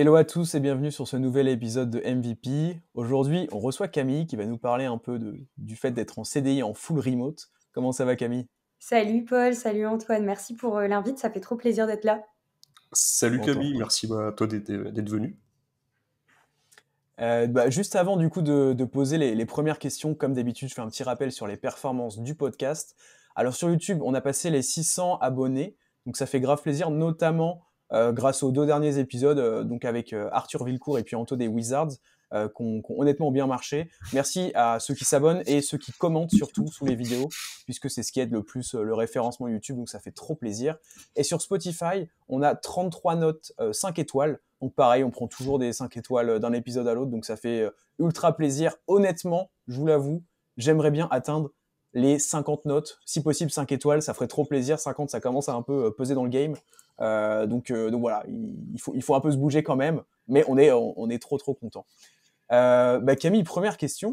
Hello à tous et bienvenue sur ce nouvel épisode de MVP. Aujourd'hui, on reçoit Camille qui va nous parler un peu du fait d'être en CDI en full remote. Comment ça va Camille Salut Paul, salut Antoine, merci pour euh, l'invite, ça fait trop plaisir d'être là. Salut Camille, merci bah, à toi d'être euh, venu. Euh, bah, juste avant du coup de, poser les, les, premières questions, comme d'habitude, je fais un petit rappel sur les performances du podcast. Alors sur YouTube, on a passé les 600 abonnés, donc ça fait grave plaisir, notamment euh, grâce aux deux derniers épisodes, euh, donc avec euh, Arthur Villecourt et puis Anto des Wizards, qui ont honnêtement bien marché. Merci à ceux qui s'abonnent et ceux qui commentent surtout sous les vidéos, puisque c'est ce qui aide le plus le référencement YouTube, donc ça fait trop plaisir. Et sur Spotify, on a 33 notes 5 étoiles. Donc pareil, on prend toujours des 5 étoiles d'un épisode à l'autre, donc ça fait ultra plaisir. Honnêtement, je vous l'avoue, j'aimerais bien atteindre les 50 notes, si possible 5 étoiles, ça ferait trop plaisir. 50, ça commence à un peu peser dans le game. Euh, donc, euh, donc voilà, il, faut, il faut un peu se bouger quand même, mais on est, on, est trop trop content. Euh, bah, Camille, première question.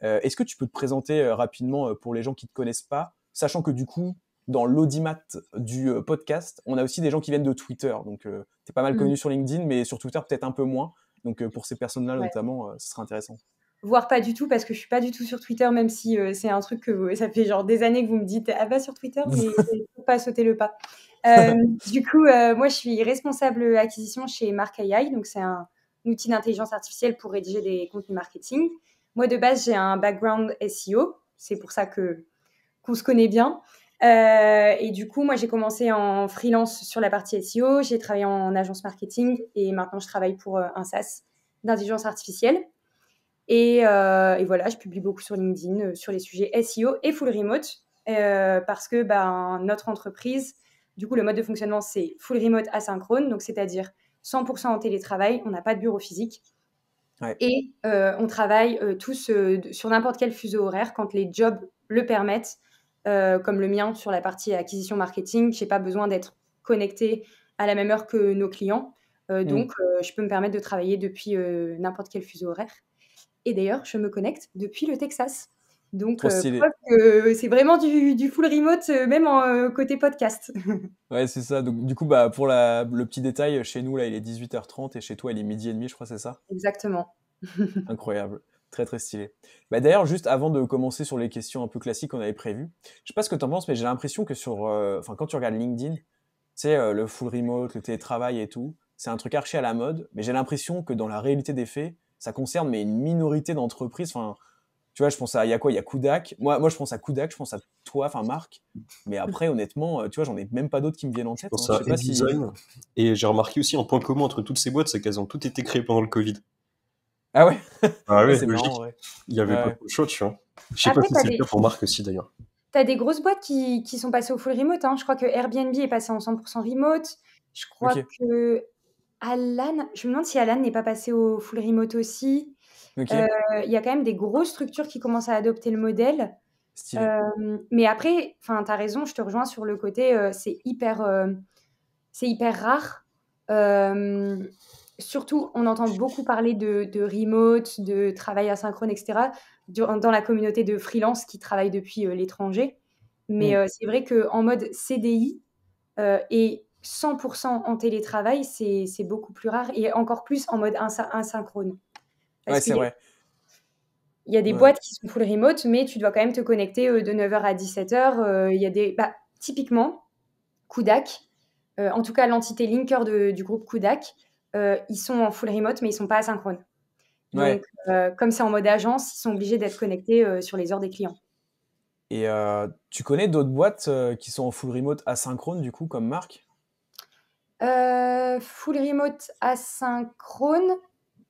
Est-ce que tu peux te présenter rapidement pour les gens qui ne te connaissent pas, sachant que du coup, dans l'audimat du podcast, on a aussi des gens qui viennent de Twitter. Donc, t'es tu es pas mal connu mm. sur LinkedIn, mais sur Twitter, peut-être un peu moins. Donc, pour ces personnes-là, notamment, ce serait intéressant. Voire pas du tout, parce que je suis pas du tout sur Twitter, même si c'est un truc que vous, ça fait genre des années que vous me dites Ah, bah, sur Twitter, mais faut pas sauter le pas. Euh, du coup, euh, moi, je suis responsable acquisition chez AI, donc c'est un, outil d'intelligence artificielle pour rédiger des contenus marketing. Moi, de base, j'ai un background SEO, c'est pour ça que qu'on se connaît bien. Euh, et du coup, moi, j'ai commencé en freelance sur la partie SEO, j'ai travaillé en agence marketing et maintenant, je travaille pour un SaaS d'intelligence artificielle. Et, voilà, je publie beaucoup sur LinkedIn sur les sujets SEO et full remote parce que ben, notre entreprise du coup, le mode de fonctionnement, c'est full remote asynchrone, donc c'est-à-dire 100% en télétravail, on n'a pas de bureau physique. Et euh, on travaille euh, tous euh, sur n'importe quel fuseau horaire quand les jobs le permettent, comme le mien sur la partie acquisition marketing. Je n'ai pas besoin d'être connecté à la même heure que nos clients. Hmm. Donc, je peux me permettre de travailler depuis n'importe quel fuseau horaire. Et d'ailleurs, je me connecte depuis le Texas. Donc, euh, euh, c'est vraiment du, full remote, euh, même en, côté podcast. ouais, c'est ça. Donc, du coup, bah, pour le petit détail, chez nous, là, il est 18h30 et chez toi, il est midi et demi, je crois, c'est ça Exactement. Incroyable. Très, très stylé. Bah, D'ailleurs, juste avant de commencer sur les questions un peu classiques qu'on avait prévues, je sais pas ce que tu en penses, mais j'ai l'impression que sur, enfin quand tu regardes LinkedIn, tu le full remote, le télétravail et tout, c'est un truc archi à la mode, mais j'ai l'impression que dans la réalité des faits, ça concerne mais une minorité d'entreprises. Enfin, tu vois, je pense à, il y a quoi Il y a Kudak. Moi, moi, je pense à Kudak, je pense à toi, enfin Marc. Mais après, honnêtement, euh, tu vois, j'en ai même pas d'autres qui me viennent en tête. Hein. Je sais pas Et j'ai remarqué aussi un point commun entre toutes ces boîtes, c'est qu'elles ont toutes été créées pendant le Covid. Ah ouais Ah ouais, c'est marrant, Il y avait pas de choses tu vois. Je sais pas si c'est pour Marc aussi, d'ailleurs. T'as des grosses boîtes qui, qui, sont passées au full remote. Hein. Je crois que Airbnb est passé en 100% remote. Je crois que Alan, je me demande si Alan n'est pas passé au full remote aussi. Euh, il y a quand même des grosses structures qui commencent à adopter le modèle. Euh, mais après, tu as raison, je te rejoins sur le côté, euh, c'est hyper, c'est hyper rare. surtout, on entend beaucoup parler de, de, remote, de travail asynchrone, etc. dans la communauté de freelance qui travaille depuis l'étranger. Mais mm. c'est vrai qu'en mode CDI et 100% en télétravail, c'est beaucoup plus rare et encore plus en mode asynchrone c'est vrai. Il y a des boîtes qui sont full remote, mais tu dois quand même te connecter euh, de 9h à 17h. Euh, il y a des. Bah, typiquement, Kudak, euh, en tout cas l'entité linker du groupe Kudak, ils sont en full remote, mais ils sont pas asynchrones. Donc, comme c'est en mode agence, ils sont obligés d'être connectés sur les heures des clients. Et tu connais d'autres boîtes qui sont en full remote asynchrone, du coup, comme marque Full remote asynchrone,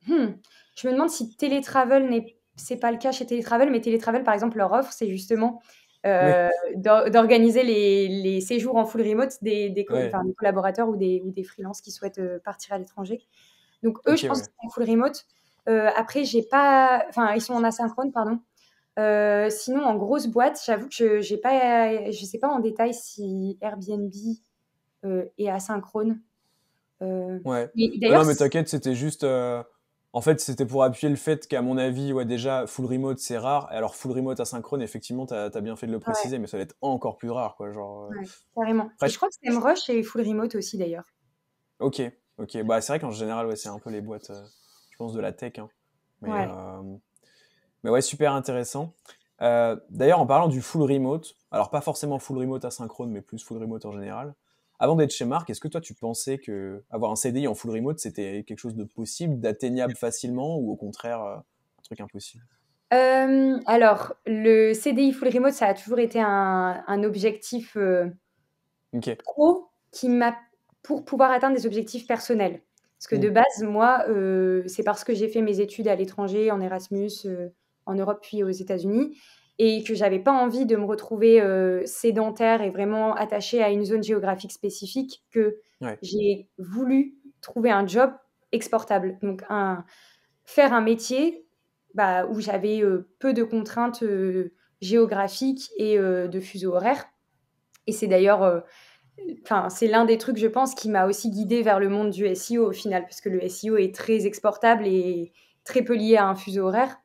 Hmm. Je me demande si Télétravel n'est c'est pas le cas chez Télétravel, mais Télétravel, par exemple, leur offre, c'est justement euh, d'organiser les, séjours en full remote des, des, collaborateurs ou des, ou des freelances qui souhaitent euh, partir à l'étranger. Donc, eux, je pense que c'est en full remote. Euh, après, j'ai pas. Enfin, ils sont en asynchrone, pardon. sinon, en grosse boîte, j'avoue que je pas, je sais pas en détail si Airbnb est asynchrone. ouais. mais t'inquiète, c'était juste en fait, c'était pour appuyer le fait qu'à mon avis, ouais, déjà, full remote, c'est rare. Alors, full remote asynchrone, effectivement, tu as, bien fait de le préciser, mais ça va être encore plus rare. Quoi, genre, euh. carrément. je crois que c'est M-Rush et full remote aussi, d'ailleurs. Ok, ok. Bah, c'est vrai qu'en général, ouais, c'est un peu les boîtes, euh, je pense, de la tech. Hein. Euh, mais, ouais. super intéressant. d'ailleurs, en parlant du full remote, alors pas forcément full remote asynchrone, mais plus full remote en général, avant d'être chez Marc, est-ce que toi, tu pensais que avoir un CDI en full remote, c'était quelque chose de possible, d'atteignable facilement, ou au contraire, euh, un truc impossible euh, Alors, le CDI full remote, ça a toujours été un, objectif euh, pro qui m'a pour pouvoir atteindre des objectifs personnels. Parce que de mm. base, moi, c'est parce que j'ai fait mes études à l'étranger, en Erasmus, en Europe puis aux États-Unis, et que j'avais pas envie de me retrouver euh, sédentaire et vraiment attachée à une zone géographique spécifique, que j'ai voulu trouver un job exportable. Donc, un, faire un métier bah, où j'avais euh, peu de contraintes euh, géographiques et de fuseaux horaires. Et c'est d'ailleurs. Enfin, c'est l'un des trucs, je pense, qui m'a aussi guidée vers le monde du SEO au final, parce que le SEO est très exportable et très peu lié à un fuseau horaire.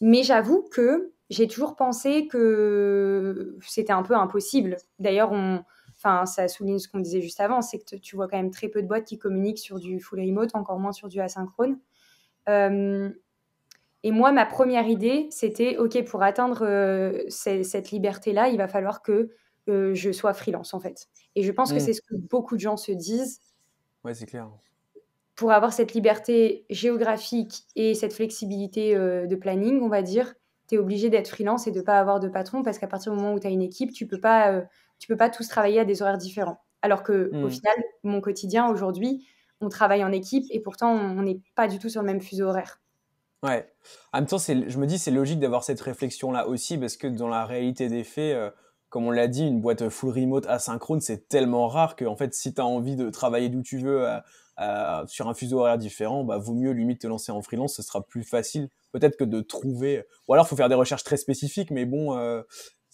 Mais j'avoue que j'ai toujours pensé que c'était un peu impossible. D'ailleurs, on, enfin, ça souligne ce qu'on disait juste avant, c'est que tu vois quand même très peu de boîtes qui communiquent sur du full remote, encore moins sur du asynchrone. Euh, et moi, ma première idée, c'était, OK, pour atteindre euh, cette liberté-là, il va falloir que euh, je sois freelance, en fait. Et je pense que mm. c'est ce que beaucoup de gens se disent. Ouais, c'est clair pour avoir cette liberté géographique et cette flexibilité euh, de planning, on va dire, tu es obligé d'être freelance et de ne pas avoir de patron parce qu'à partir du moment où tu as une équipe, tu ne peux, pas, euh, peux pas tous travailler à des horaires différents. Alors que au mmh. final, mon quotidien aujourd'hui, on travaille en équipe et pourtant on n'est pas du tout sur le même fuseau horaire. Ouais. En même temps, je me dis c'est logique d'avoir cette réflexion là aussi parce que dans la réalité des faits, euh, comme on l'a dit, une boîte full remote asynchrone, c'est tellement rare que fait, si tu as envie de travailler d'où tu veux euh, sur un fuseau horaire différent, bah, vaut mieux limite te lancer en freelance, ce sera plus facile peut-être que de trouver. Ou alors, faut faire des recherches très spécifiques, mais bon, il euh,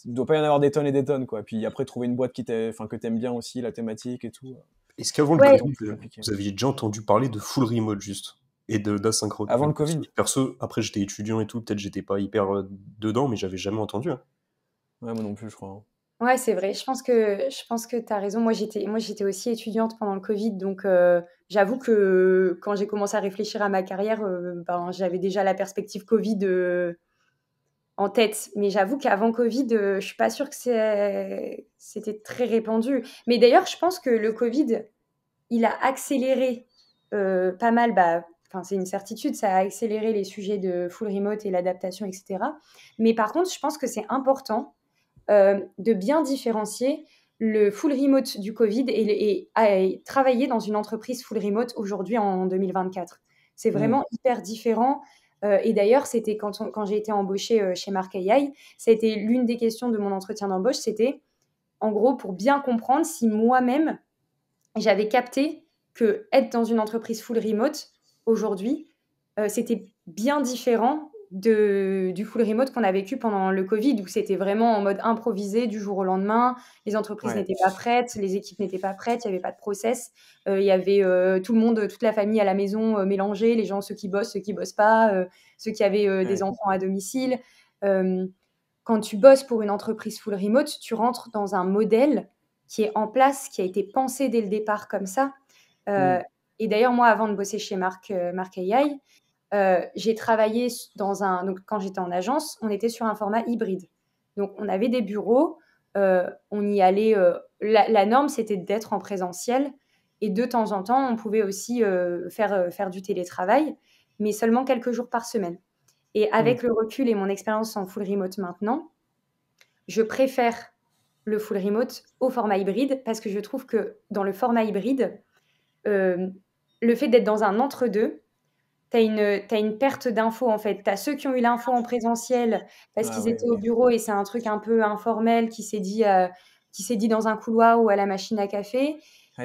ne doit pas y en avoir des tonnes et des tonnes, quoi. Puis après, trouver une boîte qui enfin, que t'aimes bien aussi, la thématique et tout. Euh. Est-ce qu'avant le Covid, vous aviez déjà entendu parler de full remote juste et de d'asynchrone Avant le Covid. Perso, après j'étais étudiant et tout, peut-être j'étais pas hyper dedans, mais j'avais jamais entendu. Hein. Ouais, moi non plus, je crois. Hein. Ouais, c'est vrai. Je pense que je pense que tu as raison. Moi, j'étais moi j'étais aussi étudiante pendant le Covid, donc euh, j'avoue que quand j'ai commencé à réfléchir à ma carrière, euh, ben, j'avais déjà la perspective Covid euh, en tête. Mais j'avoue qu'avant Covid, je suis pas sûre que c'était très répandu. Mais d'ailleurs, je pense que le Covid, il a accéléré pas mal. Bah, Enfin, c'est une certitude, ça a accéléré les sujets de full remote et l'adaptation, etc. Mais par contre, je pense que c'est important euh, de bien différencier le full remote du Covid et, travailler dans une entreprise full remote aujourd'hui en 2024. C'est mm. vraiment hyper différent. Euh, et d'ailleurs, c'était quand, j'ai été embauchée euh, chez Marc AI, c'était l'une des questions de mon entretien d'embauche, c'était en gros pour bien comprendre si moi-même j'avais capté que être dans une entreprise full remote aujourd'hui, c'était bien différent du full remote qu'on a vécu pendant le Covid, où c'était vraiment en mode improvisé du jour au lendemain. Les entreprises n'étaient pas prêtes, les équipes n'étaient pas prêtes, il n'y avait pas de process. Euh, il y avait euh, tout le monde, toute la famille à la maison euh, mélangée, les gens, ceux qui bossent, ceux qui bossent pas, ceux qui avaient des enfants à domicile. quand tu bosses pour une entreprise full remote, tu rentres dans un modèle qui est en place, qui a été pensé dès le départ comme ça. Mm. Et d'ailleurs, moi, avant de bosser chez Marc, Marc AI, euh, j'ai travaillé dans un. Donc, quand j'étais en agence, on était sur un format hybride. Donc, on avait des bureaux, euh, on y allait. Euh, la, norme, c'était d'être en présentiel. Et de temps en temps, on pouvait aussi faire, faire du télétravail, mais seulement quelques jours par semaine. Et avec mmh. le recul et mon expérience en full remote maintenant, je préfère le full remote au format hybride parce que je trouve que dans le format hybride, le fait d'être dans un entre-deux, tu as une, perte d'infos en fait. Tu as ceux qui ont eu l'info en présentiel parce ah qu'ils étaient au bureau et c'est un truc un peu informel qui s'est dit, euh, dit dans un couloir ou à la machine à café.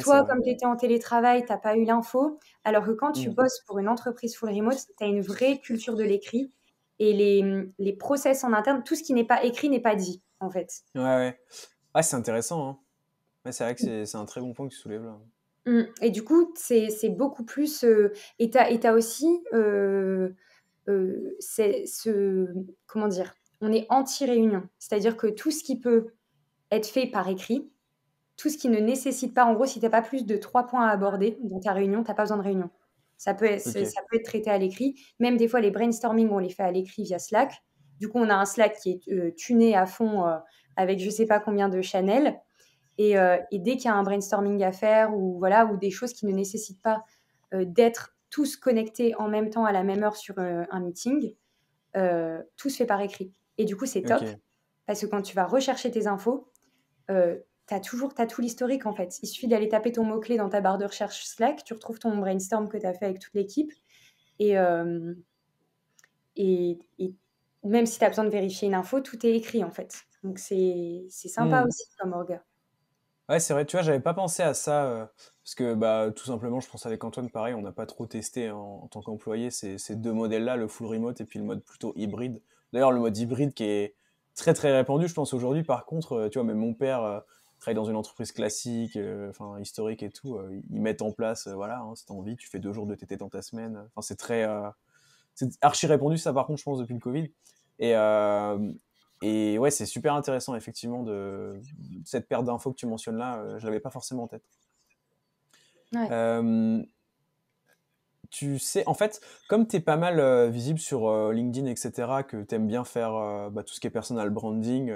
Toi, comme tu étais en télétravail, tu pas eu l'info. Alors que quand tu mmh. bosses pour une entreprise full remote, tu as une vraie culture de l'écrit et les, les, process en interne, tout ce qui n'est pas écrit n'est pas dit en fait. Ouais, ouais. Ah, c'est intéressant. Hein. c'est vrai que mmh. c'est un très bon point que tu soulèves là. Mmh. Et du coup, c'est beaucoup plus. et tu as, aussi ce. Comment dire On est anti-réunion. C'est-à-dire que tout ce qui peut être fait par écrit, tout ce qui ne nécessite pas. En gros, si tu n'as pas plus de trois points à aborder dans ta réunion, tu n'as pas besoin de réunion. Ça peut, être, ça peut être traité à l'écrit. Même des fois, les brainstorming, on les fait à l'écrit via Slack. Du coup, on a un Slack qui est tuné à fond avec je ne sais pas combien de Chanel. Euh, et, dès qu'il y a un brainstorming à faire ou, voilà, ou des choses qui ne nécessitent pas euh, d'être tous connectés en même temps à la même heure sur euh, un meeting, tout se fait par écrit. Et du coup, c'est top. Parce que quand tu vas rechercher tes infos, tu as toujours as tout l'historique en fait. Il suffit d'aller taper ton mot-clé dans ta barre de recherche Slack, tu retrouves ton brainstorm que tu as fait avec toute l'équipe. Et, et, même si tu as besoin de vérifier une info, tout est écrit en fait. Donc c'est sympa hmm. aussi comme orga. Ouais, c'est vrai, tu vois, j'avais pas pensé à ça. Euh, parce que, bah, tout simplement, je pense avec Antoine, pareil, on n'a pas trop testé en, tant qu'employé ces, deux modèles-là, le full remote et puis le mode plutôt hybride. D'ailleurs, le mode hybride qui est très très répandu, je pense, aujourd'hui. Par contre, euh, tu vois, même mon père euh, travaille dans une entreprise classique, enfin, historique et tout. ils mettent en place, voilà, hein, si t'as envie, tu fais deux jours de TT dans ta semaine. Enfin, c'est très. c'est archi répandu, ça, par contre, je pense, depuis le Covid. Et, et ouais, c'est super intéressant, effectivement, de, cette paire d'infos que tu mentionnes là, je euh, je l'avais pas forcément en tête. tu sais, en fait, comme tu es pas mal euh, visible sur euh, LinkedIn, etc., que tu aimes bien faire bah, tout ce qui est personal branding,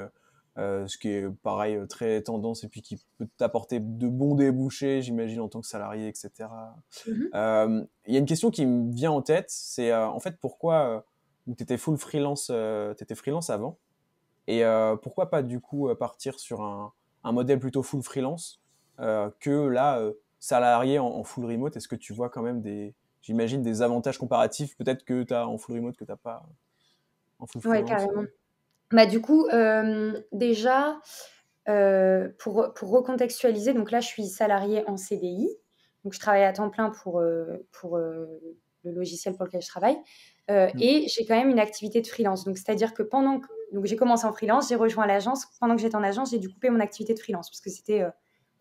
ce qui est pareil, très tendance, et puis qui peut t'apporter de bons débouchés, j'imagine, en tant que salarié, etc. Mmh il y a une question qui me vient en tête, c'est en fait pourquoi tu étais full freelance, étais freelance avant et euh, pourquoi pas du coup euh, partir sur un, un modèle plutôt full freelance euh, que là salarié en, full remote Est-ce que tu vois quand même des, j'imagine, des avantages comparatifs peut-être que tu as en full remote que tu n'as pas en full freelance Oui, carrément. Bah, du coup, déjà, pour, pour, recontextualiser, donc là, je suis salarié en CDI. Donc, je travaille à temps plein pour, pour le logiciel pour lequel je travaille. Mmh. Et j'ai quand même une activité de freelance. Donc, c'est-à-dire que pendant que donc j'ai commencé en freelance, j'ai rejoint l'agence. Pendant que j'étais en agence, j'ai dû couper mon activité de freelance parce que c'était euh,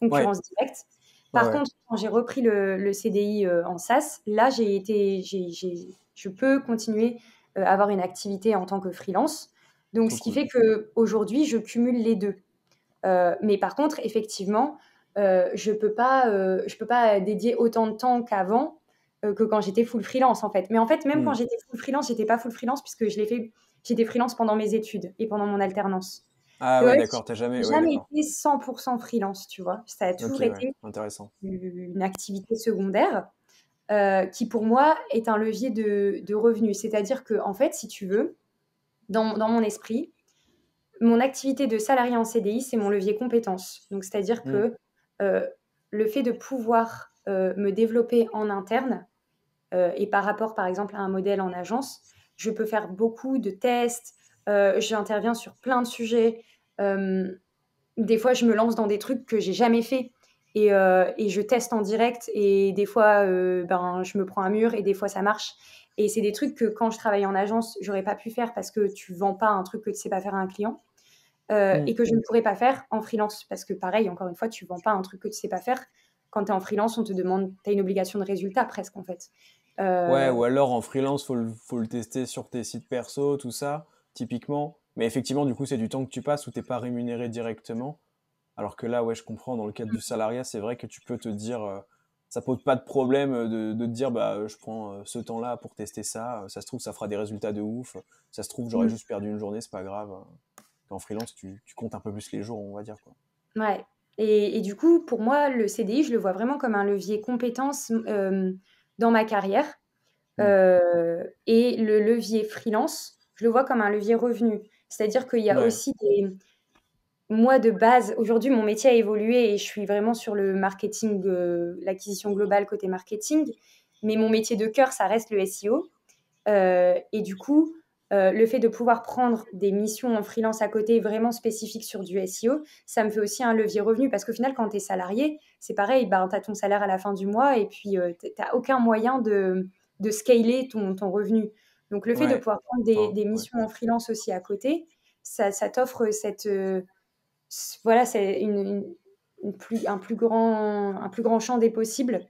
concurrence directe. Par contre, quand j'ai repris le, CDI euh, en SaaS, là j'ai été, je peux continuer euh, à avoir une activité en tant que freelance. Donc, ce qui fait que aujourd'hui, je cumule les deux. mais par contre, effectivement, je peux pas, je peux pas dédier autant de temps qu'avant que quand j'étais full freelance en fait. Mais en fait, même hmm. quand j'étais full freelance, n'étais pas full freelance puisque je l'ai fait J'étais freelance pendant mes études et pendant mon alternance. Ah ouais, d'accord, t'as jamais, jamais été 100% freelance, tu vois. Ça a toujours été une activité secondaire euh, qui, pour moi, est un levier de, revenus. C'est-à-dire que, en fait, si tu veux, dans, mon esprit, mon activité de salarié en CDI, c'est mon levier compétence. Donc, c'est-à-dire mm. que euh, le fait de pouvoir euh, me développer en interne et par rapport, par exemple, à un modèle en agence, je peux faire beaucoup de tests, euh, j'interviens sur plein de sujets. Euh, des fois, je me lance dans des trucs que j'ai jamais fait et, euh, je teste en direct. Et des fois, ben, je me prends un mur et des fois, ça marche. Et c'est des trucs que quand je travaille en agence, j'aurais pas pu faire parce que tu vends pas un truc que tu sais pas faire à un client. Et que je ne pourrais pas faire en freelance. Parce que, pareil, encore une fois, tu vends pas un truc que tu sais pas faire. Quand tu es en freelance, on te demande, tu as une obligation de résultat presque en fait. Euh, ouais, ou alors en freelance, faut faut le tester sur tes sites perso, tout ça, typiquement. Mais effectivement, du coup, c'est du temps que tu passes où tu n'es pas rémunéré directement. Alors que là, ouais, je comprends, dans le cadre du mm. salariat, c'est vrai que tu peux te dire, ça euh, ça pose pas de problème euh, de, de te dire, bah, je prends ce temps-là pour tester ça, ça se trouve, ça fera des résultats de ouf, ça se trouve, j'aurais mm. juste perdu une journée, c'est pas grave. Hein. En freelance, tu, comptes un peu plus les jours, on va dire. Quoi. Ouais, et, du coup, pour moi, le CDI, je le vois vraiment comme un levier compétence dans ma carrière. Mm. Euh, et le levier freelance, je le vois comme un levier revenu. C'est-à-dire qu'il y a aussi des... Moi, de base, aujourd'hui, mon métier a évolué et je suis vraiment sur le marketing, euh, l'acquisition globale côté marketing. Mais mon métier de cœur, ça reste le SEO. Euh, et du coup, le fait de pouvoir prendre des missions en freelance à côté vraiment spécifiques sur du SEO, ça me fait aussi un levier revenu. Parce qu'au final, quand tu es salarié, c'est pareil, ben, tu as ton salaire à la fin du mois et puis euh, tu n'as aucun moyen de, de scaler ton, ton, revenu. Donc le fait de pouvoir prendre des, missions en freelance aussi à côté, ça, t'offre cette... Euh, voilà, c'est une, plus, un, plus grand, un plus grand champ des possibles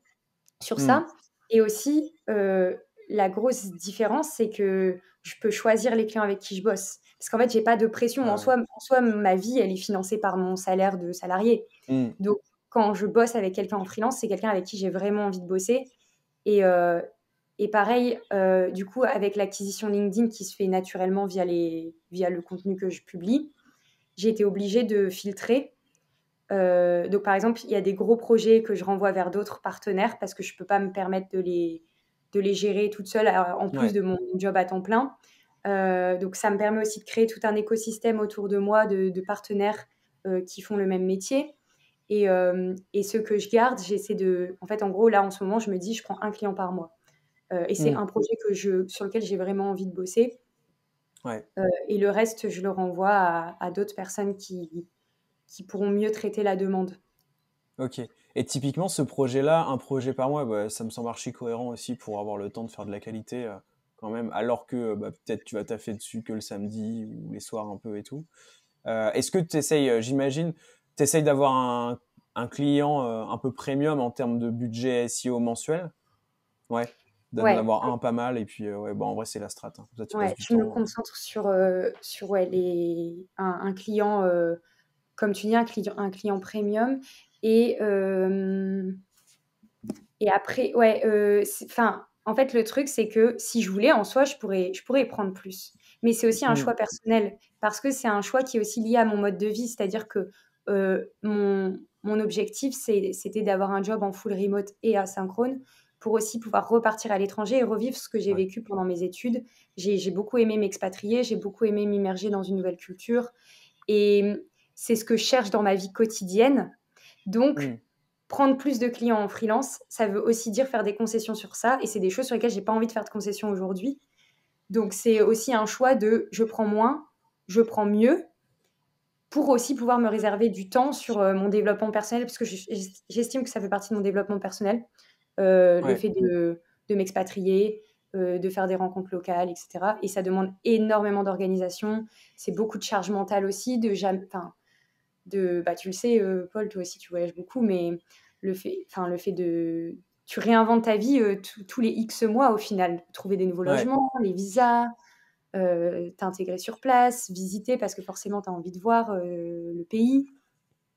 sur ça. Mm. Et aussi, euh, la grosse différence, c'est que je peux choisir les clients avec qui je bosse. Parce qu'en fait, je n'ai pas de pression. Ah en, soi, en soi, ma vie, elle est financée par mon salaire de salarié. Mm. Donc, quand je bosse avec quelqu'un en freelance, c'est quelqu'un avec qui j'ai vraiment envie de bosser. Et, euh, pareil, euh, du coup, avec l'acquisition LinkedIn qui se fait naturellement via, les, via le contenu que je publie, j'ai été obligée de filtrer. Euh, donc, par exemple, il y a des gros projets que je renvoie vers d'autres partenaires parce que je ne peux pas me permettre de les, de les gérer toute seule en plus de mon job à temps plein. donc, ça me permet aussi de créer tout un écosystème autour de moi de partenaires qui font le même métier. Euh, et, ce que je garde, j'essaie de. En fait, en gros, là, en ce moment, je me dis, je prends un client par mois. Euh, et c'est mm. un projet que je, sur lequel j'ai vraiment envie de bosser. Ouais. Euh, et le reste, je le renvoie à, d'autres personnes qui, qui pourront mieux traiter la demande. Ok. Et typiquement, ce projet-là, un projet par mois, bah, ça me semble archi cohérent aussi pour avoir le temps de faire de la qualité quand même, alors que bah, peut-être tu vas taffer dessus que le samedi ou les soirs un peu et tout. Est-ce que tu essayes, j'imagine, tu d'avoir un, un, client euh, un peu premium en termes de budget SEO mensuel. Ouais, d'en avoir un pas mal. Et puis, euh, ouais, bon, en vrai, c'est la strat. Hein. je me euh. concentre sur, sur les... un, client, comme tu dis, un client, un client premium. Et, et après, ouais, enfin. En fait, le truc, c'est que si je voulais, en soi, je pourrais, je pourrais prendre plus mais c'est aussi un mmh. choix personnel parce que c'est un choix qui est aussi lié à mon mode de vie, c'est-à-dire que euh, mon, objectif, c'était d'avoir un job en full remote et asynchrone pour aussi pouvoir repartir à l'étranger et revivre ce que j'ai vécu pendant mes études. J'ai beaucoup aimé m'expatrier, j'ai beaucoup aimé m'immerger dans une nouvelle culture. Et c'est ce que je cherche dans ma vie quotidienne. Donc, mm. prendre plus de clients en freelance, ça veut aussi dire faire des concessions sur ça. Et c'est des choses sur lesquelles j'ai pas envie de faire de concessions aujourd'hui. Donc, c'est aussi un choix de je prends moins, je prends mieux, pour aussi pouvoir me réserver du temps sur euh, mon développement personnel, parce que j'estime que ça fait partie de mon développement personnel, euh, le fait de, m'expatrier, euh, de faire des rencontres locales, etc. Et ça demande énormément d'organisation, c'est beaucoup de charge mentale aussi, de jamais... De, bah, tu le sais, Paul, toi aussi tu voyages beaucoup, mais le fait, le fait de... Tu réinventes ta vie tous les X mois au final, trouver des nouveaux logements, les visas, euh, t'intégrer sur place, visiter parce que forcément tu as envie de voir euh, le pays.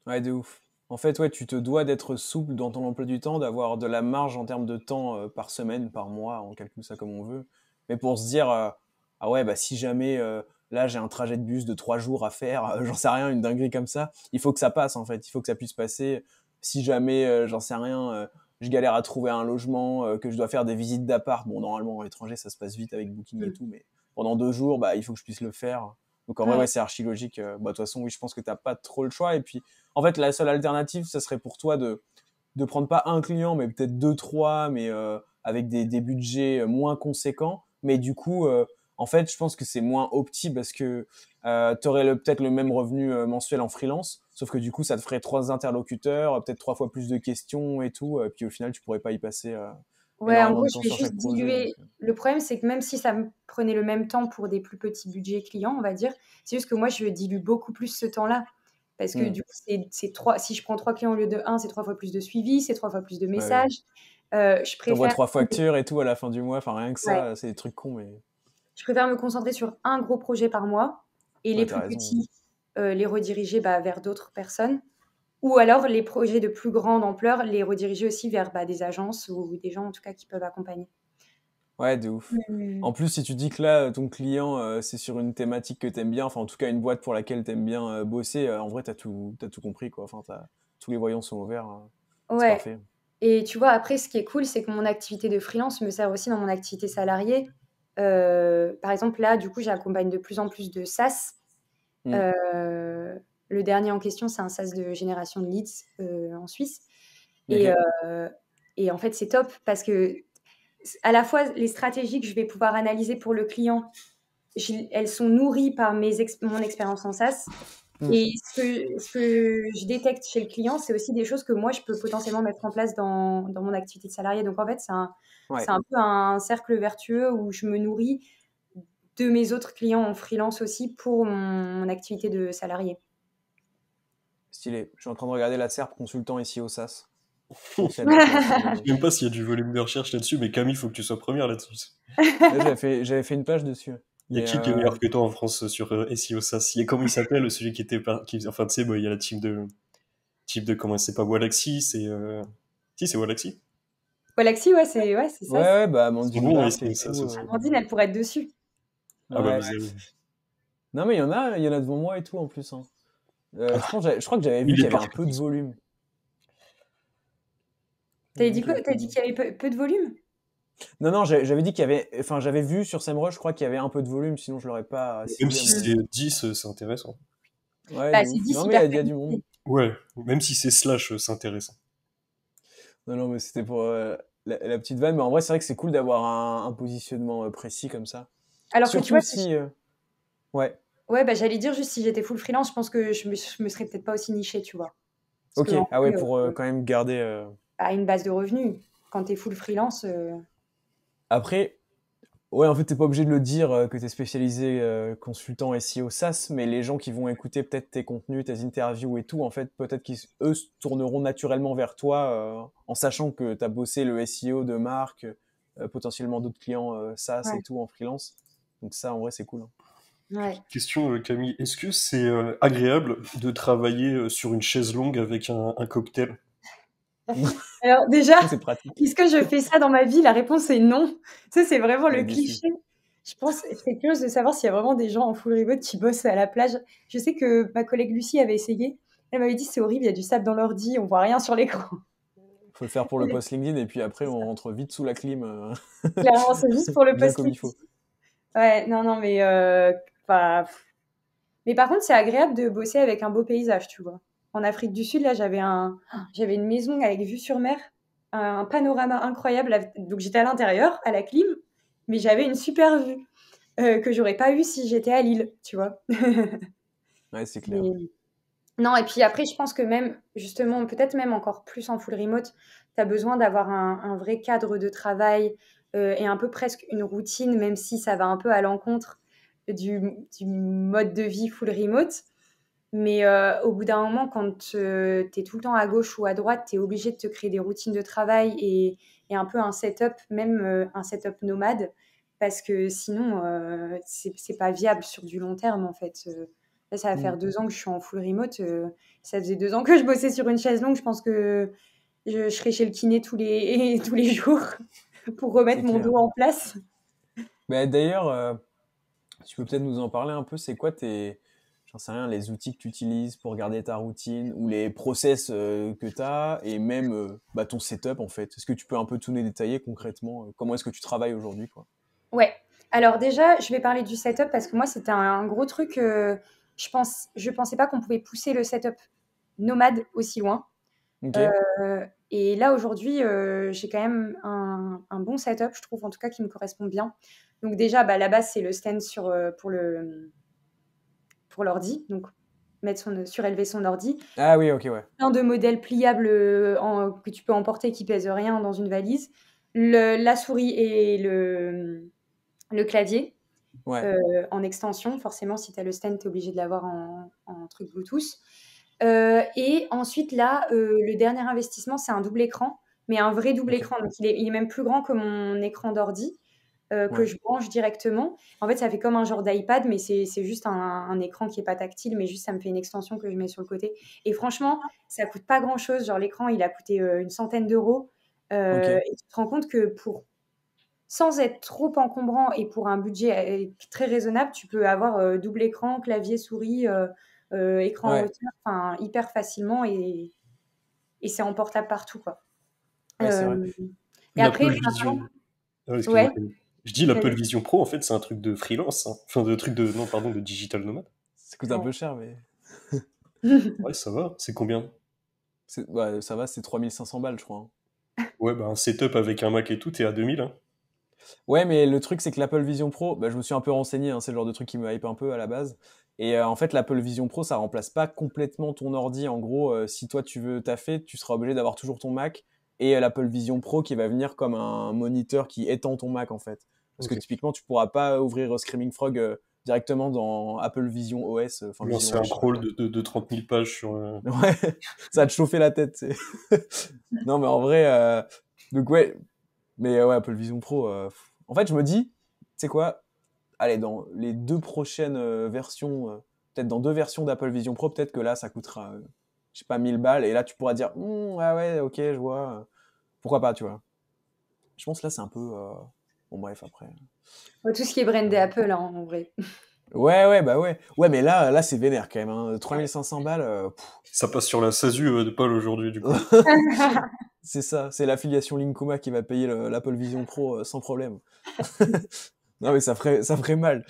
Ouais, de ouf. En fait, ouais, tu te dois d'être souple dans ton emploi du temps, d'avoir de la marge en termes de temps euh, par semaine, par mois, on calcule ça comme on veut. Mais pour se dire, ah ouais, bah si jamais là j'ai un trajet de bus de trois jours à faire, j'en sais rien, une dinguerie comme ça, il faut que ça passe en fait, il faut que ça puisse passer. Si jamais, j'en sais rien, je galère à trouver un logement, que je dois faire des visites d'appart. Bon, normalement, en étranger ça se passe vite avec Booking et mm. tout, mais pendant deux jours, bah, il faut que je puisse le faire. Donc en vrai, c'est archi logique. Euh, bah, de toute façon, oui, je pense que tu n'as pas trop le choix. Et puis, en fait, la seule alternative, ce serait pour toi de de prendre pas un client, mais peut-être deux, trois, mais euh, avec des, des, budgets euh, moins conséquents. Mais du coup, en fait, je pense que c'est moins opti parce que tu aurais peut-être le même revenu mensuel en freelance, sauf que du coup, ça te ferait trois interlocuteurs, peut-être trois fois plus de questions et tout. Et puis au final, tu pourrais pas y passer Ouais, en gros, je vais juste diluer. Euh. Le problème, c'est que même si ça me prenait le même temps pour des plus petits budgets clients, on va dire, c'est juste que moi, je dilue beaucoup plus ce temps-là. Parce que hmm. du coup, trois. Si je prends trois clients au lieu de un, c'est trois fois plus de suivi, c'est trois fois plus de messages. Euh, je préfère. trois factures et tout à la fin du mois. Enfin, rien que ça, c'est des trucs cons. Mais... Je préfère me concentrer sur un gros projet par mois et les plus petits, euh, les rediriger bah, vers d'autres personnes. Ou alors les projets de plus grande ampleur, les rediriger aussi vers bah, des agences ou des gens en tout cas qui peuvent accompagner. Ouais, de ouf. En plus, si tu dis que là, euh, ton client, euh, c'est sur une thématique que t'aimes bien, enfin en tout cas une boîte pour laquelle t'aimes bien euh, bosser, en vrai, t'as tout, as tout compris, quoi. Enfin, tous les voyants sont ouverts. Hein. Ouais. Et tu vois, après, ce qui est cool, c'est que mon activité de freelance me sert aussi dans mon activité salariée. par exemple, là, du coup, j'accompagne de plus en plus de SAS. Mmh. Le dernier en question, c'est un SaaS de génération de leads euh, en Suisse. Euh, et, en fait, c'est top parce que à la fois les stratégies que je vais pouvoir analyser pour le client, elles sont nourries par mes mon expérience en SaaS. Mm. Et ce que, je détecte chez le client, c'est aussi des choses que moi, je peux potentiellement mettre en place dans, mon activité de salarié. Donc en fait, c'est un, un, peu un cercle vertueux où je me nourris de mes autres clients en freelance aussi pour mon activité de salarié. Stylé. Je suis en train de regarder la SERP consultant ici au SAS. Je sais même pas s'il y a du volume de recherche là-dessus, mais Camille, il faut que tu sois première là-dessus. j'avais, fait, une page dessus. Il y a qui est euh, meilleur que toi en France sur euh, SEO SAS Il y a comment il s'appelle, sujet qui était. Enfin, tu sais, il y a la team de. Type de. Comment c'est pas Walaxy C'est. Euh, si, c'est Walaxy. Walaxy, ouais, c'est ouais, ça. Ouais, bah, Amandine. Amandine, elle pourrait être dessus. Ah, bah, non, mais il y en a, il y en a devant moi et tout en plus. Hein. Euh, ah. je, crois que j'avais vu qu'il y avait un peu de volume. dit quoi euh, T'as dit qu'il y avait peu, de volume Non, non, j'avais dit qu'il y avait. Enfin, j'avais vu sur Semrush, je crois qu'il y avait un peu de volume, sinon je l'aurais pas. Même si c'est 10, euh, c'est intéressant. Ouais, bah, 10 Ouais, même si c'est slash, c'est intéressant. Non, non, mais c'était pour la, petite vanne. Mais en vrai, c'est vrai que c'est cool d'avoir un, positionnement précis comme ça. Alors que tu vois, si. Ouais. Ouais, bah, j'allais dire juste si j'étais full freelance, je pense que je me, me serais peut-être pas aussi niché, tu vois. ok, ah ouais, pour euh, euh, quand même garder. à euh, bah, une base de revenus. Quand t'es full freelance. Après, ouais, en fait, t'es pas obligé de le dire que t'es spécialisé consultant SEO SaaS, mais les gens qui vont écouter peut-être tes contenus, tes interviews et tout, en fait, peut-être qu'eux se tourneront naturellement vers toi en sachant que t'as bossé le SEO de marque, potentiellement d'autres clients SaaS et tout en freelance. Donc, ça, en vrai, c'est cool. Hein. Question euh, Camille, est-ce que c'est euh, agréable de travailler euh, sur une chaise longue avec un, cocktail Alors déjà, est-ce que je fais ça dans ma vie La réponse est non. Ça c'est vraiment le cliché. Je pense, c'est curieux de savoir s'il y a vraiment des gens en full remote qui bossent à la plage. Je sais que ma collègue Lucie avait essayé. Elle m'avait dit c'est horrible, il y a du sable dans l'ordi, on voit rien sur l'écran faut le faire pour le post LinkedIn et puis après on rentre vite sous la clim. Clairement, c'est juste pour le post LinkedIn. Ouais, non, non, mais euh, mais par contre, c'est agréable de bosser avec un beau paysage, tu vois. En Afrique du Sud, là, j'avais un, j'avais une maison avec vue sur mer, un panorama incroyable. Donc j'étais à l'intérieur, à la clim, mais j'avais une super vue euh, que j'aurais pas eue si j'étais à Lille, tu vois. ouais, c'est clair. Non, et puis après, je pense que même, justement, peut-être même encore plus en full remote, tu as besoin d'avoir un, vrai cadre de travail euh, et un peu presque une routine, même si ça va un peu à l'encontre du, mode de vie full remote. Mais euh, au bout d'un moment, quand euh, tu es tout le temps à gauche ou à droite, tu es obligé de te créer des routines de travail et, un peu un setup, même euh, un setup nomade, parce que sinon, ce c'est pas viable sur du long terme en fait. Là, ça va faire mm. deux ans que je suis en full remote. ça faisait deux ans que je bossais sur une chaise longue. Je pense que je, serais serai chez le kiné tous les, tous les jours pour remettre mon dos en place. D'ailleurs, tu peux peut-être nous en parler un peu, c'est quoi tes, j'en sais rien, les outils que tu utilises pour garder ta routine ou les process euh, que tu as et même euh, bah, ton setup en fait. Est-ce que tu peux un peu tout nous détailler concrètement euh, Comment est-ce que tu travailles aujourd'hui quoi Ouais, alors déjà, je vais parler du setup parce que moi, c'était un, gros truc. je pense, je pensais pas qu'on pouvait pousser le setup nomade aussi loin. et là, aujourd'hui, j'ai quand même un, un, bon setup, je trouve, en tout cas, qui me correspond bien. Donc déjà, bah, la base, c'est le stand sur, euh, pour le pour l'ordi, donc mettre son, surélever son ordi. Ah oui, ok, ouais. Un de modèles pliables euh, que tu peux emporter qui pèse rien dans une valise. la souris et le, le clavier euh, en extension. Forcément, si tu as le stand, tu es obligé de l'avoir en, truc Bluetooth. et ensuite, là, le dernier investissement, c'est un double écran, mais un vrai double écran. Donc, il est, même plus grand que mon écran d'ordi. Euh, que je branche directement. En fait, ça fait comme un genre d'iPad, mais c'est juste un, écran qui n'est pas tactile, mais juste ça me fait une extension que je mets sur le côté. Et franchement, ça coûte pas grand chose. Genre, l'écran, il a coûté euh, une centaine d'euros. Euh, et tu te rends compte que pour sans être trop encombrant et pour un budget très raisonnable, tu peux avoir double écran, clavier, souris, écran ouais. hauteur, hyper facilement et, et c'est emportable partout. Quoi. et après, je dis l'Apple Vision Pro, en fait, c'est un truc de freelance. Hein. Enfin, de truc de. Non, pardon, de digital nomade. Ça coûte un peu cher, mais. ouais, ça va. C'est combien ouais, Ça va, c'est 3500 balles, je crois. Hein. Ouais, bah, un setup avec un Mac et tout, t'es à 2000. Hein. Ouais, mais le truc, c'est que l'Apple Vision Pro, bah, je me suis un peu renseigné, c'est le genre de truc qui me hype un peu à la base. Et euh, en fait, l'Apple Vision Pro, ça remplace pas complètement ton ordi. En gros, euh, si toi tu veux taffer, tu seras obligé d'avoir toujours ton Mac et euh, l'Apple Vision Pro qui va venir comme un moniteur qui étend ton Mac en fait. Parce que typiquement, tu pourras pas ouvrir euh, Screaming Frog euh, directement dans Apple Vision OS. Euh, enfin, c'est un crawl de, 30 000 pages sur. Ouais, ça va te chauffer la tête. non, mais en vrai, donc ouais, mais ouais, Apple Vision Pro. En fait, je me dis, tu sais quoi, allez, dans les deux prochaines versions, peut-être dans deux versions d'Apple Vision Pro, peut-être que là, ça coûtera, je sais pas, 1000 balles, et là, tu pourras dire, hum, ah ouais, ok, je vois, pourquoi pas, tu vois. Je pense que là, c'est un peu. Bon, bref, après. tout ce qui est brandé Apple, hein, en vrai. Ouais, ouais, bah ouais. Ouais, mais là, là c'est vénère quand même. 3500 hein. balles. Euh, ça passe sur la SASU U euh, de Paul aujourd'hui, du coup. c'est ça, c'est l'affiliation Linkuma qui va payer l'Apple Vision Pro euh, sans problème. non, mais ça ferait, ça ferait mal.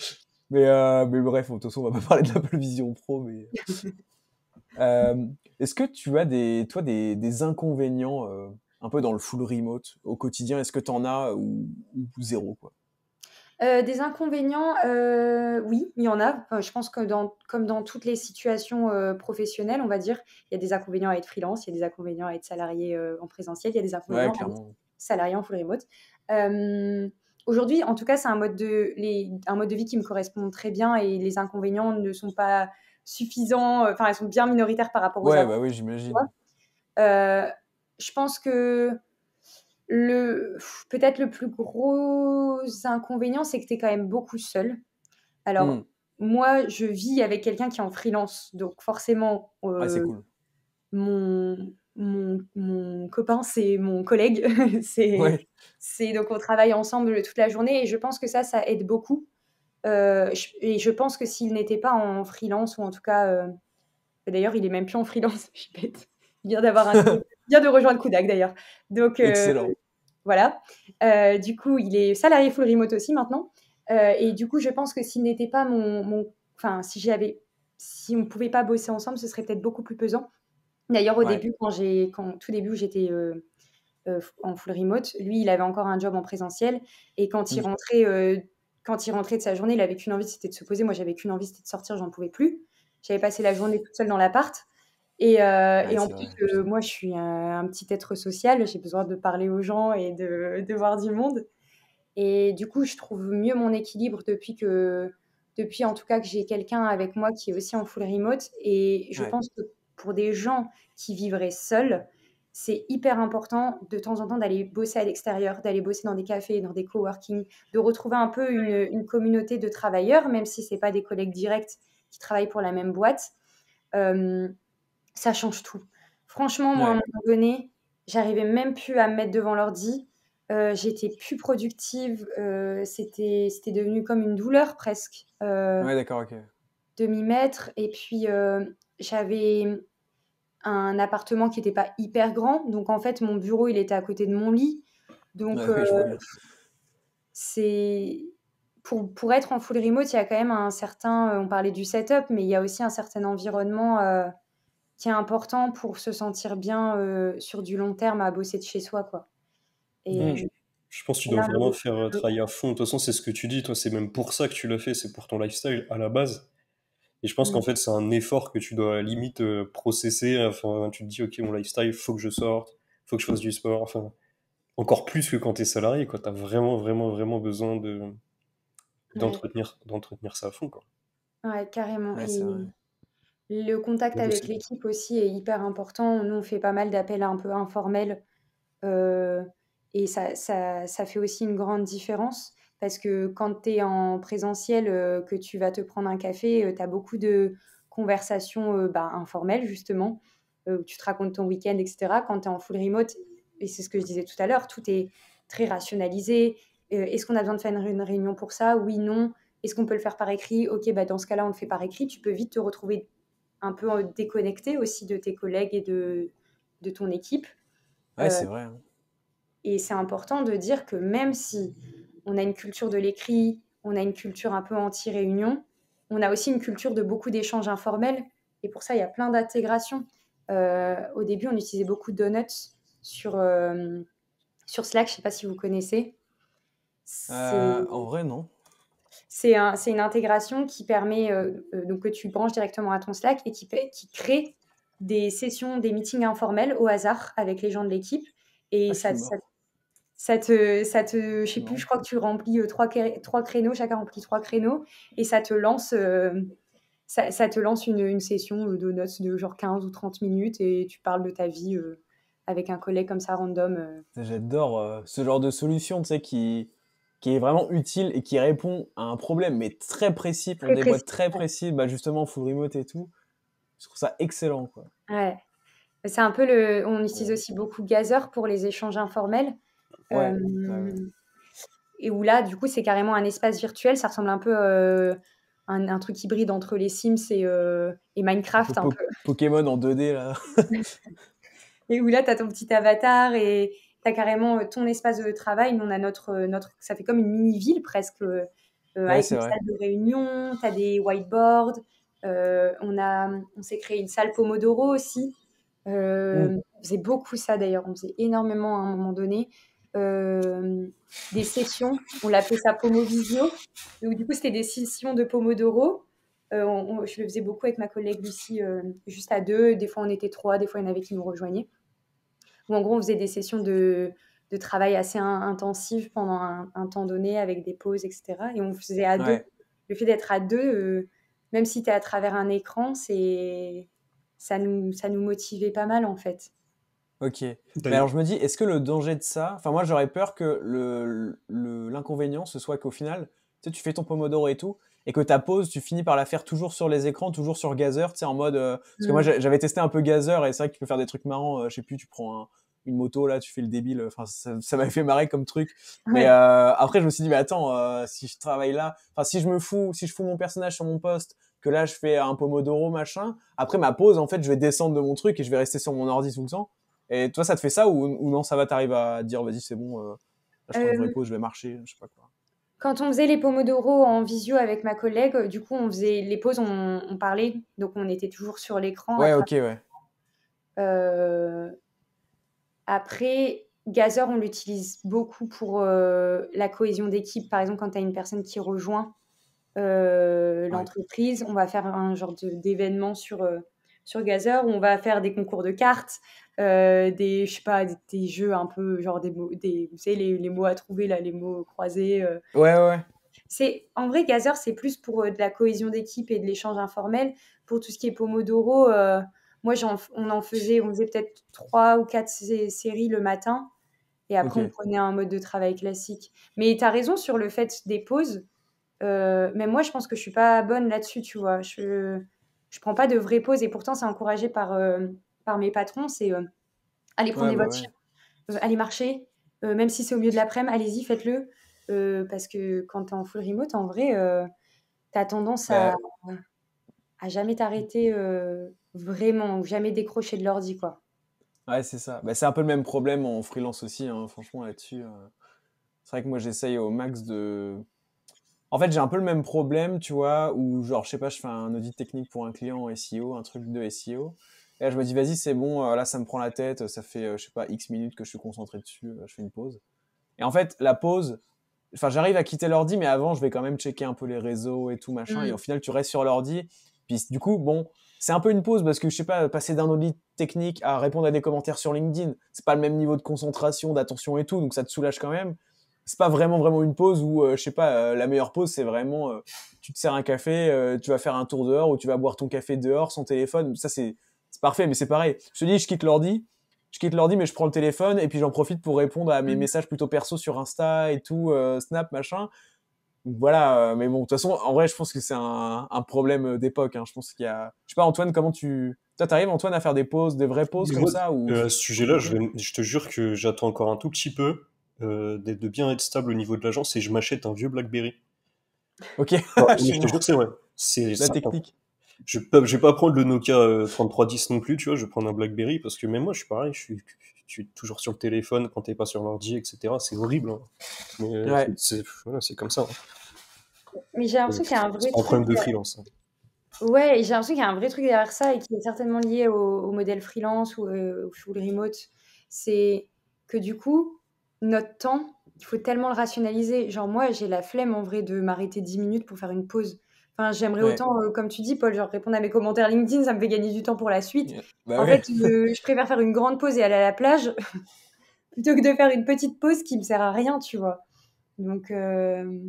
Mais, mais bref, de toute façon, on va pas parler de l'Apple Vision Pro. Mais... Est-ce que tu as des, toi, des, des inconvénients un peu dans le full remote au quotidien Est-ce que tu en as ou, ou zéro quoi euh, des inconvénients, euh, oui, il y en a. je pense que dans, comme dans toutes les situations euh, professionnelles, on va dire, il y a des inconvénients à être freelance, il y a des inconvénients à être salarié en présentiel, il y a des inconvénients à être salarié en full remote. Aujourd'hui, en tout cas, c'est un, mode de, les, un mode de vie qui me correspond très bien et les inconvénients ne sont pas suffisants, enfin, ils sont bien minoritaires par rapport aux Ouais, bah oui, j'imagine je pense que le peut-être le plus gros inconvénient, c'est que tu es quand même beaucoup seul. Alors, hmm. moi, je vis avec quelqu'un qui est en freelance, donc forcément, euh, ah, mon, mon, copain, c'est mon collègue. c'est, donc, on travaille ensemble toute la journée et je pense que ça, ça aide beaucoup. Euh, et je pense que s'il n'était pas en freelance, ou en tout cas, euh, d'ailleurs, il est même plus en freelance, je suis bête. Il vient d'avoir un vient de rejoindre Kudak d'ailleurs. Donc, euh, Excellent. Voilà. Euh, du coup, il est salarié full remote aussi maintenant. Euh, et du coup, je pense que s'il n'était pas mon, enfin, si j'avais, si on ne pouvait pas bosser ensemble, ce serait peut-être beaucoup plus pesant. D'ailleurs, au début, quand j'ai, tout début, j'étais en full remote. Lui, il avait encore un job en présentiel, et quand il mm. rentrait, quand il rentrait de sa journée, il avait qu'une envie, c'était de se poser. Moi, j'avais qu'une envie, c'était de sortir. J'en pouvais plus. J'avais passé la journée toute seule dans l'appart. Euh, et, en plus, euh, moi, je suis un, petit être social, j'ai besoin de parler aux gens et de, voir du monde. Et du coup, je trouve mieux mon équilibre depuis que, depuis en tout cas que j'ai quelqu'un avec moi qui est aussi en full remote. Et je pense que pour des gens qui vivraient seuls, c'est hyper important de temps en temps d'aller bosser à l'extérieur, d'aller bosser dans des cafés, dans des coworking, de retrouver un peu une, communauté de travailleurs, même si c'est pas des collègues directs qui travaillent pour la même boîte. Euh, ça change tout. Franchement, moi, à un moment donné, j'arrivais même plus à me mettre devant l'ordi. Euh, j'étais plus productive. Euh, c'était, devenu comme une douleur presque. Euh, De m'y mettre. Et puis, euh, j'avais un appartement qui n'était pas hyper grand. Donc, en fait, mon bureau, il était à côté de mon lit. Donc, c'est. Pour, pour être en full remote, il y a quand même un certain. On parlait du setup, mais il y a aussi un certain environnement qui est important pour se sentir bien euh, sur du long terme à bosser de chez soi. Quoi. Et, mmh. je, pense que tu dois vraiment faire euh, travailler à fond. De toute façon, c'est ce que tu dis, toi, c'est même pour ça que tu l'as fait, c'est pour ton lifestyle à la base. Et je pense qu'en mmh. fait, c'est un effort que tu dois à limite euh, processer. Enfin, hein, tu te dis, OK, mon lifestyle, il faut que je sorte, il faut que je fasse du sport. Enfin, encore plus que quand tu es salarié, Tu as vraiment, vraiment, vraiment besoin de d'entretenir d'entretenir ça à fond, quoi. Ouais, carrément. Le contact avec l'équipe aussi est hyper important. Nous, on fait pas mal d'appels un peu informels euh, et ça, ça, fait aussi une grande différence parce que quand tu es en présentiel, euh, que tu vas te prendre un café, euh, tu as beaucoup de conversations bah, informelles justement, tu te racontes ton week-end, etc. Quand tu es en full remote, et c'est ce que je disais tout à l'heure, tout est très rationalisé. Est-ce qu'on a besoin de faire une, réunion pour ça Oui, non. Est-ce qu'on peut le faire par écrit Ok, bah dans ce cas-là, on le fait par écrit. Tu peux vite te retrouver un peu euh, déconnecté aussi de tes collègues et de, de ton équipe. Ouais, c'est euh, vrai. Hein. Et c'est important de dire que même si on a une culture de l'écrit, on a une culture un peu anti-réunion, on a aussi une culture de beaucoup d'échanges informels. Et pour ça, il y a plein d'intégrations. Euh, au début, on utilisait beaucoup de donuts sur, sur Slack. Je ne sais pas si vous connaissez. en vrai, non c'est une intégration qui permet euh, euh, donc que tu branches directement à ton Slack et qui, crée des sessions, des meetings informels au hasard avec les gens de l'équipe. Et ah, ça, ça, te, ça te, sais plus, je crois que tu remplis euh, trois, trois, créneaux, chacun remplit trois créneaux, et ça te lance, ça, te lance une, une, session de notes de genre 15 ou 30 minutes, et tu parles de ta vie avec un collègue comme ça, random. J'adore ce genre de solution, tu sais, qui, qui est vraiment utile et qui répond à un problème, mais très précis, pour des précis. boîtes très précises, bah justement, full remote et tout. Je trouve ça excellent. Quoi. Ouais. C'est un peu le. On utilise aussi beaucoup Gazer pour les échanges informels. Euh, et où là, du coup, c'est carrément un espace virtuel. Ça ressemble un peu euh, un, truc hybride entre les Sims et, euh, et Minecraft. Un peu, Pokémon en 2D, là. et où là, tu as ton petit avatar et tu carrément euh, ton espace de travail. on a notre, euh, notre. Ça fait comme une mini-ville presque, euh, avec une salle de réunion, tu as des whiteboards. on a, on s'est créé une salle Pomodoro aussi. Euh, mm. On faisait beaucoup ça d'ailleurs, on faisait énormément à un moment donné. des sessions, on l'appelait ça Pomovisio. Donc, du coup, c'était des sessions de Pomodoro. je le faisais beaucoup avec ma collègue Lucie, juste à deux. Des fois, on était trois, des fois, il y en avait qui nous rejoignaient où en gros on faisait des sessions de, travail assez intensives pendant un, temps donné avec des pauses, etc. Et on faisait à deux. Le fait d'être à deux, euh, même si tu es à travers un écran, c'est ça nous, ça nous motivait pas mal en fait. Ok. alors je me dis, est-ce que le danger de ça, enfin moi j'aurais peur que l'inconvénient le, ce soit qu'au final, tu tu fais ton pomodoro et tout, et que ta pause, tu finis par la faire toujours sur les écrans, toujours sur Gazer, tu sais, en mode. Euh, parce que moi, mm. j'avais testé un peu Gazer et c'est vrai que tu peux faire des trucs marrants. Euh, je sais plus, tu prends une moto là, tu fais le débile. Enfin, ça, m'avait fait marrer comme truc. Mais euh, après, je me suis dit, mais attends, euh, si je travaille là, enfin, si je me fous, si je fous mon personnage sur mon poste, que là, je fais un pomodoro machin. Après ma pause, en fait, je vais descendre de mon truc et je vais rester sur mon ordi tout le temps. Et toi, ça te fait ça ou, non Ça va, t'arrives à dire, vas-y, c'est bon. je prends une pause, je vais marcher, je sais pas quoi. Quand on faisait les Pomodoro en visio avec ma collègue, euh, du coup, on faisait les pauses, on, parlait, donc on était toujours sur l'écran. Ouais, ok, ouais. Euh, après, Gazer, on l'utilise beaucoup pour euh, la cohésion d'équipe. Par exemple, quand tu as une personne qui rejoint l'entreprise, on va faire un genre d'événement sur, sur Gazer où on va faire des concours de cartes, euh, des, je sais pas, des, jeux un peu, genre des mots, des, vous savez, les, les mots à trouver, là, les mots croisés. Euh. Ouais, ouais. C'est, en vrai, Gazer, c'est plus pour euh, de la cohésion d'équipe et de l'échange informel. Pour tout ce qui est Pomodoro, moi, on en faisait, on faisait peut-être trois ou quatre séries le matin. Et après, on prenait un mode de travail classique. Mais tu as raison sur le fait des pauses. Euh, mais moi, je pense que je suis pas bonne là-dessus, tu vois. Je, je prends pas de vraies pauses et pourtant, c'est encouragé par, par mes patrons, c'est euh, allez prendre bah votre euh, allez marcher, euh, même si c'est au milieu de l'après-midi, allez-y, faites-le. parce que quand tu es en full remote, en vrai, tu as tendance à, jamais t'arrêter vraiment, ou jamais décrocher de l'ordi. quoi. Ouais, c'est ça. Bah, c'est un peu le même problème en freelance aussi, hein, franchement, là-dessus. C'est vrai que moi, j'essaye au max de. En fait, j'ai un peu le même problème, tu vois, où, genre, je sais pas, je fais un audit technique pour un client en SEO, un truc de SEO. Et là, je me dis, vas-y, c'est bon, euh, là, ça me prend la tête, ça fait, euh, je sais pas, X minutes que je suis concentré dessus, euh, je fais une pause. Et en fait, la pause, enfin, j'arrive à quitter l'ordi, mais avant, je vais quand même checker un peu les réseaux et tout, machin. Mm. Et au final, tu restes sur l'ordi. Puis du coup, bon, c'est un peu une pause parce que je sais pas, passer d'un audit technique à répondre à des commentaires sur LinkedIn, c'est pas le même niveau de concentration, d'attention et tout, donc ça te soulage quand même. C'est pas vraiment vraiment une pause où je sais pas, la meilleure pause c'est vraiment tu te sers un café, tu vas faire un tour dehors ou tu vas boire ton café dehors sans téléphone. Ça c'est c'est parfait, mais c'est pareil. Je te dis, je quitte l'ordi, je quitte l'ordi, mais je prends le téléphone et puis j'en profite pour répondre à mes mm. messages plutôt perso sur Insta et tout, euh, Snap, machin. Voilà, euh, mais bon, de toute façon, en vrai, je pense que c'est un, problème euh, d'époque. Hein. Je pense qu'il y a. Je sais pas, Antoine, comment tu. Toi, t'arrives, Antoine, à faire des pauses, des vraies pauses comme ça à ce sujet-là, je, te jure que j'attends encore un tout petit peu de bien être stable au niveau de l'agence et je m'achète un vieux Blackberry. Ok. c'est la technique je ne vais pas prendre le Nokia 3310 euh, non plus, tu vois, je vais prendre un BlackBerry parce que même moi, je suis pareil, je suis, toujours sur le téléphone quand t'es pas sur l'ordi, etc. C'est horrible. Hein. Mais euh, c'est comme ça. Hein. Mais j'ai l'impression euh, qu'il y a un vrai. problème de freelance. Hein. Ouais, j'ai l'impression qu'il y a un vrai truc derrière ça et qui est certainement lié au, modèle freelance ou au full remote. C'est que du coup, notre temps, il faut tellement le rationaliser. Genre, moi, j'ai la flemme en vrai de m'arrêter 10 minutes pour faire une pause. Enfin, j'aimerais autant, euh, comme tu dis, Paul, genre répondre à mes commentaires LinkedIn, ça me fait gagner du temps pour la suite. Bah en fait, je, préfère faire une grande pause et aller à la plage plutôt que de faire une petite pause qui me sert à rien, tu vois. Donc. Euh,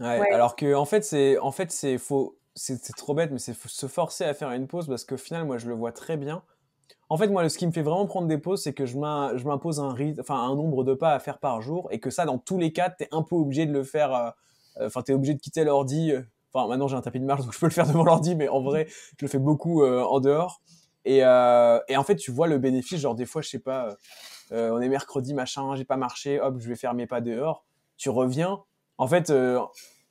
ouais, Alors que, en fait, c'est, en fait, c'est faux. c'est, trop bête, mais c'est se forcer à faire une pause parce que, finalement, final, moi, je le vois très bien. En fait, moi, ce qui me fait vraiment prendre des pauses, c'est que je m'impose un un nombre de pas à faire par jour, et que ça, dans tous les cas, tu es un peu obligé de le faire. Euh, euh, enfin, tu es obligé de quitter l'ordi. Euh, enfin, maintenant, j'ai un tapis de marche, donc je peux le faire devant l'ordi, mais en vrai, je le fais beaucoup euh, en dehors. Et, en fait, tu vois le bénéfice, genre des fois, je sais pas, on est mercredi, machin, j'ai pas marché, hop, je vais faire mes pas dehors. Tu reviens. En fait,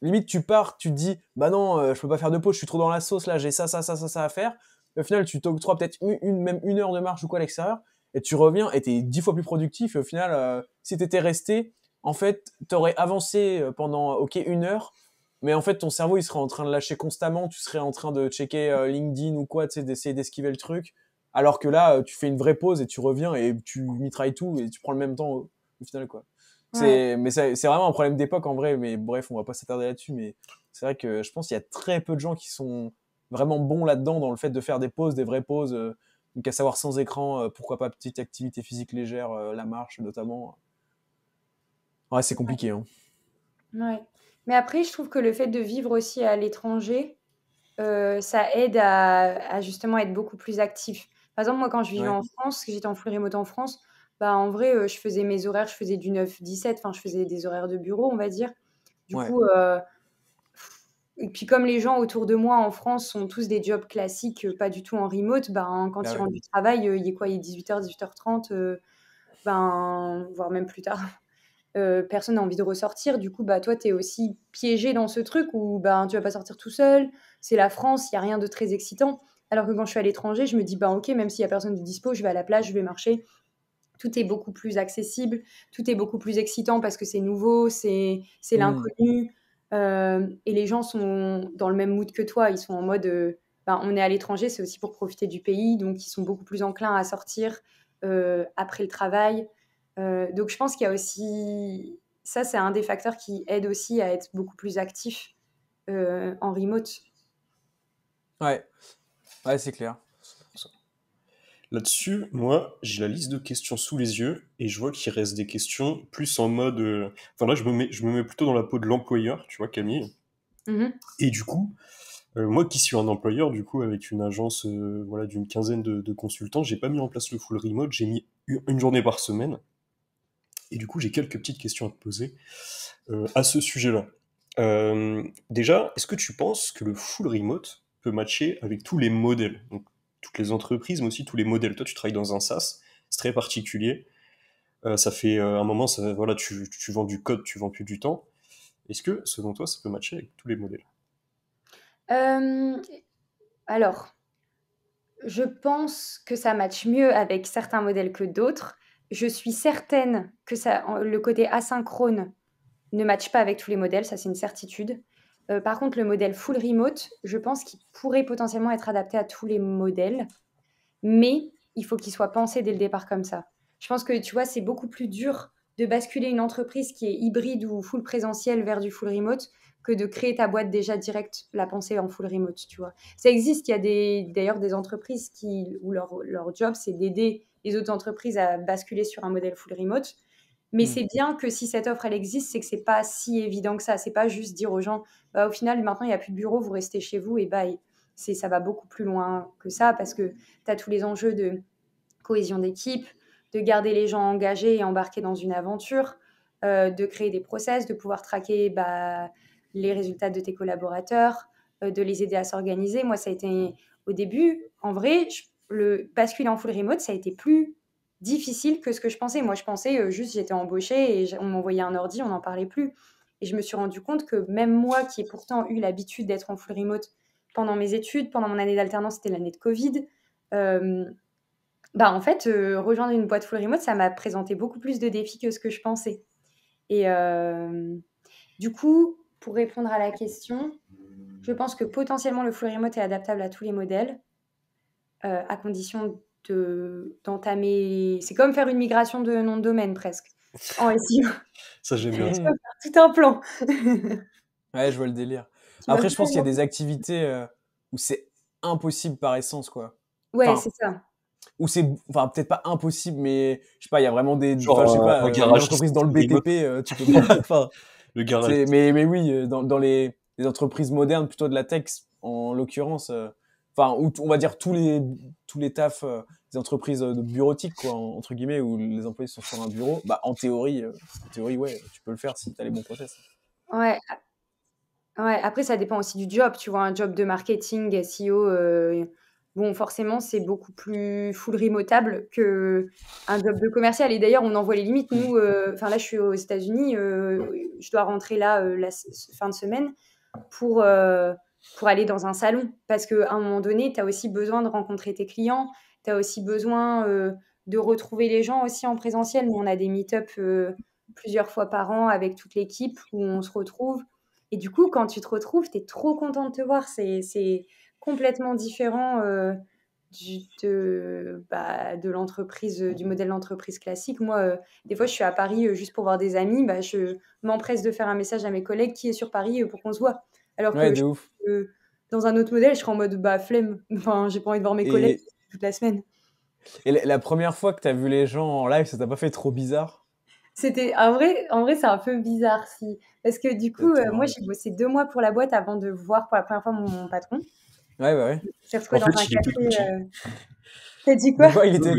limite, tu pars, tu te dis, bah non, je peux pas faire de pause, je suis trop dans la sauce, là, j'ai ça, ça, ça, ça, ça à faire. Au final, tu t'octroies peut-être une, même une heure de marche ou quoi à l'extérieur, et tu reviens et t'es dix fois plus productif. Et au final, si t'étais resté, en fait, tu aurais avancé euh, pendant ok une heure, mais en fait ton cerveau il serait en train de lâcher constamment, tu serais en train de checker euh, LinkedIn ou quoi, d'essayer d'esquiver le truc, alors que là euh, tu fais une vraie pause et tu reviens et tu mitrailles tout et tu prends le même temps au, final quoi. Mais c'est vraiment un problème d'époque en vrai, mais bref, on va pas s'attarder là-dessus, mais c'est vrai que je pense qu'il y a très peu de gens qui sont vraiment bons là-dedans dans le fait de faire des pauses, des vraies pauses. donc à savoir sans écran, pourquoi pas petite activité physique légère, la marche notamment Ouais, c'est compliqué. Hein. Mais après, je trouve que le fait de vivre aussi à l'étranger, euh, ça aide à, justement être beaucoup plus actif. Par exemple, moi, quand je vivais en France, j'étais en full remote en France, bah, en vrai, euh, je faisais mes horaires, je faisais du 9-17, enfin, je faisais des horaires de bureau, on va dire. Du coup, euh, et puis comme les gens autour de moi en France sont tous des jobs classiques, pas du tout en remote, bah, hein, quand bah ils rentrent du travail, il est quoi, il est 18h, 18h30, ben, voire même plus tard. Euh, personne n'a envie de ressortir. Du coup, bah, toi, tu es aussi piégé dans ce truc où bah, tu vas pas sortir tout seul. C'est la France, il n'y a rien de très excitant. Alors que quand je suis à l'étranger, je me dis, bah, ok, même s'il n'y a personne de dispo, je vais à la plage, je vais marcher. Tout est beaucoup plus accessible, tout est beaucoup plus excitant parce que c'est nouveau, c'est mm. l'inconnu. Euh, et les gens sont dans le même mood que toi. Ils sont en mode, euh, bah, on est à l'étranger, c'est aussi pour profiter du pays. Donc, ils sont beaucoup plus enclins à sortir après le travail euh, donc je pense qu'il y a aussi ça, c'est un des facteurs qui aide aussi à être beaucoup plus actif euh, en remote. Ouais, c'est clair. Là-dessus, moi, j'ai la liste de questions sous les yeux et je vois qu'il reste des questions plus en mode. Euh, enfin là, je me, mets, je me mets plutôt dans la peau de l'employeur, tu vois, Camille. Mm-hmm. Et du coup, moi qui suis un employeur, du coup, avec une agence voilà, d'une quinzaine de, de consultants, j'ai pas mis en place le full remote, j'ai mis une journée par semaine. Et du coup, j'ai quelques petites questions à te poser euh, à ce sujet-là. Euh, déjà, est-ce que tu penses que le full remote peut matcher avec tous les modèles Donc, toutes les entreprises, mais aussi tous les modèles. Toi, tu travailles dans un SaaS, c'est très particulier. Euh, ça fait un moment, ça, voilà, tu, tu, vends du code, tu vends plus du temps. Est-ce que, selon toi, ça peut matcher avec tous les modèles Alors, je pense que ça matche mieux avec certains modèles que d'autres. Je suis certaine que le côté asynchrone ne matche pas avec tous les modèles, ça c'est une certitude. Euh, par contre, le modèle full remote, je pense qu'il pourrait potentiellement être adapté à tous les modèles, mais il faut qu'il soit pensé dès le départ comme ça. Je pense que tu vois, c'est beaucoup plus dur de basculer une entreprise qui est hybride ou full présentiel vers du full remote que de créer ta boîte déjà direct la pensée en full remote, tu vois. Ça existe, il y a d'ailleurs des, entreprises qui, où leur job, c'est d'aider les autres entreprises à basculer sur un modèle full remote. Mais hmm. c'est bien que si cette offre elle existe, c'est que c'est pas si évident que ça. C'est pas juste dire aux gens, bah, au final maintenant il n'y a plus de bureau, vous restez chez vous et bye. C'est ça va beaucoup plus loin que ça parce que tu as tous les enjeux de cohésion d'équipe, de garder les gens engagés et embarqués dans une aventure, euh, de créer des process, de pouvoir traquer bah, les résultats de tes collaborateurs, euh, de les aider à s'organiser. Moi ça a été au début, en vrai, je le basculer en full remote, ça a été plus difficile que ce que je pensais. Moi, je pensais euh, juste j'étais embauchée et on m'envoyait un ordi, on n'en parlait plus. Et je me suis rendu compte que même moi, qui ai pourtant eu l'habitude d'être en full remote pendant mes études, pendant mon année d'alternance, c'était l'année de Covid, euh, bah en fait, euh, rejoindre une boîte full remote, ça m'a présenté beaucoup plus de défis que ce que je pensais. Et du coup, pour répondre à la question, je pense que potentiellement le full remote est adaptable à tous les modèles. Euh, à condition d'entamer. c'est comme faire une migration de nom de domaine presque. En SEO. Ça, j'aime bien. faire tout un plan. ouais, je vois le délire. Après, je pense qu'il y a des activités euh, où c'est impossible par essence, quoi. Ouais, c'est ça. Ou c'est, enfin, peut-être pas impossible, mais je sais pas, il y a vraiment des. Genre, je sais euh, pas, un garage. dans le BTP, tu peux le garage. Mais, mais oui, dans, dans les, les, entreprises modernes, plutôt de la tech, en l'occurrence, enfin, on va dire tous les, tous les tafs euh, des entreprises euh, bureautiques, entre guillemets, où les employés sont sur un bureau, bah, en théorie, euh, ouais, tu peux le faire si tu as les bons process. Ouais. Ouais, après, ça dépend aussi du job. Tu vois, un job de marketing, SEO, bon, forcément, c'est beaucoup plus full remotable qu'un job de commercial. Et d'ailleurs, on en voit les limites. Nous, mm. enfin, là, je suis aux États-Unis, je dois rentrer là la fin de semaine pour pour aller dans un salon. Parce qu'à un moment donné, tu as aussi besoin de rencontrer tes clients, tu as aussi besoin euh, de retrouver les gens aussi en présentiel. on a des meet-up euh, plusieurs fois par an avec toute l'équipe où on se retrouve. Et du coup, quand tu te retrouves, tu es trop content de te voir. C'est complètement différent euh, du, de, bah, l'entreprise, du modèle d'entreprise classique. Moi, des fois, je suis à Paris juste pour voir des amis. Bah, je m'empresse de faire un message à mes collègues qui est sur Paris pour qu'on se voit. Alors que euh, dans un autre modèle, je serais en mode bah flemme. Enfin, j'ai pas envie de voir mes collègues toute la semaine. Et la, première fois que tu as vu les gens en live, ça t'a pas fait trop bizarre C'était en vrai, en vrai, c'est un peu bizarre si parce que du coup, euh, moi j'ai bossé deux mois pour la boîte avant de voir pour la première fois mon, patron. Ouais, bah ouais. dans fait, un café. Euh, t'as dit quoi, il était...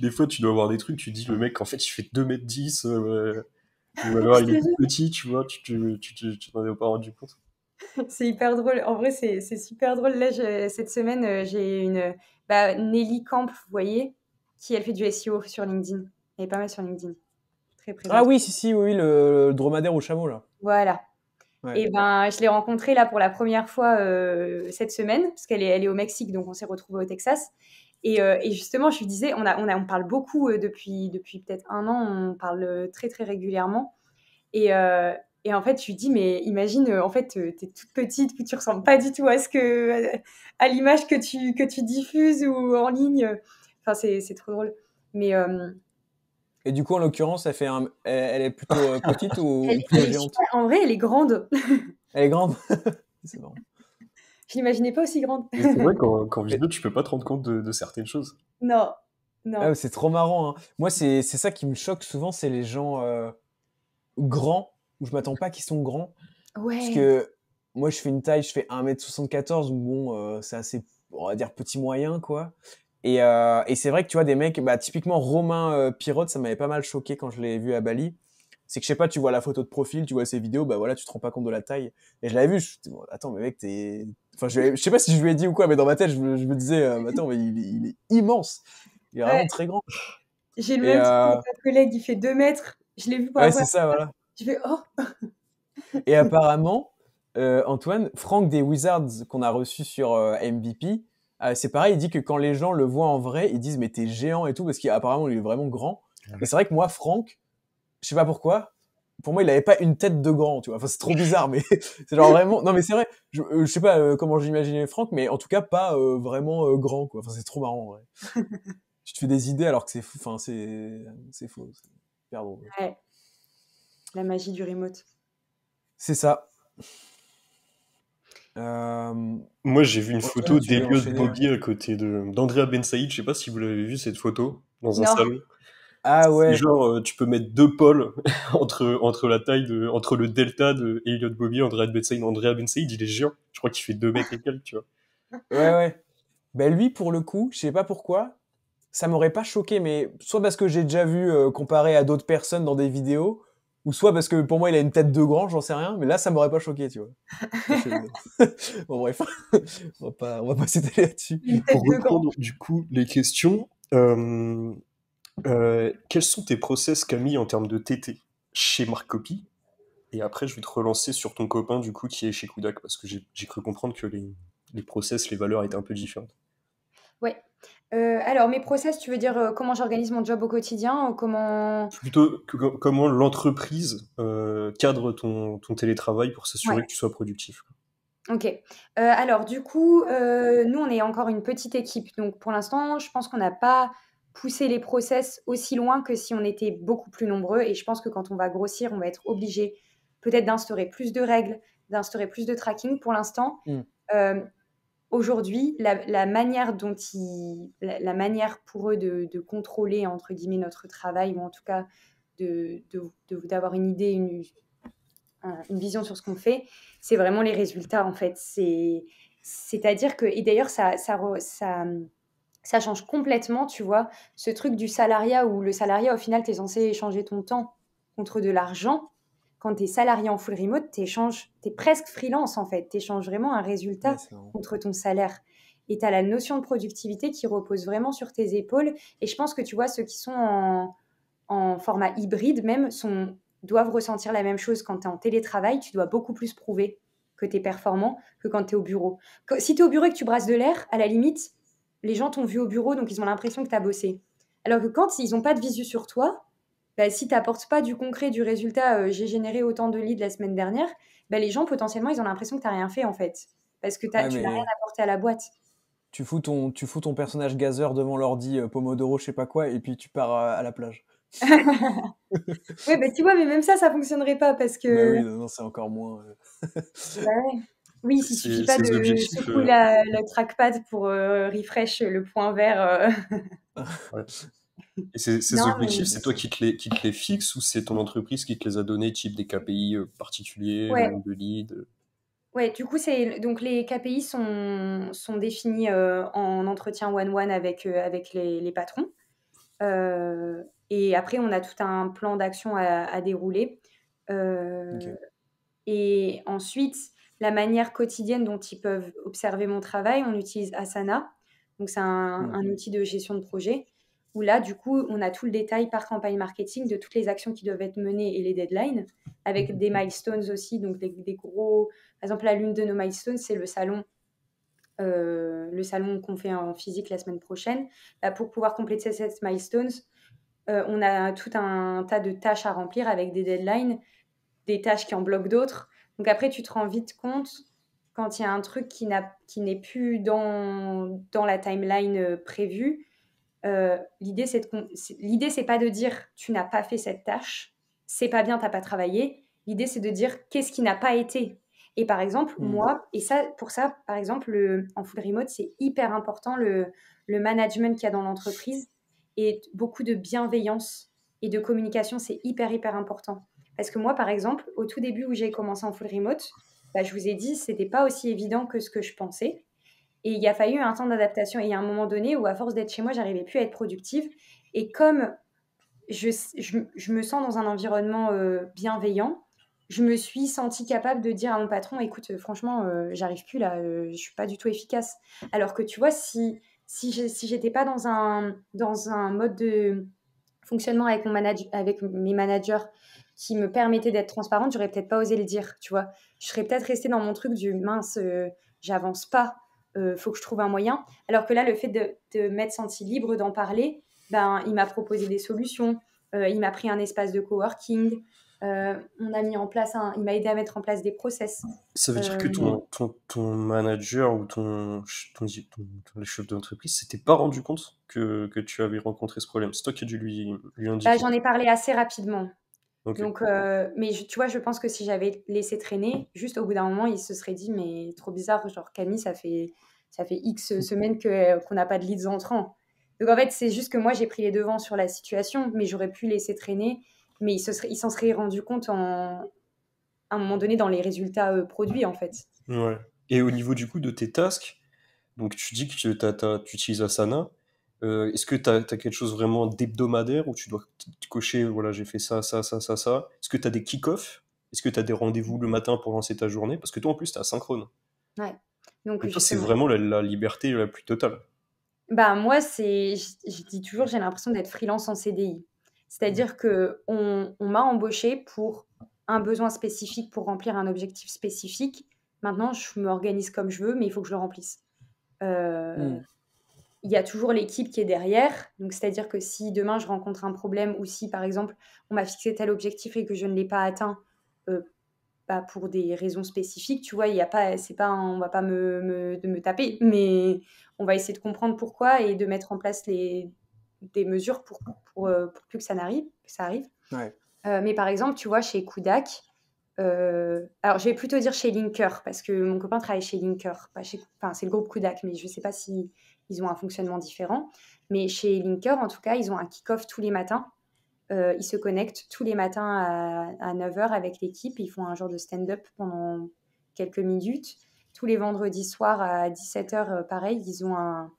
des fois, tu dois avoir des trucs, tu dis, le mec, en fait, je fais 2m10, ou alors il est petit, tu vois, tu t'en es pas rendu compte. c'est hyper drôle. En vrai, c'est super drôle. Là, cette semaine, euh, j'ai une bah, Nelly Camp, vous voyez, qui elle fait du SEO sur LinkedIn. Elle est pas mal sur LinkedIn. Très présente. Ah oui, si, si, oui, le, dromadaire au chameau, là. Voilà. Et ben, je l'ai rencontrée là pour la première fois euh, cette semaine, parce qu'elle est, elle est au Mexique, donc on s'est retrouvés au Texas. Et, euh, et, justement, je lui disais, on, a, on, a, on parle beaucoup depuis, depuis peut-être un an, on parle très très régulièrement. Et, et en fait, je lui dis, mais imagine, euh, en fait, euh, tu es toute petite, tu tu ressembles pas du tout à ce que, euh, à l'image que tu, que tu diffuses ou en ligne. Enfin, c'est trop drôle. Mais. Et du coup, en l'occurrence, elle, fait elle est plutôt petite ou plus plutôt En vrai, elle est grande. elle est grande C'est ne Je l'imaginais pas aussi grande. C'est vrai qu'en vidéo, tu peux pas te rendre compte de, certaines choses. Non, non. Ah, c'est trop marrant. Hein. Moi, c'est ça qui me choque souvent, c'est les gens grands où je m'attends pas qu'ils sont grands. Parce que moi, je fais une taille, je fais 1m74, bon, euh, c'est assez, on va dire, petit moyen, quoi. Et, euh, et c'est vrai que tu vois, des mecs, bah, typiquement Romain euh, Pirotte, ça m'avait pas mal choqué quand je l'ai vu à Bali. C'est que je sais pas, tu vois la photo de profil, tu vois ses vidéos, bah voilà, tu te rends pas compte de la taille. Et je l'avais vu, je me bon, attends, mais mec, Enfin, je, ne sais pas si je lui ai dit ou quoi, mais dans ma tête, je, me disais, attends, il, est immense. Il est vraiment très grand. J'ai le même truc, collègue, il fait 2 mètres. Je l'ai vu pour ouais, c'est ça, voilà fais oh Et apparemment, euh, Antoine, Franck des Wizards qu'on a reçu sur euh, MVP, euh, c'est pareil, il dit que quand les gens le voient en vrai, ils disent mais t'es géant et tout, parce qu'apparemment il est vraiment grand. Et ah c'est vrai que moi, Franck, je sais pas pourquoi, pour moi, il avait pas une tête de grand, tu vois. Enfin, c'est trop bizarre, mais c'est genre vraiment. Non, mais c'est vrai. Je, sais pas comment j'imaginais Franck, mais en tout cas pas vraiment grand, quoi. Enfin, c'est trop marrant, en vrai. tu te fais des idées alors que c'est Enfin, c'est faux. C'est Ouais. La magie du remote. C'est ça. Euh, Moi, j'ai vu une photo d'Eliot hein Bobby à côté d'Andrea de... Ben Saïd. Je sais pas si vous l'avez vu cette photo dans un salon. Ah ouais. Genre, euh, tu peux mettre deux pôles entre, entre la taille de, entre le delta de Elliot Bobby, Andrea Ben Andrea Ben il est géant. Je crois qu'il fait deux mètres et quelques, tu vois. Ouais, ouais. Ben lui, pour le coup, je sais pas pourquoi, ça m'aurait pas choqué, mais soit parce que j'ai déjà vu comparer euh, comparé à d'autres personnes dans des vidéos, ou soit parce que pour moi il a une tête de grand, j'en sais rien, mais là ça m'aurait pas choqué, tu vois. Euh, bon bref, on va pas, s'étaler là-dessus. Pour reprendre du coup les questions, euh, euh, quels sont tes process Camille en termes de TT chez Marcopy Et après je vais te relancer sur ton copain du coup qui est chez Kudak parce que j'ai cru comprendre que les, les process, les valeurs étaient un peu différentes. Ouais, euh, alors, mes process, tu veux dire euh, comment j'organise mon job au quotidien comment... Plutôt comment l'entreprise euh, cadre ton, télétravail pour s'assurer que tu sois productif. Ok. alors, du coup, nous, on est encore une petite équipe. Donc, pour l'instant, je pense qu'on n'a pas poussé les process aussi loin que si on était beaucoup plus nombreux. Et je pense que quand on va grossir, on va être obligé peut-être d'instaurer plus de règles, d'instaurer plus de tracking. Pour l'instant, mm aujourd'hui, la, manière dont ils, la, manière pour eux de, contrôler entre guillemets notre travail ou en tout cas de, d'avoir une idée, une, une, vision sur ce qu'on fait, c'est vraiment les résultats en fait. C'est, c'est-à-dire que et d'ailleurs ça, ça, ça, change complètement, tu vois, ce truc du salariat où le salariat au final tu es censé échanger ton temps contre de l'argent quand tu es salarié en full remote, tu es presque freelance en fait, tu échanges vraiment un résultat contre ton salaire. Et tu as la notion de productivité qui repose vraiment sur tes épaules. Et je pense que tu vois, ceux qui sont en, format hybride même sont, doivent ressentir la même chose. Quand tu es en télétravail, tu dois beaucoup plus prouver que tu es performant que quand tu es au bureau. si tu es au bureau et que tu brasses de l'air, à la limite, les gens t'ont vu au bureau, donc ils ont l'impression que tu as bossé. Alors que quand ils n'ont pas de visu sur toi, bah, si tu n'apportes pas du concret, du résultat, euh, j'ai généré autant de leads la semaine dernière, bah, les gens, potentiellement, ils ont l'impression que tu n'as rien fait, en fait. Parce que tu n'as rien apporté à la boîte. Tu fous ton, tu fous ton personnage gazeur devant l'ordi, euh, Pomodoro, je sais pas quoi, et puis tu pars euh, à la plage. oui, bah, tu vois, mais même ça, ça fonctionnerait pas parce que. Bah oui, non, c'est encore moins. Oui, il suffit pas de secouer la, trackpad pour refresh le point vert. Et ces, objectifs, c'est toi qui te, les, fixes ou c'est ton entreprise qui te les a donnés, type des KPI euh, particuliers, de lead euh? Ouais, du coup, c'est donc les KPI sont, sont définis euh, en entretien one-one avec, avec les, les patrons. et après, on a tout un plan d'action à, à, dérouler. Et ensuite, la manière quotidienne dont ils peuvent observer mon travail, on utilise Asana. Donc, c'est ah, un, outil de gestion de projet où là, du coup, on a tout le détail par campagne marketing de toutes les actions qui doivent être menées et les deadlines, avec mhm. des milestones aussi, donc des, gros... Par exemple, la l'une de nos milestones, c'est le salon euh, le salon qu'on fait en physique la semaine prochaine. pour pouvoir compléter cette milestones, euh, on a tout un tas de tâches à remplir avec des deadlines, des tâches qui en bloquent d'autres. Donc après, tu te rends vite compte quand il y a un truc qui, n'a, qui n'est plus dans la timeline euh, prévue euh, l'idée, c'est pas de dire tu n'as pas fait cette tâche, c'est pas bien, t'as pas travaillé. L'idée, c'est de dire qu'est-ce qui n'a pas été. Et par exemple, mm. moi, et ça, pour ça, par exemple, en full remote, c'est hyper important le, management qu'il y a dans l'entreprise et beaucoup de bienveillance et de communication, c'est hyper, hyper important. Parce que moi, par exemple, au tout début où j'ai commencé en full remote, bah, je vous ai dit, c'était pas aussi évident que ce que je pensais. Et il a fallu un temps d'adaptation. Et il y a un moment donné où, à force d'être chez moi, j'arrivais plus à être productive. Et comme je, me sens dans un environnement euh, bienveillant, je me suis sentie capable de dire à mon patron écoute, franchement, euh, j'arrive plus là, euh, je suis pas du tout efficace. Alors que tu vois, si, si j'étais pas dans un, dans un mode de fonctionnement avec, mon avec mes managers qui me permettaient d'être transparente, j'aurais peut-être pas osé le dire, tu vois. Je serais peut-être restée dans mon truc du mince, j'avance pas euh, faut que je trouve un moyen. Alors que là, le fait de, te mettre senti libre d'en parler, ben, il m'a proposé des solutions, euh, il m'a pris un espace de coworking, euh, on a mis en place un, il m'a aidé à mettre en place des process. Ça veut dire que ton, euh, ton, ton manager ou ton, ton, ton le chef d'entreprise s'était pas rendu compte que, que, tu avais rencontré ce problème. C'est toi qui as dû lui, lui indiquer. Bah, j'en ai parlé assez rapidement. Donc, euh, mais tu vois, je pense que si j'avais laissé traîner, juste au bout d'un moment, il se serait dit, mais trop bizarre, genre Camille, ça fait, ça fait X mm. semaines que, euh, qu'on n'a pas de leads entrants. Donc en fait, c'est juste que moi, j'ai pris les devants sur la situation, mais j'aurais pu laisser traîner, mais il, se serait, s'en serait rendu compte en, à un moment donné dans les résultats euh, produits, en fait. Ouais. Et au niveau du coup de tes tasks, donc tu dis que tu utilises Asana. Euh, est-ce que tu as, quelque chose vraiment d'hebdomadaire où tu dois cocher, voilà, j'ai fait ça, ça, ça, ça, ça Est-ce que tu as des kick-offs Est-ce que tu as des rendez-vous le matin pour lancer ta journée Parce que toi, en plus, tu es asynchrone. Ouais. Donc, c'est vraiment la, liberté la plus totale. Bah, moi, c'est, je, dis toujours, j'ai l'impression d'être freelance en CDI. C'est-à-dire que on, m'a embauché pour un besoin spécifique, pour remplir un objectif spécifique. Maintenant, je m'organise comme je veux, mais il faut que je le remplisse. Euh, hmm il y a toujours l'équipe qui est derrière. Donc, c'est-à-dire que si demain je rencontre un problème ou si, par exemple, on m'a fixé tel objectif et que je ne l'ai pas atteint euh, bah, pour des raisons spécifiques, tu vois, il y a pas, c'est pas, on va pas me, taper, mais on va essayer de comprendre pourquoi et de mettre en place les, des mesures pour, euh, plus que ça n'arrive, que ça arrive. Euh, mais par exemple, tu vois, chez Kudak, euh, alors, je vais plutôt dire chez Linker, parce que mon copain travaille chez Linker. chez, enfin, c'est le groupe Kodak, mais je ne sais pas si ils ont un fonctionnement différent. Mais chez Linker, en tout cas, ils ont un kick-off tous les matins. Euh, ils se connectent tous les matins à, 9h avec l'équipe. Ils font un genre de stand-up pendant quelques minutes. Tous les vendredis soirs à 17h, euh, pareil, ils ont un,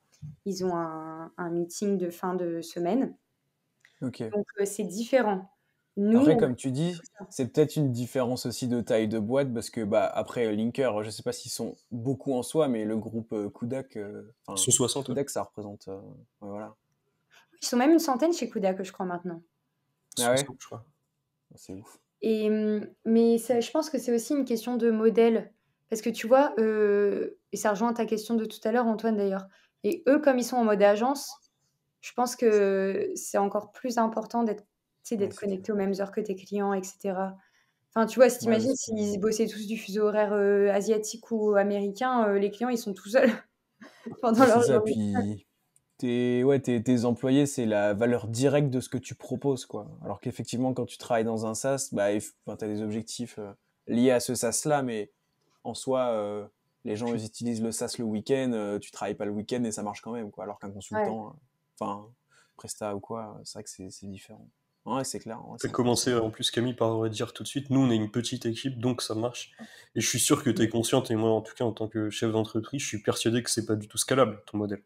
ils ont un, un meeting de fin de semaine. Donc, c'est différent après, comme tu dis, c'est peut-être une différence aussi de taille de boîte parce que bah après euh, Linker, je sais pas s'ils sont beaucoup en soi, mais le groupe euh, Kudak, 60, euh, Kudak, ça représente, voilà. Ils sont même une centaine chez Kudak, je crois maintenant. Ah ouais, je crois. C'est ouf. Et hum, mais je pense que c'est aussi une question de modèle parce que tu vois, et ça rejoint ta question de tout à l'heure, Antoine d'ailleurs. Et eux, comme ils sont en mode agence, je pense que c'est encore plus important d'être d'être connecté aux mêmes heures que tes clients, etc. Enfin, tu vois, si t'imagines, imagines s'ils bossaient tous du fuseau horaire euh, asiatique ou américain, euh, les clients, ils sont tout seuls pendant leur ça, puis tes, ouais, tes, tes employés, c'est la valeur directe de ce que tu proposes, quoi. Alors qu'effectivement, quand tu travailles dans un SaaS, bah, tu as des objectifs euh, liés à ce SaaS-là, mais en soi, les gens, ils utilisent le SaaS le week-end, tu travailles pas le week-end et ça marche quand même, quoi. Alors qu'un consultant, enfin, Presta ou quoi, c'est vrai que c'est différent. Ouais, c'est clair. commencé en plus, Camille, par dire tout de suite nous, on est une petite équipe, donc ça marche. Et je suis sûr que tu es consciente, et moi, en tout cas, en tant que chef d'entreprise, je suis persuadé que c'est pas du tout scalable, ton modèle.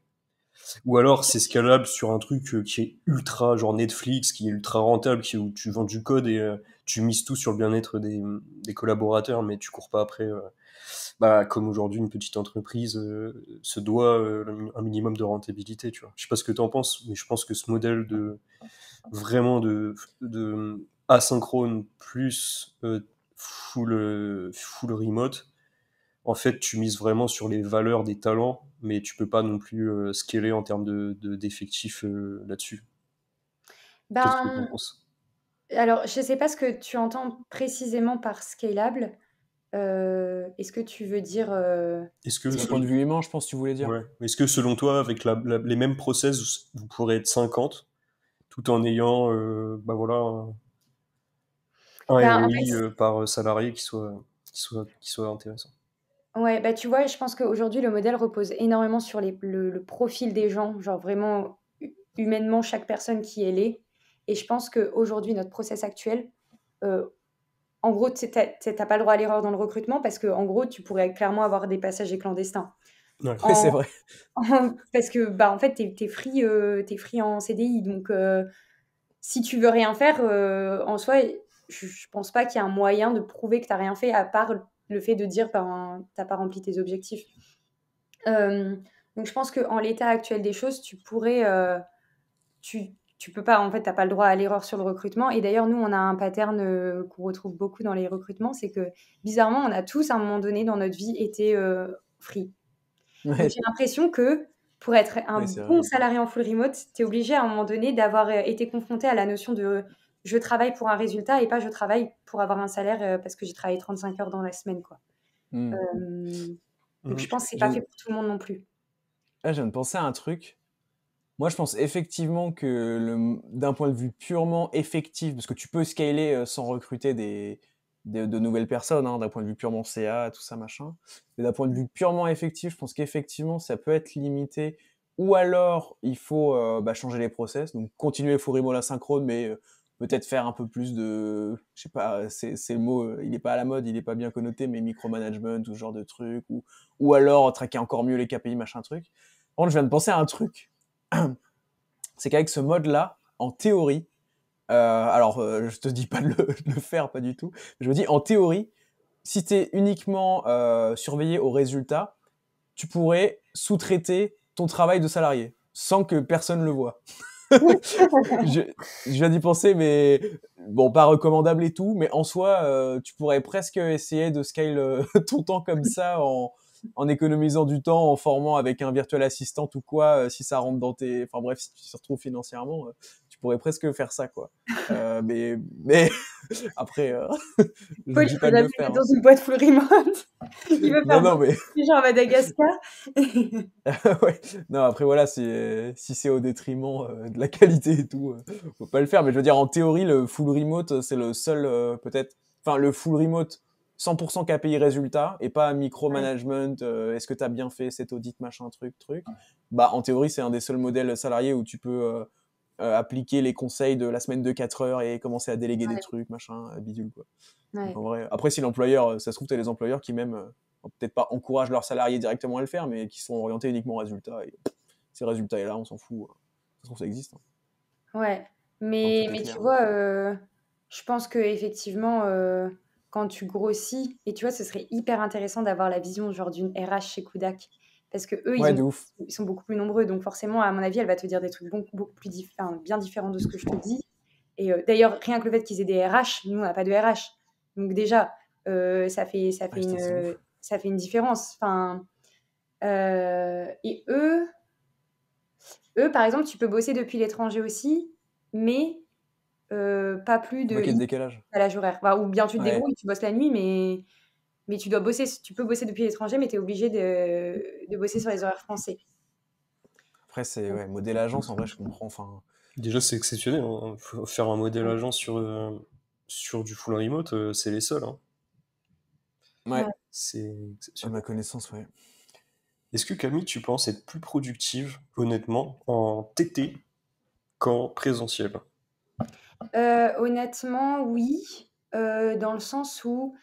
Ou alors, c'est scalable sur un truc euh, qui est ultra, genre Netflix, qui est ultra rentable, qui, où tu vends du code et, euh, tu mises tout sur le bien-être des, collaborateurs, mais tu cours pas après. Euh, bah, comme aujourd'hui, une petite entreprise euh, se doit euh, un minimum de rentabilité. Tu vois. Je sais pas ce que tu en penses, mais je pense que ce modèle de vraiment de, de asynchrone plus full, full remote, en fait, tu mises vraiment sur les valeurs des talents, mais tu peux pas non plus scaler en termes d'effectifs de, là-dessus. Ben, Qu'est-ce que tu penses alors, je ne sais pas ce que tu entends précisément par scalable. Euh, est-ce que tu veux dire. Euh, est-ce que. Du point de vue humain, je pense que tu voulais dire. Est-ce que selon toi, avec les mêmes process, vous pourrez être 50 tout en ayant euh, bah voilà, un, ben, par salarié qui soit, qui soit, intéressant Ouais, bah tu vois, je pense qu'aujourd'hui, le modèle repose énormément sur le, profil des gens, genre vraiment humainement chaque personne qui est là. Et je pense qu'aujourd'hui, notre process actuel, euh, en gros, tu n'as pas le droit à l'erreur dans le recrutement parce que, en gros, tu pourrais clairement avoir des passagers clandestins. Oui, c'est vrai. parce que, bah, en fait, tu es, es, free, euh, es free en CDI. Donc, euh, si tu veux rien faire, en soi, je, ne pense pas qu'il y a un moyen de prouver que tu n'as rien fait à part le fait de dire ben, tu n'as pas rempli tes objectifs. donc, je pense qu'en l'état actuel des choses, tu pourrais. tu, tu peux pas, en fait, n'as pas le droit à l'erreur sur le recrutement. Et d'ailleurs, nous, on a un pattern euh, qu'on retrouve beaucoup dans les recrutements, c'est que bizarrement, on a tous à un moment donné dans notre vie été euh, free. J'ai l'impression que pour être un bon salarié en full remote, tu es obligé à un moment donné d'avoir euh, été confronté à la notion de je travaille pour un résultat et pas je travaille pour avoir un salaire parce que j'ai travaillé 35 heures dans la semaine. Quoi. Mmh. donc mmh. je pense que c'est pas fait pour tout le monde non plus. Ah, je viens de penser à un truc. Moi, je pense effectivement que d'un point de vue purement effectif, parce que tu peux scaler euh, sans recruter des, de, nouvelles personnes, hein, d'un point de vue purement CA, tout ça, machin. Mais d'un point de vue purement effectif, je pense qu'effectivement, ça peut être limité. Ou alors, il faut euh, bah, changer les process, donc continuer la synchrone, mais euh, peut-être faire un peu plus de. Je sais pas, c'est le mot, il n'est pas à la mode, il n'est pas bien connoté, mais micromanagement, tout genre de truc. Ou, ou alors, traquer encore mieux les KPI, machin truc. Par je viens de penser à un truc c'est qu'avec ce mode-là, en théorie, euh, alors euh, je te dis pas de le, faire, pas du tout, je me dis en théorie, si tu es uniquement euh, surveillé au résultat, tu pourrais sous-traiter ton travail de salarié sans que personne le voit. je, je, viens d'y penser, mais bon, pas recommandable et tout, mais en soi, tu pourrais presque essayer de scale ton temps comme ça en, en économisant du temps, en formant avec un virtuel assistant ou quoi, euh, si ça rentre dans tes, enfin bref, si tu te retrouves financièrement, euh, tu pourrais presque faire ça quoi. Euh, mais mais après, euh, je Paul, hein. Dans une boîte full remote, il veut faire non, genre à Madagascar. ouais. Non après voilà, si c'est au détriment de la qualité et tout, faut pas le faire. Mais je veux dire en théorie, le full remote c'est le seul peut-être, enfin le full remote 100% KPI résultat et pas micro-management, euh, est-ce que tu as bien fait cet audit, machin, truc, truc. Bah, en théorie, c'est un des seuls modèles salariés où tu peux euh, euh, appliquer les conseils de la semaine de 4 heures et commencer à déléguer des trucs, machin, bidule. Quoi. après, si l'employeur, ça se trouve, tu as les employeurs qui même, peut-être pas encouragent leurs salariés directement à le faire, mais qui sont orientés uniquement aux résultats. Et ces résultats et là, on s'en fout. Ça se trouve, ça existe. Hein. Ouais, mais, mais tu vois, je pense que effectivement quand tu grossis. Et tu vois, ce serait hyper intéressant d'avoir la vision genre d'une RH chez Kudak. Parce que eux, ils, sont beaucoup plus nombreux. Donc forcément, à mon avis, elle va te dire des trucs beaucoup, plus bien différents de ce que je te dis. Et euh, d'ailleurs, rien que le fait qu'ils aient des RH, nous, on n'a pas de RH. Donc déjà, euh, ça, fait, ça, ah, fait une, ça fait une différence. Enfin, euh, et eux, eux, par exemple, tu peux bosser depuis l'étranger aussi, mais euh, pas plus de. quel décalage. Décalage horaire. ou bien tu te débrouilles, tu bosses la nuit, mais, mais tu dois bosser. Tu peux bosser depuis l'étranger, mais tu es obligé de... de... bosser sur les horaires français. Après, c'est ouais, modèle agence, en vrai, je comprends. Enfin... Déjà, c'est exceptionnel. Hein. Faire un modèle agence sur, euh, sur du full remote, euh, c'est les seuls. Hein. Ouais. C'est À ma connaissance, ouais. Est-ce que Camille, tu penses être plus productive, honnêtement, en TT qu'en présentiel euh, honnêtement, oui, euh, dans le sens où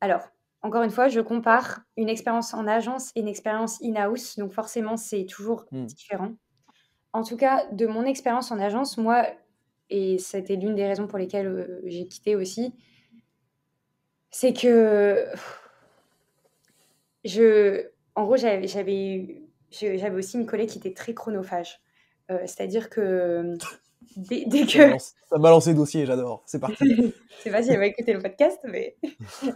alors, encore une fois, je compare une expérience en agence et une expérience in-house, donc forcément, c'est toujours hmm. différent. En tout cas, de mon expérience en agence, moi et c'était l'une des raisons pour lesquelles, euh, j'ai quitté aussi c'est que je en gros, j'avais j'avais j'avais aussi une collègue qui était très chronophage. c'est-à-dire que, dès, que. Ça m'a lancé dossier, j'adore. C'est parti. C'est pas si elle va le podcast, mais.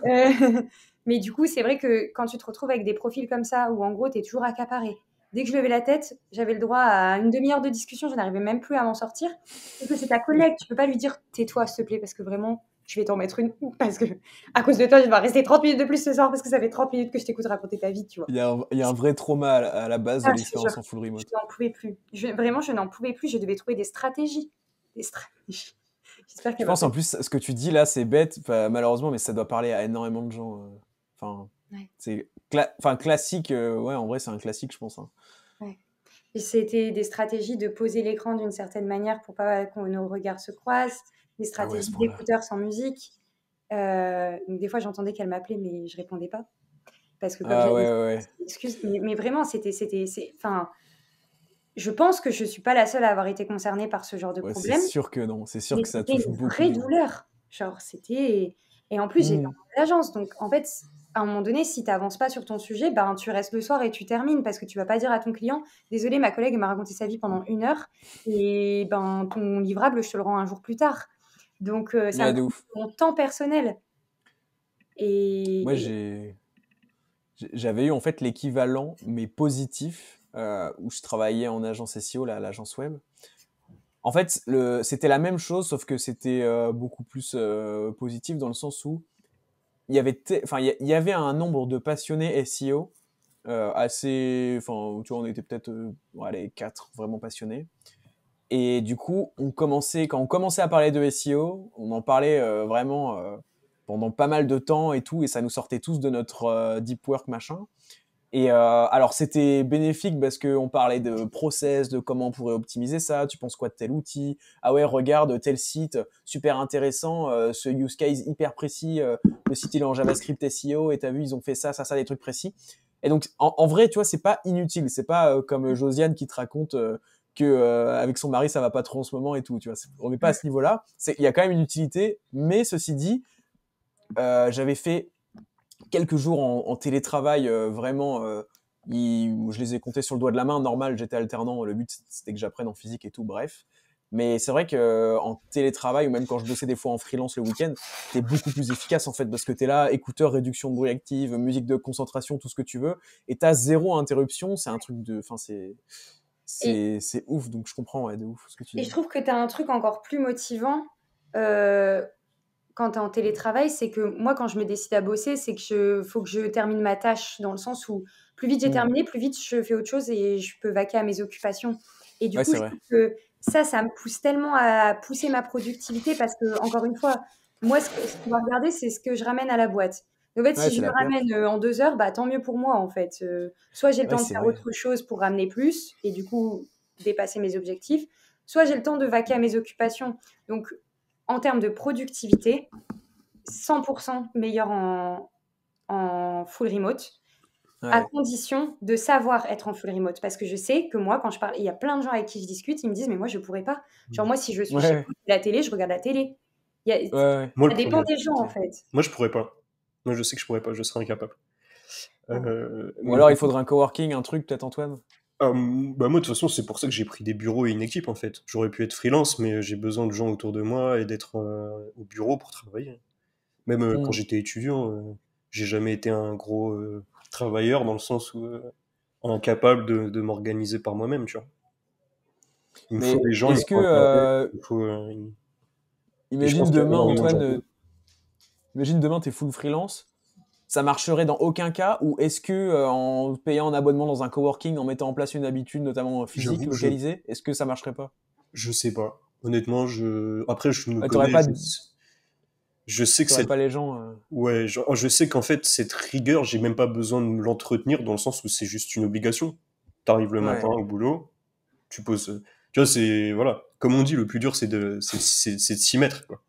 Euh, mais du coup, c'est vrai que quand tu te retrouves avec des profils comme ça, où en gros, tu es toujours accaparé. Dès que je levais la tête, j'avais le droit à une demi-heure de discussion, je n'arrivais même plus à m'en sortir. c'est que c'est ta collègue, tu peux pas lui dire tais-toi, s'il te plaît, parce que vraiment, je vais t'en mettre une parce que à cause de toi, je vais rester 30 minutes de plus ce soir parce que ça fait 30 minutes que je t'écoute raconter ta vie, tu vois. Il y a un, vrai trauma à, la, à la base de ah, l'expérience en full remote. Je n'en pouvais plus. vraiment, je n'en pouvais plus. Je devais trouver des stratégies. Des stratégies. J'espère que... je pense en plus, ce que tu dis là, c'est bête, malheureusement, mais ça doit parler à énormément de gens. Euh, enfin, c'est Enfin, classique. Euh, ouais, en vrai, c'est un classique, je pense. Hein. Ouais. Et C'était des stratégies de poser l'écran d'une certaine manière pour pas qu'on nos regards se croisent des ah stratégies d'écouteurs sans musique. Euh, des fois, j'entendais qu'elle m'appelait, mais je répondais pas. Parce que comme ah, ouais, ouais. Excuse, mais, vraiment, c'était, c'était, enfin, je pense que je suis pas la seule à avoir été concernée par ce genre de problème. C'est sûr que non, c'est sûr que ça touche beaucoup. C'était une douleur. Genre, c'était et en plus, j'ai l'agence, hmm. donc en fait, à un moment donné, si tu n'avances pas sur ton sujet, ben, tu restes le soir et tu termines parce que tu vas pas dire à ton client Désolé, ma collègue m'a raconté sa vie pendant une heure et ben, ton livrable, je te le rends un jour plus tard. Donc, euh, ça ouais, mon temps personnel. Et. Moi, j'ai. J'avais eu en fait l'équivalent, mais positif, euh, où je travaillais en agence SEO, là, à l'agence web. En fait, c'était la même chose, sauf que c'était euh, beaucoup plus positif dans le sens où il y avait, enfin, il y, avait un nombre de passionnés SEO assez, enfin, tu vois, on était peut-être, quatre vraiment passionnés. Et du coup, on commençait, quand on commençait à parler de SEO, on en parlait euh, vraiment euh, pendant pas mal de temps et tout, et ça nous sortait tous de notre euh, deep work machin. Et alors, c'était bénéfique parce qu'on parlait de process, de comment on pourrait optimiser ça, tu penses quoi de tel outil, ah ouais, regarde tel site, super intéressant, ce use case hyper précis, le site il est en JavaScript SEO, et t'as vu, ils ont fait ça, ça, ça, des trucs précis. Et donc, en, en vrai, tu vois, c'est pas inutile, c'est pas comme Josiane qui te raconte que euh, avec son mari ça va pas trop en ce moment et tout tu vois on n'est pas à ce niveau là il y a quand même une utilité mais ceci dit euh, j'avais fait quelques jours en, télétravail euh, vraiment je les ai comptés sur le doigt de la main normal j'étais alternant le but c'était que j'apprenne en physique et tout bref mais c'est vrai que en télétravail ou même quand je bossais des fois en freelance le week-end t'es beaucoup plus efficace en fait parce que t'es là écouteur réduction de bruit active musique de concentration tout ce que tu veux et t'as zéro interruption c'est un truc de enfin c'est c'est ouf. Donc, je comprends de ouf ce que tu dis. Et je trouve que tu as un truc encore plus motivant euh, quand tu es en télétravail. C'est que moi, quand je me décide à bosser, c'est que je, faut que je termine ma tâche dans le sens où plus vite j'ai mm. terminé, plus vite je fais autre chose et je peux vaquer à mes occupations. Et du coup, que ça, ça me pousse tellement à pousser ma productivité parce que, encore une fois, moi, ce, que, ce qu'on regarder, c'est ce que je ramène à la boîte. En fait, si je le ramène euh, en deux heures, bah, tant mieux pour moi, en fait. Euh, soit j'ai le temps de faire autre chose pour ramener plus et du coup dépasser mes objectifs, soit j'ai le temps de vaquer à mes occupations. Donc, en termes de productivité, 100% meilleur en, en, full remote, à condition de savoir être en full remote. Parce que je sais que moi, quand je parle, il y a plein de gens avec qui je discute, ils me disent, mais moi, je pourrais pas. Mmh. Genre, moi, si je suis chez la télé, je regarde la télé. Y ça, dépend des gens, en fait. Moi, je pourrais pas. Moi, je sais que je pourrais pas, je serais incapable. Ah euh, Ou alors, il faudrait un coworking, un truc, peut-être, Antoine hum, bah, moi de toute façon c'est pour ça que j'ai pris des bureaux et une équipe en fait. J'aurais pu être freelance mais j'ai besoin de gens autour de moi et d'être euh, au bureau pour travailler. Même euh, quand mmh. j'étais étudiant, j'ai jamais été un gros travailleur dans le sens où incapable de, m'organiser par moi-même, tu vois. Il me faut des gens. Est-ce que faut, imagine demain Antoine, Imagine demain, tu es full freelance. Ça marcherait dans aucun cas Ou est-ce que euh, en payant un abonnement dans un coworking, en mettant en place une habitude, notamment physique, localisée, est-ce que ça marcherait pas Je sais pas. Honnêtement, je. Après, je ne connais pas. Je... sais que pas les gens. Euh. Ouais, oh, je, sais qu'en fait, cette rigueur, j'ai même pas besoin de l'entretenir dans le sens où c'est juste une obligation. Tu arrives le matin au boulot, tu poses. Tu vois, c'est. Voilà. Comme on dit, le plus dur, c'est de, c'est, de s'y mettre, quoi.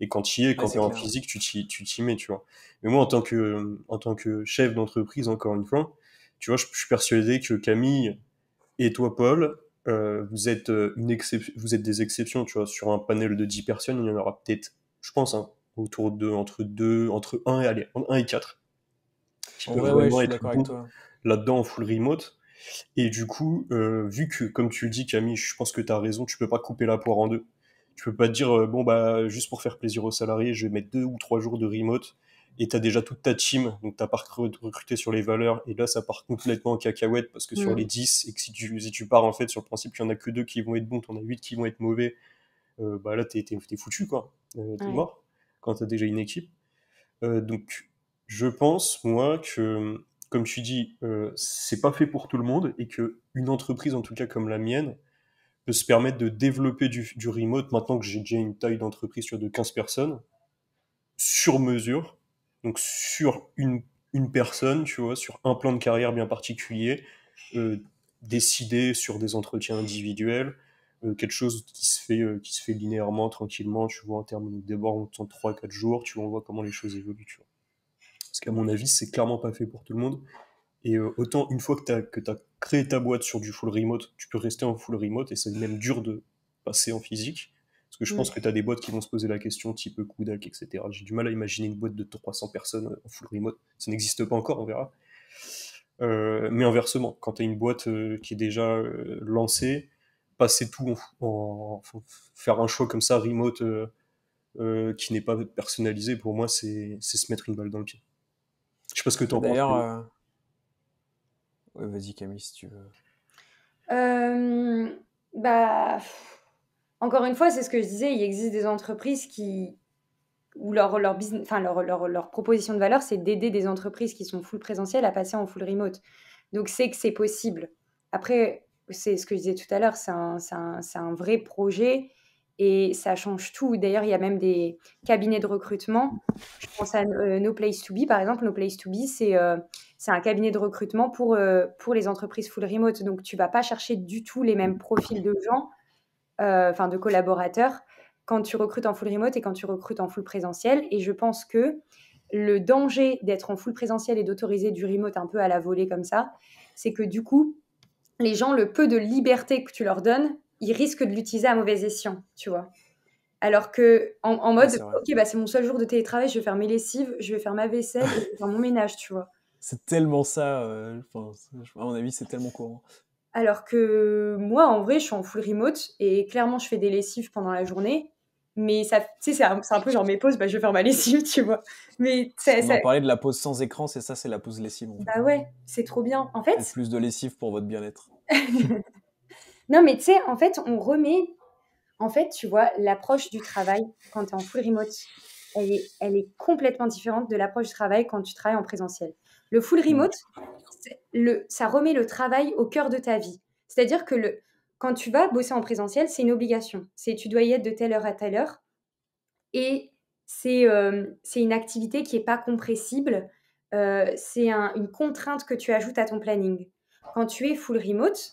Et quand tu y es, quand en physique, tu t'y mets, tu vois. Mais moi, en tant que, en tant que chef d'entreprise, encore une fois, tu vois, je, suis persuadé que Camille et toi, Paul, euh, vous, êtes euh, une vous êtes des exceptions, tu vois. Sur un panel de 10 personnes, il y en aura peut-être, je pense, hein, autour de, entre deux, entre 1 et, quatre. 1 et 4. Qui ouais, je Là-dedans, en full remote. Et du coup, euh, vu que, comme tu le dis, Camille, je pense que tu as raison, tu peux pas couper la poire en deux. Tu peux pas dire, euh, bon, bah, juste pour faire plaisir aux salariés, je vais mettre deux ou trois jours de remote et tu as déjà toute ta team, donc t'as pas recruté sur les valeurs, et là ça part complètement en cacahuète parce que sur mm. les 10, et que si tu, pars en fait sur le principe qu'il y en a que deux qui vont être bons, t'en as huit qui vont être mauvais, euh, bah là t'es, foutu quoi, euh, t'es mort quand tu déjà une équipe. donc je pense moi que, comme tu dis, c'est pas fait pour tout le monde et que une entreprise en tout cas comme la mienne, se permettre de développer du, du remote maintenant que j'ai déjà une taille d'entreprise sur de 15 personnes, sur mesure, donc sur une, une, personne, tu vois, sur un plan de carrière bien particulier, euh, décider sur des entretiens individuels, euh, quelque chose qui se fait euh, qui se fait linéairement, tranquillement, tu vois, en termes de débord, en 3-4 jours, tu vois, on voit comment les choses évoluent, tu vois. Parce qu'à mon avis, c'est clairement pas fait pour tout le monde. Et euh, autant une fois que tu que as créer ta boîte sur du full remote, tu peux rester en full remote et c'est même dur de passer en physique. Parce que je pense mm. que tu as des boîtes qui vont se poser la question, type Kudak, etc. J'ai du mal à imaginer une boîte de 300 personnes euh, en full remote. Ça n'existe pas encore, on verra. Euh, mais inversement, quand tu as une boîte euh, qui est déjà lancée, passer tout en, faire un choix comme ça, remote, qui n'est pas personnalisé, pour moi, c'est se mettre une balle dans le pied. Je sais pas ce que tu en penses. D'ailleurs, Vas-y Camille, si tu veux. Euh, bah, encore une fois, c'est ce que je disais, il existe des entreprises qui, ou leur, leur, leur, leur, leur proposition de valeur, c'est d'aider des entreprises qui sont full présentiel à passer en full remote. Donc c'est que c'est possible. Après, c'est ce que je disais tout à l'heure, c'est un, un, un, vrai projet et ça change tout. D'ailleurs, il y a même des cabinets de recrutement. Je pense à euh, No Place to Be, par exemple. No Place to Be, c'est euh, un cabinet de recrutement pour, euh, pour les entreprises full remote. Donc, tu vas pas chercher du tout les mêmes profils de gens, enfin de collaborateurs, quand tu recrutes en full remote et quand tu recrutes en full présentiel. Et je pense que le danger d'être en full présentiel et d'autoriser du remote un peu à la volée comme ça, c'est que du coup, les gens, le peu de liberté que tu leur donnes, il risque de l'utiliser à mauvais escient, tu vois. Alors que en, mode, ok, bah, c'est mon seul jour de télétravail, je vais faire mes lessives, je vais faire ma vaisselle, je vais faire mon ménage, tu vois. C'est tellement ça, euh, à mon avis, c'est tellement courant. Alors que moi, en vrai, je suis en full remote et clairement, je fais des lessives pendant la journée. Mais ça, c'est un, peu genre mes pauses, bah, je vais faire ma lessive, tu vois. Mais ça, On parlait de la pause sans écran, c'est ça, c'est la pause lessive. Bah ouais, c'est trop bien. En fait. plus de lessive pour votre bien-être. Non, mais tu sais, en fait, on remet, en fait, tu vois, l'approche du travail quand tu es en full remote, elle est, elle est complètement différente de l'approche du travail quand tu travailles en présentiel. Le full remote, le, ça remet le travail au cœur de ta vie. C'est-à-dire que le, quand tu vas bosser en présentiel, c'est une obligation. C'est tu dois y être de telle heure à telle heure. Et c'est euh, une activité qui n'est pas compressible. Euh, c'est une contrainte que tu ajoutes à ton planning. Quand tu es full remote,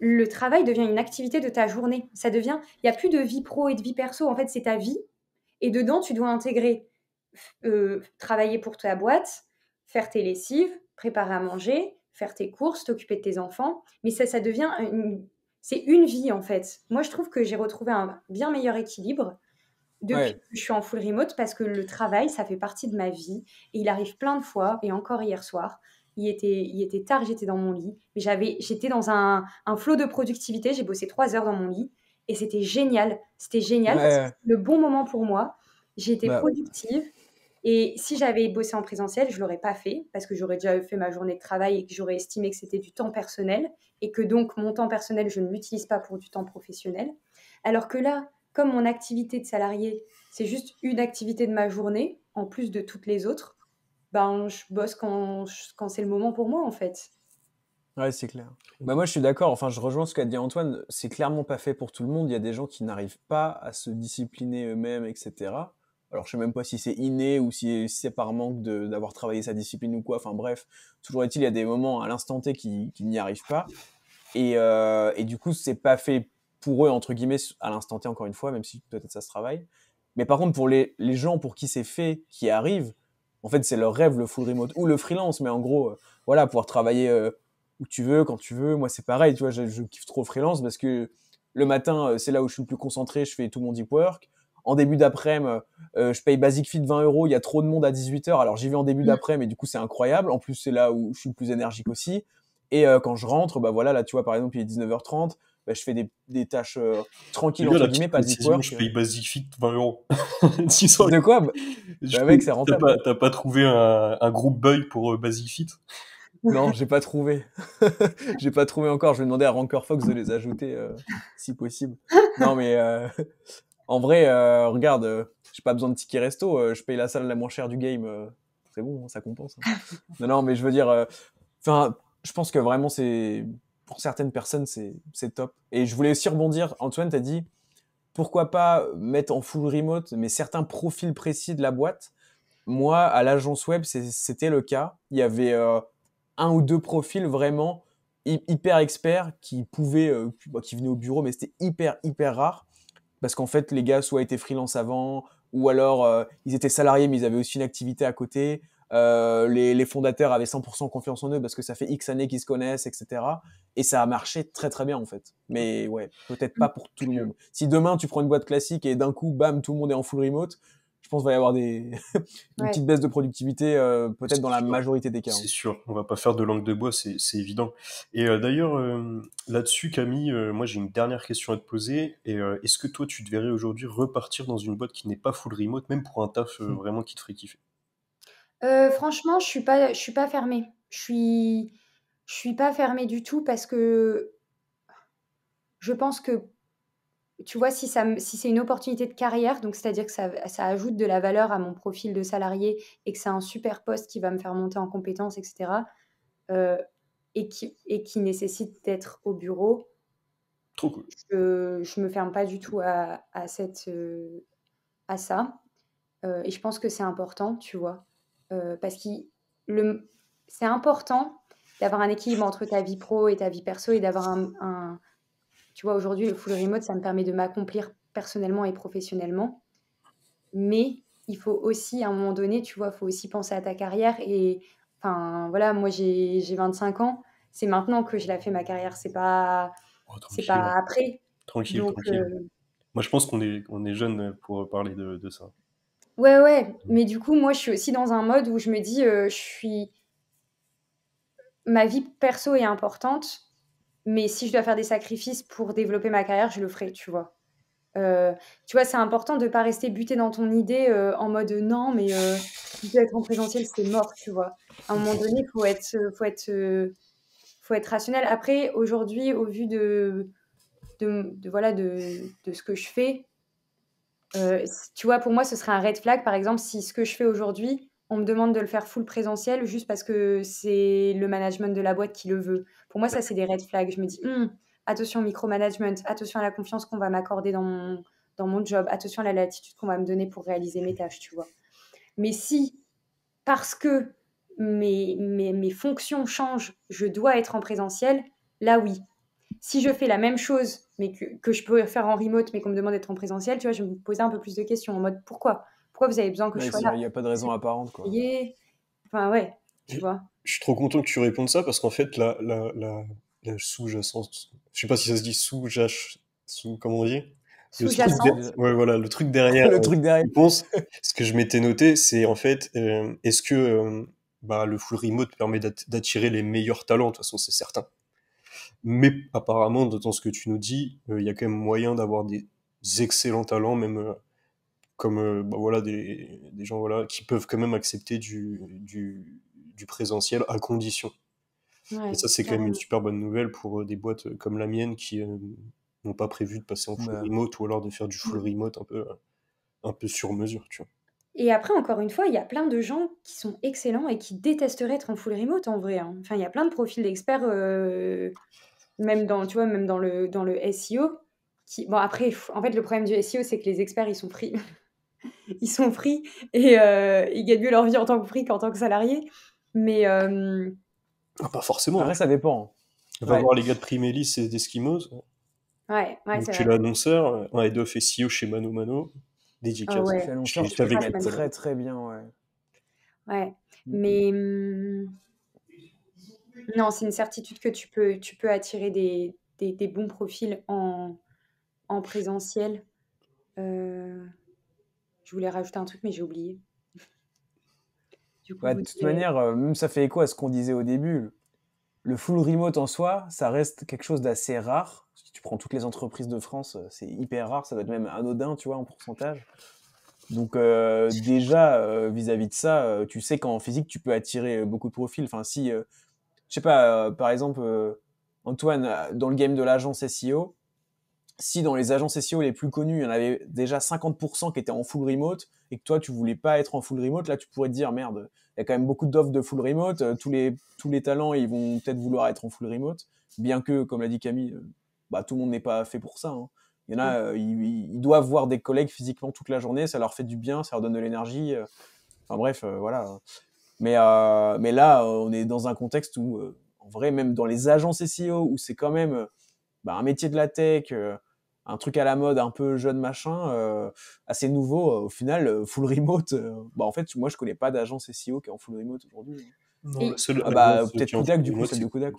le travail devient une activité de ta journée. Ça devient, il n'y a plus de vie pro et de vie perso. En fait, c'est ta vie. Et dedans, tu dois intégrer euh, travailler pour ta boîte, faire tes lessives, préparer à manger, faire tes courses, t'occuper de tes enfants. Mais ça, ça devient c'est une vie en fait. Moi, je trouve que j'ai retrouvé un bien meilleur équilibre depuis que je suis en full remote parce que le travail, ça fait partie de ma vie. Et il arrive plein de fois, et encore hier soir, il était, il était tard, j'étais dans mon lit, mais j'avais, j'étais dans un, flot de productivité, j'ai bossé trois heures dans mon lit, et c'était génial. C'était génial, le bon moment pour moi. j'étais bah. productive. Et si j'avais bossé en présentiel, je l'aurais pas fait parce que j'aurais déjà fait ma journée de travail et que j'aurais estimé que c'était du temps personnel et que donc mon temps personnel, je ne l'utilise pas pour du temps professionnel. Alors que là, comme mon activité de salarié, c'est juste une activité de ma journée, en plus de toutes les autres, ben, je bosse quand, quand c'est le moment pour moi, en fait. Ouais, c'est clair. Bah moi, je suis d'accord. Enfin, je rejoins ce qu'a dit Antoine. C'est clairement pas fait pour tout le monde. Il y a des gens qui n'arrivent pas à se discipliner eux-mêmes, etc. Alors, je sais même pas si c'est inné ou si, c'est par manque d'avoir travaillé sa discipline ou quoi. Enfin, bref, toujours est-il, il y a des moments à l'instant T qui, n'y arrivent pas. Et, euh, et, du coup, c'est pas fait pour eux, entre guillemets, à l'instant T, encore une fois, même si peut-être ça se travaille. Mais par contre, pour les, gens pour qui c'est fait, qui arrivent, en fait, c'est leur rêve, le full remote ou le freelance. Mais en gros, euh, voilà, pouvoir travailler euh, où tu veux, quand tu veux. Moi, c'est pareil, tu vois, je, kiffe trop freelance parce que le matin, euh, c'est là où je suis le plus concentré, je fais tout mon deep work. En début d'après-midi, je paye Basic Fit 20 euros, il y a trop de monde à 18h, alors j'y vais en début mm. d'après-midi, mais du coup, c'est incroyable. En plus, c'est là où je suis le plus énergique aussi. Et quand je rentre, bah voilà, là, tu vois, par exemple, il est 19h30, bah, je fais des, tâches euh, tranquilles, entre guillemets, pas deep work. Je paye euh. Basic Fit 20 euros. de quoi bah, bah c'est T'as pas, trouvé un, groupe boy pour Basifit euh, Basic Fit non, j'ai pas trouvé. j'ai pas trouvé encore. Je vais demander à Ranker Fox de les ajouter si possible. Non, mais en vrai, regarde, j'ai pas besoin de ticket resto. je paye la salle la moins chère du game. c'est bon, ça compense. Hein. Non, non, mais je veux dire, enfin, je pense que vraiment c'est pour certaines personnes, c'est top. Et je voulais aussi rebondir, Antoine, tu as dit, pourquoi pas mettre en full remote, mais certains profils précis de la boîte. Moi, à l'agence web, c'était le cas. Il y avait euh, un ou deux profils vraiment hyper experts qui pouvaient, euh, bah, qui venaient au bureau, mais c'était hyper, hyper rare. Parce qu'en fait, les gars, soit étaient freelance avant, ou alors euh, ils étaient salariés, mais ils avaient aussi une activité à côté. Euh, les, fondateurs avaient 100% confiance en eux parce que ça fait X années qu'ils se connaissent, etc. Et ça a marché très très bien en fait. Mais ouais, peut-être pas pour tout le monde. Si demain tu prends une boîte classique et d'un coup, bam, tout le monde est en full remote, je pense qu'il va y avoir des... une petite baisse de productivité euh, peut-être dans la majorité des cas. Hein. C'est sûr, on va pas faire de langue de bois, c'est évident. Et euh, d'ailleurs, là-dessus, Camille, moi j'ai une dernière question à te poser. est-ce que toi tu te verrais aujourd'hui repartir dans une boîte qui n'est pas full remote, même pour un taf hmm. vraiment qui te ferait kiffer euh, franchement, je suis pas je suis pas fermée. Je suis je suis pas fermée du tout parce que je pense que, tu vois, si ça si c'est une opportunité de carrière, donc c'est-à-dire que ça ajoute de la valeur à mon profil de salarié et que c'est un super poste qui va me faire monter en compétences etc euh, et qui qui nécessite d'être au bureau je je me ferme pas du tout à à euh, à ça, et je pense que c'est important, tu vois? Euh, parce que c'est important d'avoir un équilibre entre ta vie pro et ta vie perso et d'avoir un, Tu vois, aujourd'hui, le full remote, ça me permet de m'accomplir personnellement et professionnellement. Mais il faut aussi, à un moment donné, tu vois, il faut aussi penser à ta carrière. Et enfin, voilà, moi, j'ai 25 ans. C'est maintenant que je la fait ma carrière. C'est pas, oh, c'est pas après. Tranquille, euh, Moi, je pense qu'on est, on jeune pour parler de ça. Ouais, ouais. Mais du coup, moi, je suis aussi dans un mode où je me dis, euh, je suis. Ma vie perso est importante, mais si je dois faire des sacrifices pour développer ma carrière, je le ferai, tu vois. Euh, tu vois, c'est important de ne pas rester buté dans ton idée euh, en mode non, mais être en présentiel, c'est mort, tu vois. À un moment donné, il faut être, faut, être, faut être rationnel. Après, aujourd'hui, au vu de, voilà, de ce que je fais, euh, tu vois, pour moi, ce serait un red flag, par exemple, si ce que je fais aujourd'hui, on me demande de le faire full présentiel juste parce que c'est le management de la boîte qui le veut. Pour moi, ça, c'est des red flags. Je me dis, hum, attention au management attention à la confiance qu'on va m'accorder dans mon, job, attention à la latitude qu'on va me donner pour réaliser mes tâches, tu vois. Mais si, parce que mes, mes fonctions changent, je dois être en présentiel, là oui, si je fais la même chose, mais que, je peux faire en remote, mais qu'on me demande d'être en présentiel, tu vois, je me posais un peu plus de questions en mode pourquoi Pourquoi vous avez besoin que bah, je sois là Il n'y a pas de raison apparente, quoi. Enfin, ouais, tu je, vois. Je suis trop content que tu répondes ça parce qu'en fait, la, la, la, la sous-jacente, je sais pas si ça se dit sous-jacente, sous, comment on dit le truc, ouais, voilà, le truc derrière, le euh, truc derrière. Réponse, ce que je m'étais noté, c'est en fait, euh, est-ce que euh, bah, le full remote permet d'attirer les meilleurs talents De toute façon, c'est certain. Mais apparemment, d'autant ce que tu nous dis, euh, il y a quand même moyen d'avoir des excellents talents, même euh, comme euh, bah voilà, des, des, gens voilà, qui peuvent quand même accepter du, du, présentiel à condition. et ça, c'est quand même une super bonne nouvelle pour des boîtes comme la mienne qui n'ont pas prévu de passer en full bah. remote ou alors de faire du full remote un peu, un peu sur mesure. Tu vois. Et après, encore une fois, il y a plein de gens qui sont excellents et qui détesteraient être en full remote en vrai. Hein. Enfin, il y a plein de profils d'experts même dans, tu vois, même dans le, dans le SEO. Qui, bon, après, en fait, le problème du SEO, c'est que les experts, ils sont pris. ils sont pris et euh, ils gagnent mieux leur vie en tant que prix qu'en tant que salarié. Mais. Euh, ah, pas forcément. Après, ça dépend. On va voir les gars de Primelis et d'Eskimos. Ouais, ouais, c'est es l'annonceur, on a deux SEO e chez Mano Mano. Dédicace. Ah ouais. Je t'avais très très bien, ouais. Ouais, mm. mais. Hum, non, c'est une certitude que tu peux, tu peux attirer des, bons profils en, en présentiel. Euh, je voulais rajouter un truc, mais j'ai oublié. Bah, de toute euh, manière, euh, même ça fait écho à ce qu'on disait au début. Le full remote en soi, ça reste quelque chose d'assez rare. Si tu prends toutes les entreprises de France, c'est hyper rare. Ça doit être même anodin, tu vois, en pourcentage. Donc déjà, vis-à-vis de ça, tu sais qu'en physique, tu peux attirer beaucoup de profils. Enfin, si je sais pas, euh, par exemple, euh, Antoine, euh, dans le game de l'agence SEO, si dans les agences SEO les plus connues, il y en avait déjà 50% qui étaient en full remote et que toi tu voulais pas être en full remote, là tu pourrais te dire merde, il y a quand même beaucoup d'offres de full remote, tous les tous les talents ils vont peut-être vouloir être en full remote, bien que comme l'a dit Camille, bah, tout le monde n'est pas fait pour ça. Hein. Il y en a, mm. ils, doivent voir des collègues physiquement toute la journée, ça leur fait du bien, ça leur donne de l'énergie. Enfin bref, voilà. Mais, euh, mais là, euh, on est dans un contexte où, euh, en vrai, même dans les agences SEO, où c'est quand même bah, un métier de la tech, un truc à la mode, un peu jeune machin, assez nouveau. au final, full remote. Bah, en fait, moi, je connais pas d'agence SEO qui est en full remote aujourd'hui. Non, ah, bah, peut-être Kodak, du coup, celle de Kodak.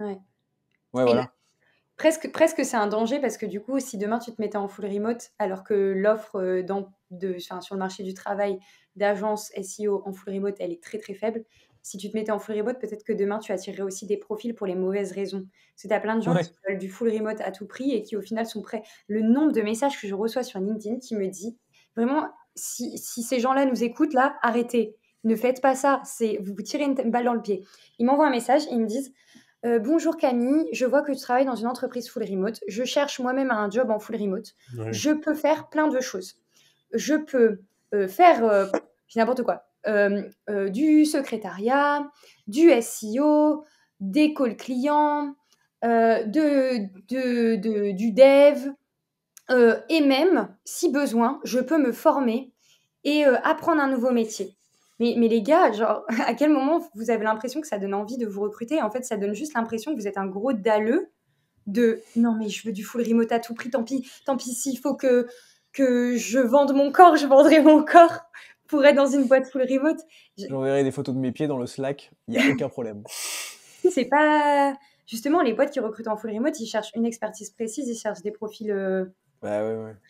ouais. ouais voilà presque, presque c'est un danger parce que du coup, si demain tu te mettais en full remote, alors que l'offre euh, de, sur le marché du travail d'agence SEO en full remote, elle est très très faible. Si tu te mettais en full remote, peut-être que demain tu attirerais aussi des profils pour les mauvaises raisons. Parce que tu as plein de gens qui veulent du full remote à tout prix et qui au final sont prêts. Le nombre de messages que je reçois sur LinkedIn qui me dit vraiment, si, si ces gens-là nous écoutent, là, arrêtez. Ne faites pas ça. C'est Vous tirez une balle dans le pied. Ils m'envoient un message, ils me disent euh, bonjour Camille, je vois que tu travailles dans une entreprise full remote. Je cherche moi-même un job en full remote. Je peux faire plein de choses. Je peux euh, faire euh, n'importe quoi. du secrétariat, du SEO, des calls clients, de, du dev. et même, si besoin, je peux me former et apprendre un nouveau métier mais, les gars, genre, à quel moment vous avez l'impression que ça donne envie de vous recruter En fait, ça donne juste l'impression que vous êtes un gros dalleux de non, mais je veux du full remote à tout prix, tant pis, tant pis, s'il faut que, que je vende mon corps, je vendrai mon corps pour être dans une boîte full remote. J'enverrai des photos de mes pieds dans le Slack, il n'y a aucun problème. C'est pas. Justement, les boîtes qui recrutent en full remote, ils cherchent une expertise précise, ils cherchent des profils euh, bah,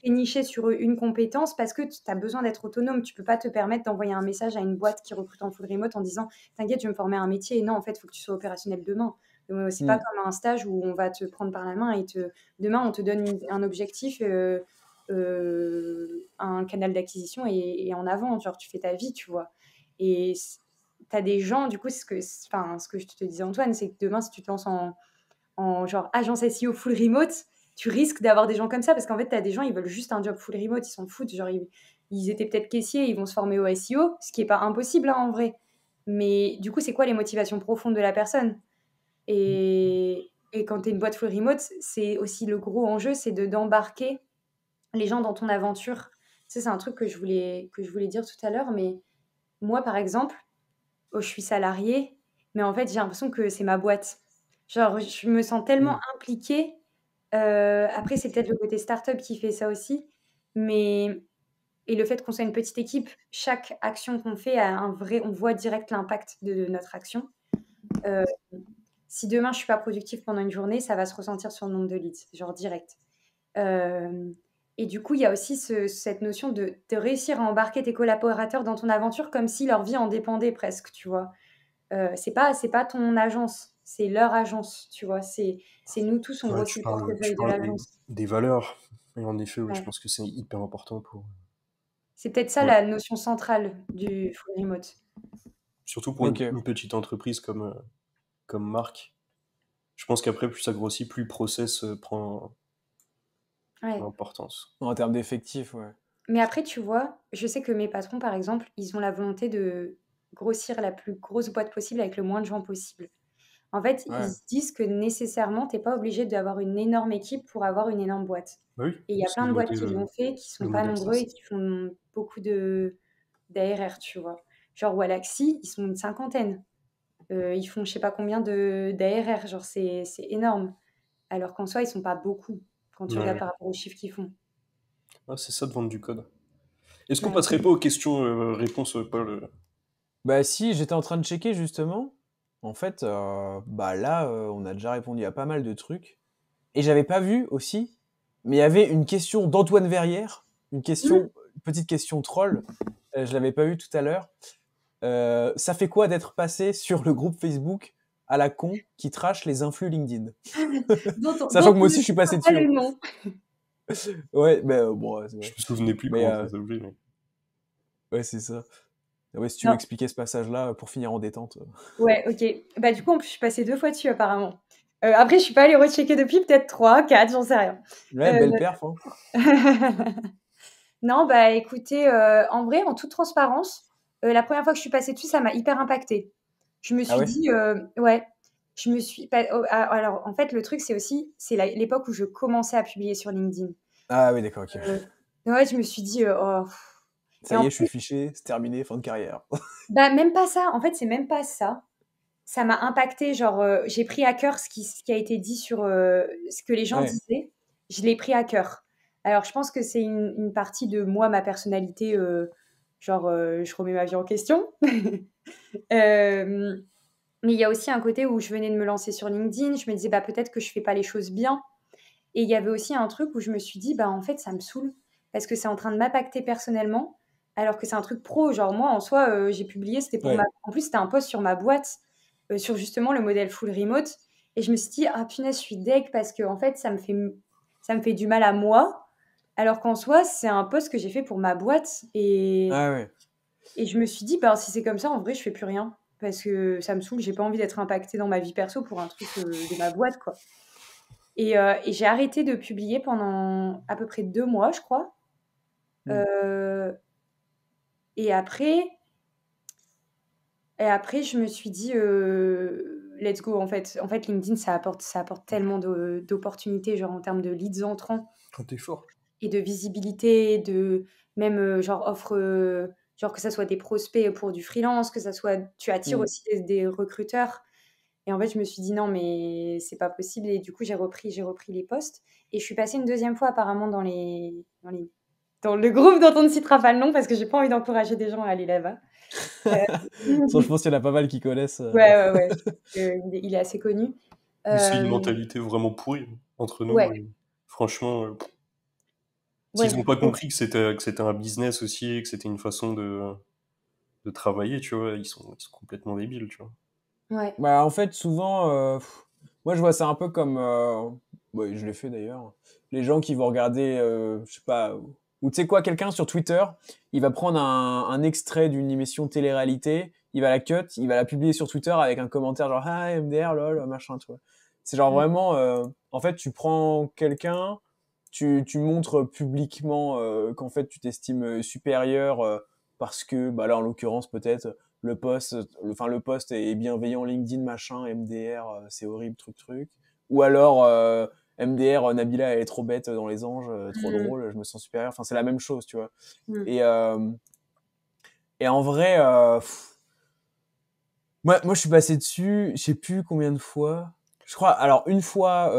et sur une compétence parce que tu as besoin d'être autonome. Tu peux pas te permettre d'envoyer un message à une boîte qui recrute en full remote en disant T'inquiète, je vais me former un métier. Non, en fait, il faut que tu sois opérationnel demain. Euh, c'est pas hmm. comme un stage où on va te prendre par la main et te... demain on te donne un objectif, euh, euh, un canal d'acquisition et, en avant. Genre tu fais ta vie, tu vois. Et tu as des gens, du coup, ce que, ce que je te disais Antoine, c'est que demain si tu te lances en, en genre agence SEO full remote, tu risques d'avoir des gens comme ça parce qu'en fait, tu as des gens, ils veulent juste un job full remote, ils s'en foutent. Genre, ils, étaient peut-être caissiers, ils vont se former au SEO, ce qui n'est pas impossible hein, en vrai. Mais du coup, c'est quoi les motivations profondes de la personne et, quand tu es une boîte full remote, c'est aussi le gros enjeu, c'est d'embarquer les gens dans ton aventure. Ça, c'est un truc que je, voulais, que je voulais dire tout à l'heure, mais moi, par exemple, oh, je suis salariée, mais en fait, j'ai l'impression que c'est ma boîte. Genre, je me sens tellement mmh. impliquée euh, après, c'est peut-être le côté startup qui fait ça aussi, mais et le fait qu'on soit une petite équipe, chaque action qu'on fait a un vrai, on voit direct l'impact de, notre action. Euh, si demain je suis pas productif pendant une journée, ça va se ressentir sur le nombre de leads, genre direct. Euh, et du coup, il y a aussi cette notion de, réussir à embarquer tes collaborateurs dans ton aventure comme si leur vie en dépendait presque, tu vois. c'est pas c'est pas ton agence, c'est leur agence, tu vois. C'est nous tous, on reçoit Des, valeurs, et en effet, je pense que c'est hyper important pour. C'est peut-être ça la notion centrale du full Surtout pour une, petite entreprise comme, euh, comme Marc. Je pense qu'après, plus ça grossit, plus le process euh, prend importance. En termes d'effectifs, ouais. Mais après, tu vois, je sais que mes patrons, par exemple, ils ont la volonté de grossir la plus grosse boîte possible avec le moins de gens possible. En fait, ils se disent que nécessairement, tu n'es pas obligé d'avoir une énorme équipe pour avoir une énorme boîte. Bah et il y a plein de boîtes qui l'ont fait, qui sont pas nombreux et qui font beaucoup de d'ARR, tu vois. Genre Walaxy, ils sont une cinquantaine. Euh, ils font je sais pas combien d'ARR, genre c'est énorme. Alors qu'en soi, ils sont pas beaucoup quand tu regardes par rapport aux chiffres qu'ils font. c'est ça de vendre du code. Est-ce qu'on ne passerait pas aux questions-réponses, euh, euh, Paul bah si, j'étais en train de checker justement. En fait, euh, bah là, euh, on a déjà répondu à pas mal de trucs. Et j'avais pas vu aussi, mais il y avait une question d'Antoine Verrière, une question, mmh. petite question troll. Euh, je l'avais pas vu tout à l'heure. ça fait quoi d'être passé sur le groupe Facebook à la con qui trash les influx LinkedIn Sachant que moi aussi, je suis passé dessus. ouais, mais bon, je me souvenais plus mais, comment ça Ouais, c'est ça. Ah ouais, si tu veux expliquer ce passage-là euh, pour finir en détente. Euh. Ouais, ok. Bah, du coup, je suis passée deux fois dessus, apparemment. Euh, après, je suis pas allée rechecker depuis, peut-être trois, quatre, j'en sais rien. Ouais, belle perf. Hein. non, bah, écoutez, en vrai, en toute transparence, la première fois que je suis passée dessus, ça m'a hyper impacté. Je me ah suis dit, ouais, je me suis. pas. Oh, ah, alors, en fait, le truc, c'est aussi, c'est l'époque où je commençais à publier sur LinkedIn. Ah oui, d'accord, ok. ouais, je me suis dit, oh. Ça y est, je suis fiché, c'est terminé, fin de carrière. bah, même pas ça. En fait, c'est même pas ça. Ça m'a impacté. Genre, euh, j'ai pris à cœur ce qui, qui, a été dit sur euh, ce que les gens disaient. Je l'ai pris à cœur. Alors, je pense que c'est une, partie de moi, ma personnalité. Euh, genre, je remets ma vie en question. mais il y a aussi un côté où je venais de me lancer sur LinkedIn. Je me disais, bah, peut-être que je fais pas les choses bien. Et il y avait aussi un truc où je me suis dit, bah, en fait, ça me saoule. Parce que c'est en train de m'impacter personnellement alors que c'est un truc pro. Genre, moi, en soi, euh, j'ai publié, c'était pour ma... En plus, c'était un post sur ma boîte, euh, sur justement le modèle full remote. Et je me suis dit, ah punaise, je suis deck parce que, en fait, ça me fait, ça me fait du mal à moi. Alors qu'en soi, c'est un post que j'ai fait pour ma boîte. Et, ah et je me suis dit, bah, si c'est comme ça, en vrai, je fais plus rien. Parce que ça me saoule, j'ai pas envie d'être impactée dans ma vie perso pour un truc euh, de ma boîte, quoi. Et, j'ai arrêté de publier pendant à peu près deux mois, je crois. Mmh. Et après, et après, je me suis dit, euh, let's go. En fait, en fait, LinkedIn, ça apporte, ça apporte tellement d'opportunités, genre en termes de leads entrants. Quand t'es fort. Et de visibilité, de même euh, genre offre, euh, genre que ça soit des prospects pour du freelance, que ça soit, tu attires mm. aussi des, recruteurs. Et en fait, je me suis dit non, mais c'est pas possible. Et du coup, j'ai repris, j'ai repris les postes. Et je suis passée une deuxième fois apparemment dans les, dans les le groupe dont on ne citera pas le nom parce que j'ai pas envie d'encourager des gens à aller là-bas. je pense qu'il y en a pas mal qui connaissent. Euh, ouais, ouais, ouais. il est assez connu. C'est une euh, mentalité vraiment pourrie entre nous. Franchement, euh, s'ils n'ont pas compris que c'était, que c'était un business aussi, que c'était une façon de, de travailler, tu vois, ils sont, complètement débiles, tu vois. Ouais. Bah, en fait, souvent, moi je vois ça un peu comme. je l'ai fait d'ailleurs. Les gens qui vont regarder, je sais pas ou tu sais quoi, quelqu'un sur Twitter, il va prendre un, extrait d'une émission télé-réalité, il va la cut, il va la publier sur Twitter avec un commentaire genre ah MDR lol machin tu vois. C'est genre mm. vraiment euh, en fait tu prends quelqu'un, tu, tu montres publiquement euh, qu'en fait tu t'estimes euh, supérieur parce que bah là en l'occurrence peut-être le poste le enfin le poste est bienveillant LinkedIn machin MDR c'est horrible truc truc ou alors MDR, euh, Nabila, elle est trop bête dans Les Anges, euh, trop mm. drôle, je me sens supérieur. Enfin, c'est la même chose, tu vois. Mm. Euh, et, en vrai, moi, moi, je suis passé dessus, je sais plus combien de fois. Je crois, alors, une fois,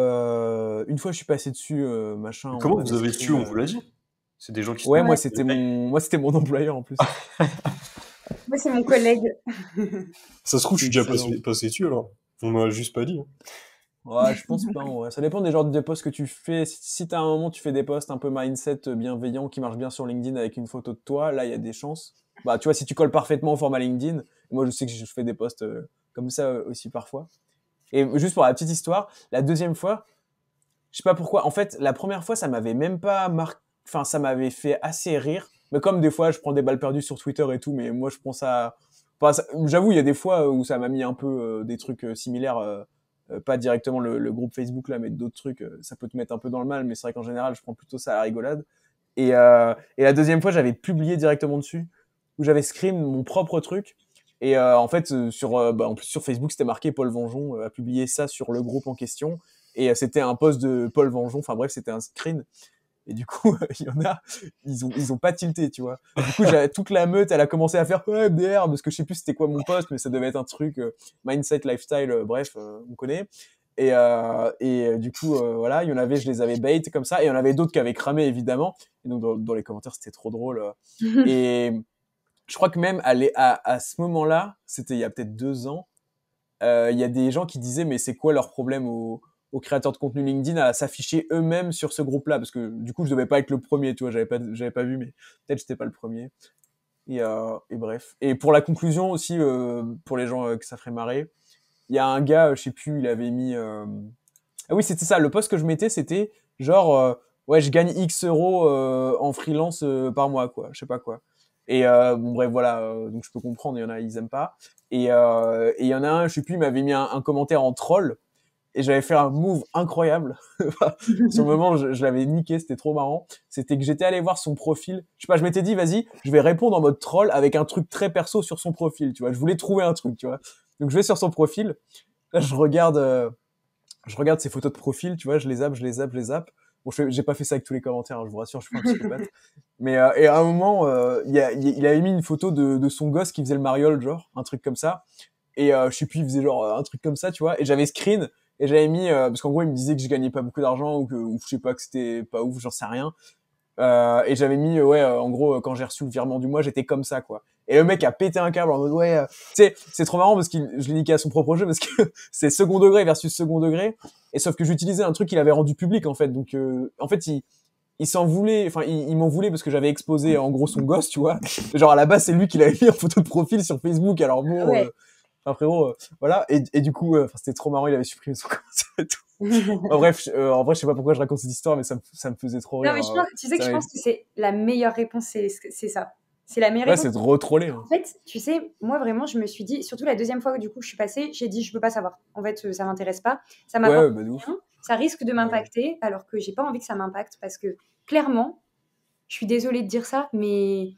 une fois, je suis passé dessus, machin. Comment vous avez su, on vous l'a dit C'est des gens qui Ouais, moi, c'était mon, moi, c'était mon employeur en plus. moi, c'est mon collègue. Ça se trouve, je suis déjà passé, passé dessus alors. On m'a juste pas dit. Hein. Ouais, je pense pas. Ça dépend des genres de posts que tu fais. Si tu as un moment, tu fais des posts un peu mindset euh, bienveillant qui marche bien sur LinkedIn avec une photo de toi, là, il y a des chances. Bah, tu vois, si tu colles parfaitement au format LinkedIn, moi, je sais que je fais des posts euh, comme ça euh, aussi parfois. Et juste pour la petite histoire, la deuxième fois, je sais pas pourquoi. En fait, la première fois, ça m'avait même pas marqué. Enfin, ça m'avait fait assez rire. Mais comme des fois, je prends des balles perdues sur Twitter et tout, mais moi, je prends ça... J'avoue, il y a des fois où ça m'a mis un peu des trucs similaires. Euh, pas directement le, groupe Facebook là, mais d'autres trucs, euh, ça peut te mettre un peu dans le mal, mais c'est vrai qu'en général, je prends plutôt ça à la rigolade. Et, euh, la deuxième fois, j'avais publié directement dessus, où j'avais screen mon propre truc. Et en fait, sur, bah, en plus sur Facebook, c'était marqué Paul Vengeon a publié ça sur le groupe en question. Et c'était un post de Paul Vengeon. Enfin bref, c'était un screen. Et du coup, il y en a, ils ont, ils ont pas tilté, tu vois. Du coup, toute la meute, elle a commencé à faire ouais, MDR parce que je sais plus c'était quoi mon poste, mais ça devait être un truc euh, mindset, lifestyle, euh, bref, euh, on connaît. Et, et du coup, voilà, il y en avait, je les avais bait comme ça, et il y en avait d'autres qui avaient cramé évidemment. Et donc dans, les commentaires, c'était trop drôle. et je crois que même à, à, à ce moment-là, c'était il y a peut-être deux ans, il y a des gens qui disaient mais c'est quoi leur problème au aux créateurs de contenu LinkedIn à s'afficher eux-mêmes sur ce groupe-là parce que du coup je devais pas être le premier, tu vois, j'avais pas j'avais pas vu mais peut-être j'étais pas le premier. Et, euh, et, bref. Et pour la conclusion aussi euh, pour les gens euh, que ça ferait marrer, il y a un gars, je sais plus, il avait mis ah oui c'était ça, le post que je mettais c'était genre ouais je gagne X euros en freelance par mois quoi, je sais pas quoi. Et bon, bref, voilà, donc je peux comprendre, il y en a, ils aiment pas. Et il y en a un, je sais plus, il m'avait mis un, commentaire en troll et j'avais fait un move incroyable. Sur le moment, je, je l'avais niqué, c'était trop marrant. C'était que j'étais allé voir son profil. Je sais pas, je m'étais dit, vas-y, je vais répondre en mode troll avec un truc très perso sur son profil, tu vois. Je voulais trouver un truc, tu vois. Donc je vais sur son profil. Là, je regarde, euh, je regarde ses photos de profil, tu vois. Je les zappe, je les zappe, je les zappe. Bon, j'ai pas fait ça avec tous les commentaires, hein, je vous rassure, je suis pas un psychopathe. Mais euh, et à un moment, euh, il, a, il avait mis une photo de, de son gosse qui faisait le mariole, genre un truc comme ça. Et euh, je sais plus, il faisait genre un truc comme ça, tu vois. Et j'avais screen et j'avais mis, euh, parce qu'en gros, il me disait que je gagnais pas beaucoup d'argent ou que ou je sais pas, que c'était pas ouf, j'en sais rien. Euh, et j'avais mis, euh, ouais, euh, en gros, quand j'ai reçu le virement du mois, j'étais comme ça, quoi. Et le mec a pété un câble en mode, ouais, tu sais, c'est trop marrant parce qu'il, je l'ai niqué à son propre jeu parce que c'est second degré versus second degré. Et sauf que j'utilisais un truc qu'il avait rendu public, en fait. Donc, en fait, il, il s'en voulait, enfin, il, m'en voulait parce que j'avais exposé en gros son gosse, tu vois. Genre à la base, c'est lui qui l'avait mis en photo de profil sur Facebook. Alors bon, Enfin, frérot, euh, voilà. Et, du coup, euh, c'était trop marrant, il avait supprimé son compte et tout. en, bref, euh, en vrai, je sais pas pourquoi je raconte cette histoire, mais ça me, ça me faisait trop rire. pense, hein. tu sais que je pense que c'est la meilleure réponse, c'est ça. C'est la meilleure. réponse. c'est de retroller. Hein. En fait, tu sais, moi vraiment, je me suis dit, surtout la deuxième fois que du coup je suis passée, j'ai dit, je veux pas savoir. En fait, ça m'intéresse pas. Ça m'a bah, Ça risque de m'impacter, alors que j'ai pas envie que ça m'impacte parce que clairement, je suis désolée de dire ça, mais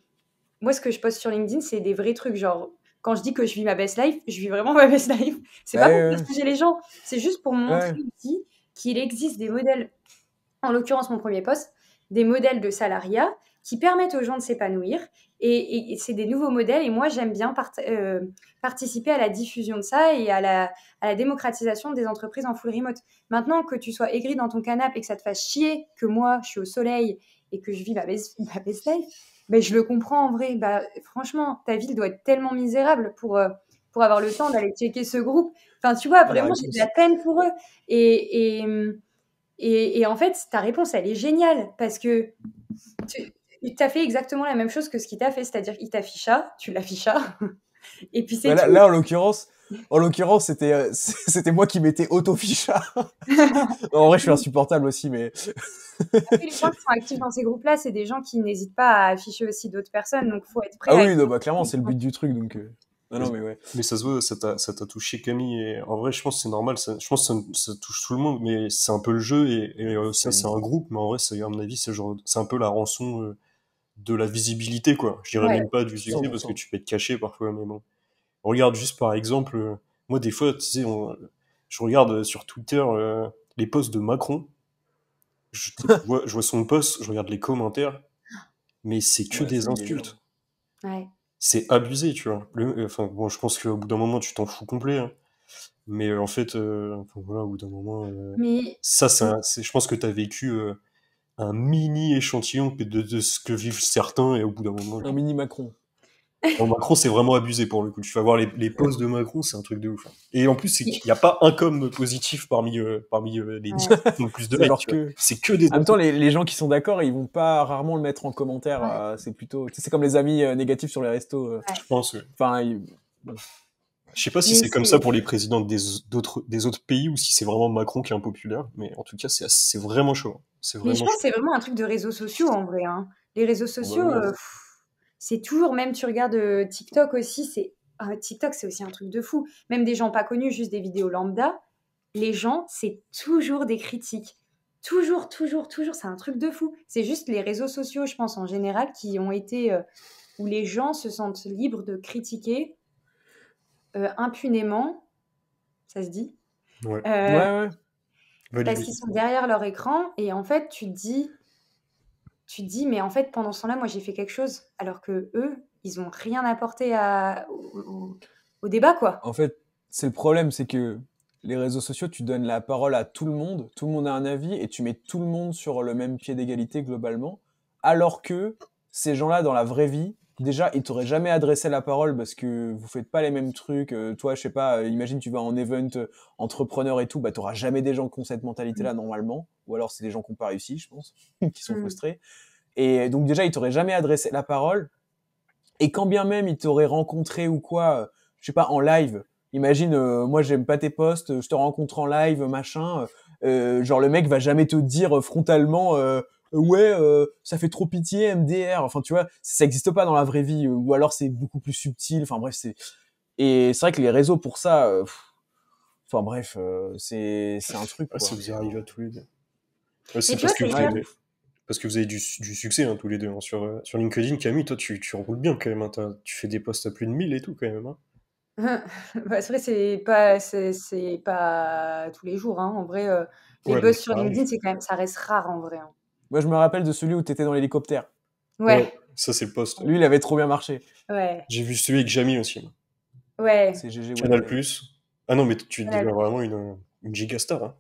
moi, ce que je poste sur LinkedIn, c'est des vrais trucs. Genre, quand je dis que je vis ma best life, je vis vraiment ma best life. C'est pas pour protéger les gens, c'est juste pour montrer aussi qu'il existe des modèles, en l'occurrence mon premier poste, des modèles de salariat qui permettent aux gens de s'épanouir. Et, c'est des nouveaux modèles. Et moi, j'aime bien euh, participer à la diffusion de ça et à la, à la, démocratisation des entreprises en full remote. Maintenant que tu sois aigri dans ton canapé et que ça te fasse chier que moi, je suis au soleil et que je vis ma ma best life, mais je le comprends en vrai. Bah, franchement, ta ville doit être tellement misérable pour, euh, pour avoir le temps d'aller checker ce groupe. Enfin, tu vois, ah, vraiment, c'est de la peine pour eux. Et, et, et, en fait, ta réponse, elle est géniale parce que tu as fait exactement la même chose que ce qu'il t'a fait, c'est-à-dire il t'afficha, tu l'afficha. et puis c'est. Là, là, en l'occurrence, en l'occurrence, c'était euh, c'était moi qui m'étais auto-fichard. en vrai, je suis insupportable aussi, mais. les gens qui sont actifs dans ces groupes-là, c'est des gens qui n'hésitent pas à afficher aussi d'autres personnes, donc faut être prêt. Ah oui, bah, clairement, c'est le but du truc, donc. Euh, non, non, mais, ouais. mais ça se voit, ça t'a touché Camille. Et en vrai, je pense que c'est normal. je pense que ça, touche tout le monde, mais c'est un peu le jeu. Et, euh, ça, c'est un groupe. Mais en vrai, à mon avis, c'est un peu la rançon de la visibilité, quoi. Je dirais même pas de visibilité, parce que tu peux être caché parfois, mais bon. On regarde juste par exemple, euh, moi des fois, tu sais, je regarde euh, sur Twitter euh, les posts de Macron. Je, vois, son post, je regarde les commentaires, mais c'est que des insultes. C'est abusé, tu vois. enfin, bon, je pense qu'au bout d'un moment, tu t'en fous complet. Hein. Mais en fait, enfin, voilà, au bout d'un moment, ça, c'est, je pense que tu as vécu un mini échantillon de, de, ce que vivent certains et au bout d'un moment. Un mini Macron. Macron, c'est vraiment abusé pour le coup. Tu vas voir les, les poses de Macron, c'est un truc de ouf. Hein. Et en plus, il n'y a pas un com positif parmi, euh, parmi euh, les dix plus de mecs. Que... C'est que des. En même temps, les, les gens qui sont d'accord, ils vont pas rarement le mettre en commentaire. Euh, c'est plutôt. C'est comme les amis négatifs sur les restos. Je pense, ouais. Enfin, Je sais pas si c'est comme ça pour les présidents des, d'autres, des autres pays ou si c'est vraiment Macron qui est impopulaire, mais en tout cas, c'est, vraiment chaud. Hein. C'est vraiment mais je pense que c'est vraiment un truc de réseaux sociaux en vrai. Hein. Les réseaux ah bah sociaux c'est toujours, même tu regardes euh, TikTok aussi, c'est ah, TikTok, c'est aussi un truc de fou. Même des gens pas connus, juste des vidéos lambda, les gens, c'est toujours des critiques. Toujours, toujours, toujours, c'est un truc de fou. C'est juste les réseaux sociaux, je pense, en général, qui ont été euh, où les gens se sentent libres de critiquer euh, impunément. Ça se dit ouais. ouais, Parce qu'ils sont derrière leur écran et en fait, tu te dis, tu dis, mais en fait, pendant ce temps-là, moi, j'ai fait quelque chose, alors que eux, ils n'ont rien apporté au, débat, quoi. En fait, c'est le problème, c'est que les réseaux sociaux, tu donnes la parole à tout le monde, tout le monde a un avis, et tu mets tout le monde sur le même pied d'égalité globalement, alors que ces gens-là, dans la vraie vie, déjà, il t'aurait jamais adressé la parole parce que vous faites pas les mêmes trucs. Euh, toi, je sais pas, euh, imagine tu vas en event euh, entrepreneur et tout, bah t'auras jamais des gens qui ont cette mentalité-là mm. normalement, ou alors c'est des gens qui n'ont pas réussi, je pense, qui sont mm. frustrés. Et donc déjà, il t'aurait jamais adressé la parole. Et quand bien même il t'aurait rencontré ou quoi, je sais pas, en live. Imagine, moi j'aime pas tes posts, je te rencontre en live, machin. genre le mec va jamais te dire frontalement euh, ouais, euh, ça fait trop pitié MDR. Enfin, tu vois, ça n'existe pas dans la vraie vie. ou alors c'est beaucoup plus subtil. Enfin bref, c'est et c'est vrai que les réseaux pour ça. Euh, enfin bref, c'est un truc. Ah, quoi. Ah, vous arrive à tous les deux. c'est parce, que vous avez du, succès hein, tous les deux. Hein, sur, sur LinkedIn, Camille, toi, tu, tu roules bien quand même. Hein. Tu fais des posts à plus de 1000 et tout quand même. c'est vrai, c'est pas, c'est pas tous les jours. En vrai, les buzz sur LinkedIn, c'est quand même, ça reste rare en vrai. Moi, je me rappelle de celui où tu étais dans l'hélicoptère. Ouais. Ça, c'est le poste. Lui, il avait trop bien marché. Ouais. J'ai vu celui avec mis aussi. Ouais. C'est GG. Canal Plus. Ah non, mais tu deviens vraiment une, giga gigastar. Hein.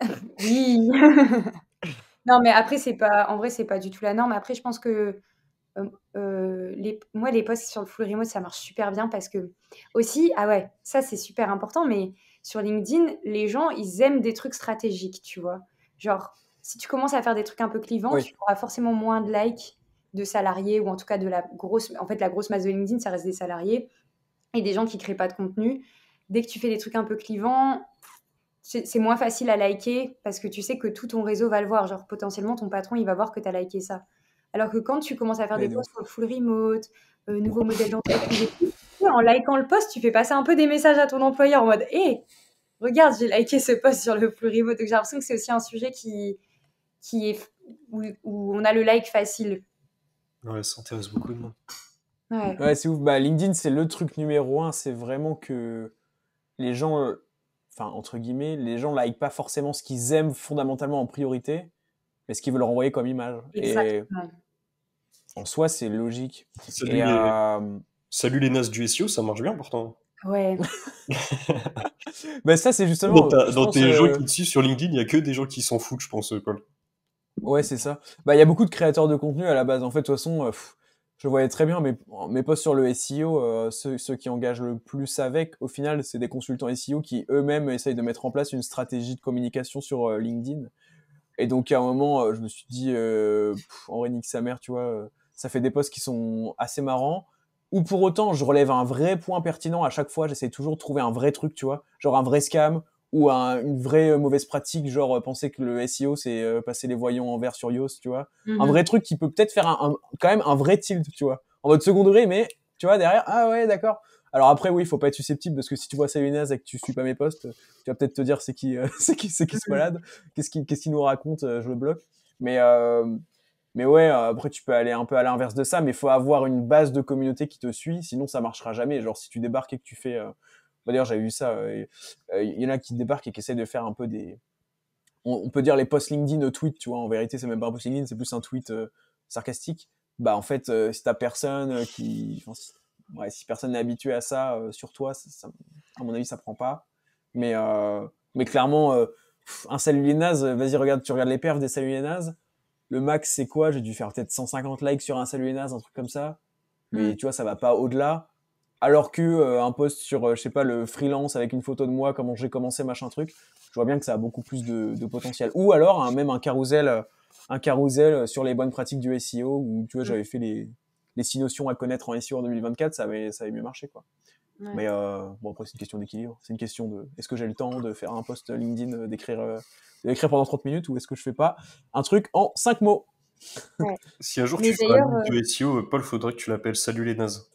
oui. non, mais après, c'est pas. En vrai, c'est pas du tout la norme. Après, je pense que. Euh, euh, moi, les posts sur le full remote, ça marche super bien parce que aussi, ah ouais, ça c'est super important, mais sur LinkedIn, les gens, ils aiment des trucs stratégiques, tu vois. Genre, si tu commences à faire des trucs un peu clivants, tu auras forcément moins de likes de salariés ou en tout cas de la grosse. En fait, la grosse masse de LinkedIn, ça reste des salariés et des gens qui créent pas de contenu. Dès que tu fais des trucs un peu clivants, c'est moins facile à liker parce que tu sais que tout ton réseau va le voir. Genre, potentiellement, ton patron, il va voir que tu as liké ça. Alors que quand tu commences à faire des posts sur le full remote, euh, nouveau modèle d'entreprise en likant le post, tu fais passer un peu des messages à ton employeur en mode Hé, regarde, j'ai liké ce post sur le full remote. Donc j'ai l'impression que c'est aussi un sujet qui, qui est où, on a le like facile. Ouais, ça intéresse beaucoup de monde. Ouais, c'est ouf. Bah, LinkedIn, c'est le truc numéro un. C'est vraiment que les gens, euh, enfin, entre guillemets, les gens like pas forcément ce qu'ils aiment fondamentalement en priorité, mais ce qu'ils veulent renvoyer comme image. Et en soi, c'est logique. Salut, les... Euh... du SEO, ça marche bien pourtant. Ouais. mais bah, ça, c'est justement. Dans, tes gens euh, qui te suivent sur LinkedIn, il n'y a que des gens qui s'en foutent, je pense, euh, Paul. Ouais, c'est ça. Bah, il y a beaucoup de créateurs de contenu à la base. En fait, de toute façon, euh, je voyais très bien mes, posts sur le SEO, euh, ceux, qui engagent le plus avec, au final, c'est des consultants SEO qui eux-mêmes essayent de mettre en place une stratégie de communication sur euh, LinkedIn. Et donc, à un moment, je me suis dit, euh, en sa mère, tu vois, ça fait des posts qui sont assez marrants. Ou pour autant, je relève un vrai point pertinent à chaque fois, j'essaie toujours de trouver un vrai truc, tu vois, genre un vrai scam ou une vraie euh, mauvaise pratique, genre euh, penser que le SEO c'est euh, passer les voyants en vert sur Yoast, tu vois. Un mhm. vrai truc qui peut peut-être faire un, quand même un vrai tilt, tu vois. En mode second degré, mais tu vois, derrière, ah ouais, d'accord. Alors après, oui, il faut pas être susceptible parce que si tu vois Salinas et que tu suis pas mes posts, tu vas peut-être te dire c'est qui, c'est qui, c'est qui se malade, mhm. qu'est-ce qu'il nous raconte, je le bloque. Mais mais ouais, après tu peux aller un peu à l'inverse de ça, mais il faut avoir une base de communauté qui te suit, sinon ça marchera jamais. Genre si tu débarques et que tu fais bah, d'ailleurs, j'avais vu ça. Il euh, euh, y en a qui débarquent et qui essayent de faire un peu des. On, peut dire les posts LinkedIn au tweet, tu vois. En vérité, c'est même pas un post LinkedIn, c'est plus un tweet euh, sarcastique. Bah, en fait, si t'as personne qui. si... personne n'est habitué à ça sur toi, à mon avis, ça prend pas. Mais, mais clairement, un salut vas-y, regarde, tu regardes les perfs des salut Le max, c'est quoi J'ai dû faire peut-être 150 likes sur un salut les un truc comme ça. Mais hmm. tu vois, ça va pas au-delà alors que euh, un post sur, euh, je sais pas, le freelance avec une photo de moi, comment j'ai commencé, machin truc, je vois bien que ça a beaucoup plus de, potentiel. Ou alors hein, même un carrousel, euh, un carrousel sur les bonnes pratiques du SEO où tu vois, mm. j'avais fait les, les six notions à connaître en SEO en 2024, ça avait, ça avait mieux marché quoi. Mais bon, après, c'est une question d'équilibre. C'est une question de est-ce que j'ai le temps de faire un post LinkedIn, d'écrire d'écrire pendant 30 minutes ou est-ce que je fais pas un truc en cinq mots Si un jour tu fais un SEO, Paul, faudrait que tu l'appelles Salut les nazes.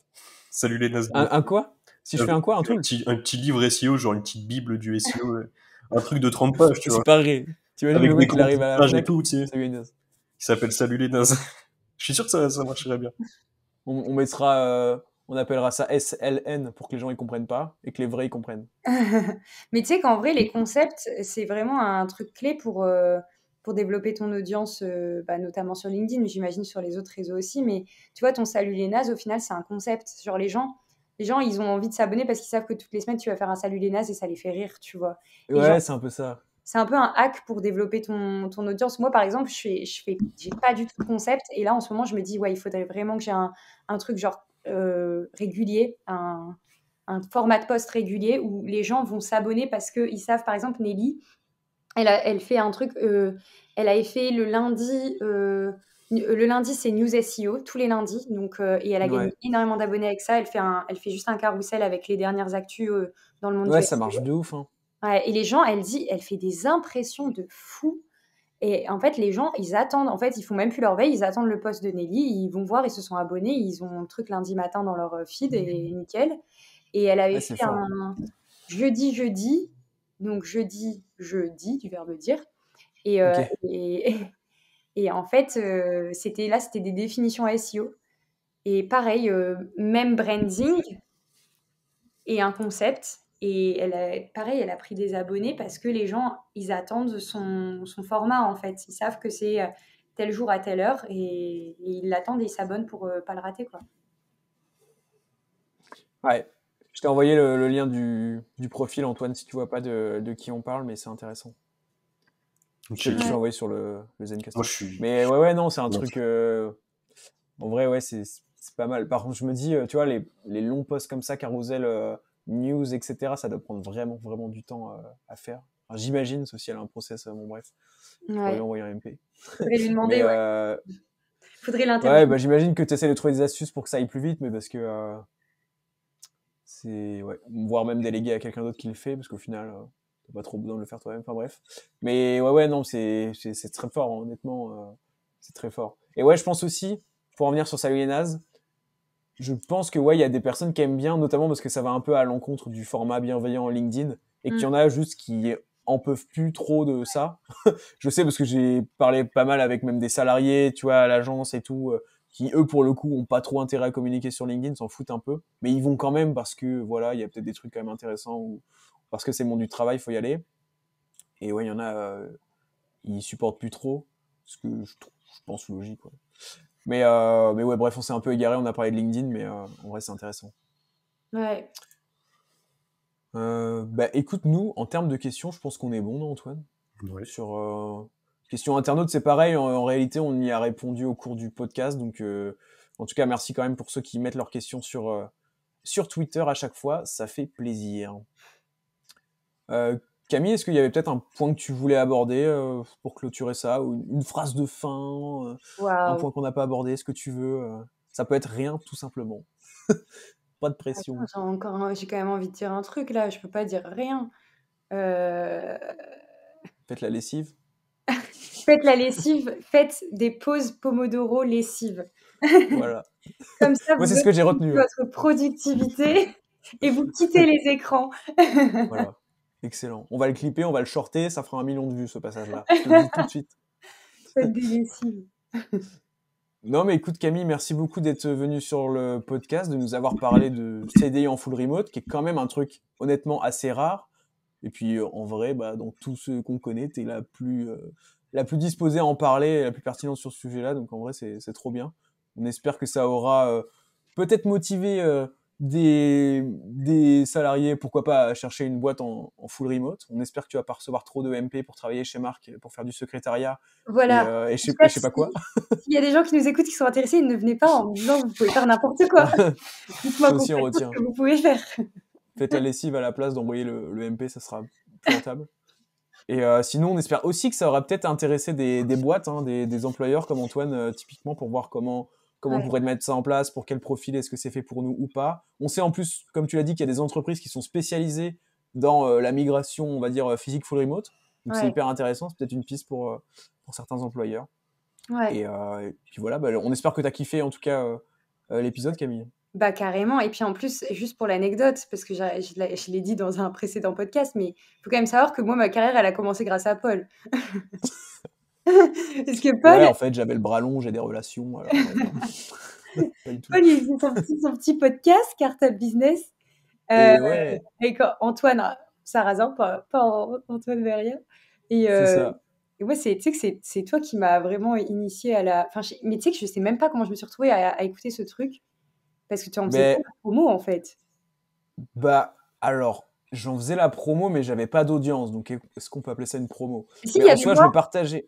Salut les nazes. Un, quoi Si je fais un quoi Un, truc un petit, livre SEO, genre une petite bible du SEO. un truc de 30 pages, tu vois. C'est pareil. Tu vois, le mec, il arrive à la tout, tu Salut les s'appelle Salut les nazes. je suis sûr que ça, ça marcherait bien. On, mettra. Euh, on appellera ça SLN pour que les gens ne comprennent pas et que les vrais ils comprennent. Mais tu sais qu'en vrai, les concepts, c'est vraiment un truc clé pour, euh, pour développer ton audience, euh, bah, notamment sur LinkedIn, mais j'imagine sur les autres réseaux aussi. Mais tu vois, ton salut les nazes, au final, c'est un concept. Genre, les gens, les gens, ils ont envie de s'abonner parce qu'ils savent que toutes les semaines, tu vas faire un salut les nazes et ça les fait rire, tu vois. ouais, c'est un peu ça. C'est un peu un hack pour développer ton, audience. Moi, par exemple, je fais, j'ai pas du tout de concept. Et là, en ce moment, je me dis, ouais, il faudrait vraiment que j'ai un, truc genre euh, régulier, un, un format de poste régulier où les gens vont s'abonner parce qu'ils savent, par exemple, Nelly, elle, fait un truc, euh, elle avait fait le lundi, euh, le lundi c'est News SEO, tous les lundis, donc, euh, et elle a gagné énormément d'abonnés avec ça, elle fait, elle fait juste un carrousel avec les dernières actus dans le monde Ouais, ça marche e de ouf. Hein. et les gens, elle dit, elle fait des impressions de fou. Et en fait, les gens, ils attendent, en fait, ils font même plus leur veille, ils attendent le poste de Nelly, ils vont voir, ils se sont abonnés, ils ont le truc lundi matin dans leur feed, et mmh. nickel. Et elle avait fait un jeudi, jeudi, donc jeudi je dis, du verbe dire. Et, euh, et, en fait, euh, c'était là, c'était des définitions SEO. Et pareil, euh, même branding et un concept. Et elle pareil, elle a pris des abonnés parce que les gens, ils attendent son, son format en fait. Ils savent que c'est tel jour à telle heure et, ils l'attendent et ils s'abonnent pour pas le rater quoi. Ouais, je t'ai envoyé le, lien du, du, profil, Antoine, si tu vois pas de, de qui on parle, mais c'est intéressant. Je l'ai envoyé sur le, Zencast. Mais ouais, ouais, non, c'est un truc. Euh, en vrai, ouais, c'est pas mal. Par contre, je me dis, euh, tu vois, les, les longs posts comme ça, carousel, euh, news, etc., ça doit prendre vraiment, vraiment du temps à faire. J'imagine, sauf si elle a un process, bon, bref. Je envoyer un MP. Faudrait lui demander, Il Faudrait l'interroger. Ouais, bah, j'imagine que tu essaies de trouver des astuces pour que ça aille plus vite, mais parce que c'est ouais, voire même déléguer à quelqu'un d'autre qui le fait parce qu'au final euh, t'as pas trop besoin de le faire toi-même enfin bref mais ouais ouais non c'est c'est très fort hein, honnêtement euh, c'est très fort et ouais je pense aussi pour en venir sur Salut je pense que ouais il y a des personnes qui aiment bien notamment parce que ça va un peu à l'encontre du format bienveillant LinkedIn et qu'il y mm. en a juste qui en peuvent plus trop de ça je sais parce que j'ai parlé pas mal avec même des salariés tu vois à l'agence et tout euh, qui eux pour le coup ont pas trop intérêt à communiquer sur LinkedIn, s'en foutent un peu, mais ils vont quand même parce que voilà, il y a peut-être des trucs quand même intéressants ou parce que c'est mon du travail, faut y aller. Et ouais, il y en a, ils euh, ils supportent plus trop, ce que je, pense logique. Mais euh, mais ouais, bref, on s'est un peu égaré, on a parlé de LinkedIn, mais euh, en vrai c'est intéressant. Ouais. Bah, écoute, nous, en termes de questions, je pense qu'on est bon, non, Antoine Sur Question internaute, c'est pareil. En, réalité, on y a répondu au cours du podcast. Donc, euh, en tout cas, merci quand même pour ceux qui mettent leurs questions sur, euh, sur Twitter à chaque fois. Ça fait plaisir. Euh, Camille, est-ce qu'il y avait peut-être un point que tu voulais aborder pour clôturer ça Ou une, phrase de fin Un point qu'on n'a pas abordé ce que tu veux Ça peut être rien, tout simplement. pas de pression. J'ai quand même envie de dire un truc là. Je peux pas dire rien. Faites la lessive faites la lessive, faites des pauses Pomodoro lessive. Voilà. Comme ça, vous c'est ce Votre productivité et vous quittez les écrans. voilà. Excellent. On va le clipper, on va le shorter, ça fera un million de vues ce passage-là. Je le dis tout de suite. Faites des lessives. Non, mais écoute, Camille, merci beaucoup d'être venu sur le podcast, de nous avoir parlé de CDI en full remote, qui est quand même un truc honnêtement assez rare. Et puis euh, en vrai, bah, dans tous ceux qu'on connaît, tu es la plus, euh, la plus disposée à en parler, la plus pertinente sur ce sujet-là. Donc en vrai, c'est trop bien. On espère que ça aura euh, peut-être motivé des, des salariés, pourquoi pas, à chercher une boîte en, full remote. On espère que tu vas pas recevoir trop de MP pour travailler chez Marc, pour faire du secrétariat. Voilà. Et, je, sais, pas, sais pas quoi. S'il y a des gens qui nous écoutent qui sont intéressés, ne venez pas en disant vous pouvez faire n'importe quoi. Dites-moi ce que vous pouvez faire. Faites la lessive à la place d'envoyer le, MP, ça sera plus rentable. Et euh, sinon, on espère aussi que ça aura peut-être intéressé des, boîtes, hein, des, employeurs comme Antoine, euh, typiquement, pour voir comment, comment on pourrait mettre ça en place, pour quel profil est-ce que c'est fait pour nous ou pas. On sait en plus, comme tu l'as dit, qu'il y a des entreprises qui sont spécialisées dans euh, la migration, on va dire, physique full remote. Donc c'est hyper intéressant, c'est peut-être une piste pour, pour certains employeurs. Et, puis voilà, bah, on espère que tu as kiffé en tout cas l'épisode, Camille. Bah carrément. Et puis en plus, juste pour l'anecdote, parce que je l'ai dit dans un précédent podcast, mais il faut quand même savoir que moi, ma carrière, elle a commencé grâce à Paul. est-ce que Paul... Ouais, en fait, j'avais le bras long, j'ai des relations. Euh, Paul, il a son petit, son petit podcast, Cartable Business, euh, avec Antoine Sarrazin, pas, pas Antoine Verrier. Et, euh, c'est, tu sais que c'est, toi qui m'as vraiment initié à la. Enfin, mais tu sais que je sais même pas comment je me suis retrouvée à écouter ce truc. Parce que tu en faisais la promo, en fait. Bah, alors, j'en faisais la promo, mais j'avais pas d'audience. Donc, est-ce qu'on peut appeler ça une promo Si, je le partageais.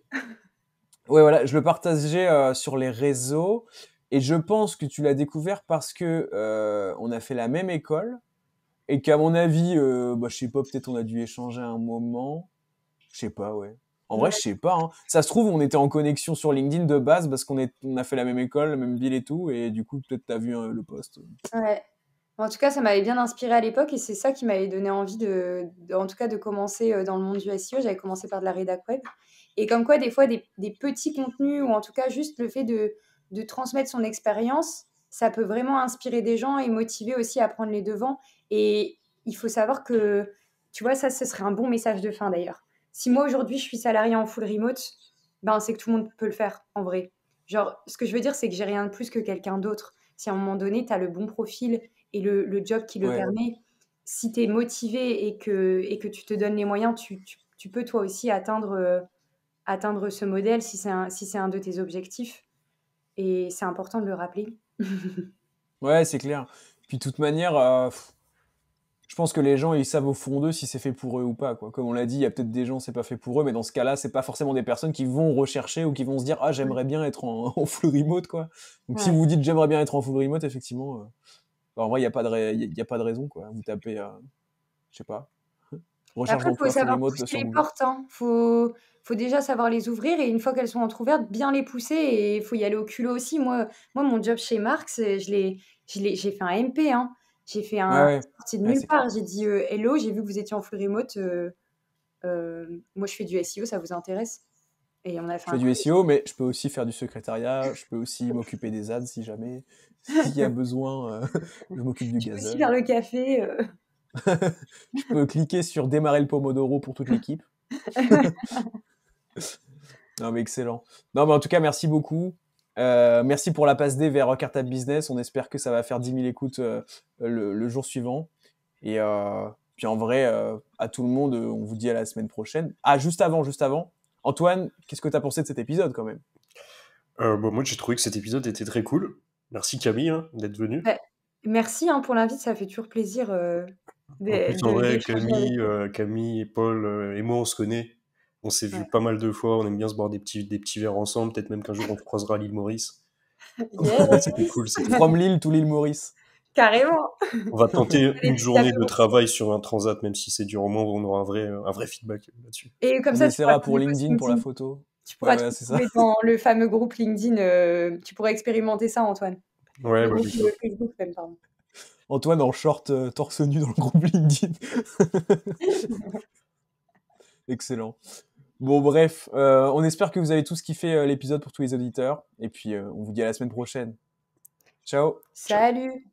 ouais, voilà, je le partageais euh, sur les réseaux. Et je pense que tu l'as découvert parce que euh, on a fait la même école et qu'à mon avis, euh, bah, je sais pas, peut-être on a dû échanger un moment. Je sais pas, ouais. En vrai, je sais pas. Hein. Ça se trouve, on était en connexion sur LinkedIn de base parce qu'on a fait la même école, la même ville et tout. Et du coup, peut-être t'as vu hein, le poste. Ouais. En tout cas, ça m'avait bien inspiré à l'époque et c'est ça qui m'avait donné envie de, en tout cas, de commencer euh, dans le monde du SEO. J'avais commencé par de la rédac web. Et comme quoi, des fois, des, petits contenus ou en tout cas juste le fait de, de transmettre son expérience, ça peut vraiment inspirer des gens et motiver aussi à prendre les devants. Et il faut savoir que, tu vois, ça, ce serait un bon message de fin d'ailleurs si moi aujourd'hui je suis salarié en full remote, ben c'est que tout le monde peut le faire en vrai. Genre, ce que je veux dire, c'est que j'ai rien de plus que quelqu'un d'autre. Si à un moment donné, tu as le bon profil et le, job qui le permet, si tu es motivé et que, et que tu te donnes les moyens, tu, peux toi aussi atteindre, euh, atteindre ce modèle si c'est un, un de tes objectifs. Et c'est important de le rappeler. ouais, c'est clair. Puis de toute manière, euh, je pense que les gens ils savent au fond d'eux si c'est fait pour eux ou pas quoi. Comme on l'a dit, il y a peut-être des gens c'est pas fait pour eux, mais dans ce cas-là, c'est pas forcément des personnes qui vont rechercher ou qui vont se dire ah j'aimerais bien être en, full remote quoi. Donc si vous dites j'aimerais bien être en full remote, effectivement, euh, bah, en vrai il y a pas de il y, a pas de raison quoi. Vous tapez, euh, je sais pas, recherche Après, faut savoir pousser les portes, hein. faut faut déjà savoir les ouvrir et une fois qu'elles sont entrouvertes, bien les pousser et il faut y aller au culot aussi. Moi moi mon job chez Marx, euh, je j'ai fait un MP hein. J'ai fait un de nulle part. J'ai dit euh, hello, j'ai vu que vous étiez en full remote. Euh, euh, moi, je fais du SEO, ça vous intéresse Et on a fait. Je fais du SEO, mais je peux aussi faire du secrétariat. je peux aussi m'occuper des ads si jamais, s'il y a besoin, je m'occupe du gaz. Je peux aussi faire le café. je peux cliquer sur démarrer le pomodoro pour toute l'équipe. non mais excellent. Non mais en tout cas merci beaucoup. Euh, merci pour la passe D vers Cartable Business. On espère que ça va faire 10 000 écoutes euh, le, jour suivant. Et euh, puis en vrai, à tout le monde, on vous dit à la semaine prochaine. Ah, juste avant, juste avant. Antoine, qu'est-ce que tu as pensé de cet épisode quand même bon, bah, Moi, j'ai trouvé que cet épisode était très cool. Merci Camille hein, d'être venue. Bah, merci hein, pour l'invite, ça fait toujours plaisir. en vrai, Camille, Camille, Paul et moi, on se connaît on s'est vu pas mal de fois, on aime bien se boire des petits, des petits verres ensemble, peut-être même qu'un jour on croisera l'île Maurice. c'était cool. From l'île tout l'île Maurice. Carrément. On va tenter une journée de travail sur un transat, même si c'est du au où on aura un vrai, un vrai feedback là-dessus. Et comme on ça, essaiera pour LinkedIn, pour la photo. Tu pourras dans le fameux groupe LinkedIn. Euh, tu pourrais expérimenter ça, Antoine. Ouais, Antoine en short euh, torse nu dans le groupe LinkedIn. Excellent. Bon, bref, euh, on espère que vous avez tous kiffé fait euh, l'épisode pour tous les auditeurs. Et puis, euh, on vous dit à la semaine prochaine. Ciao. Salut.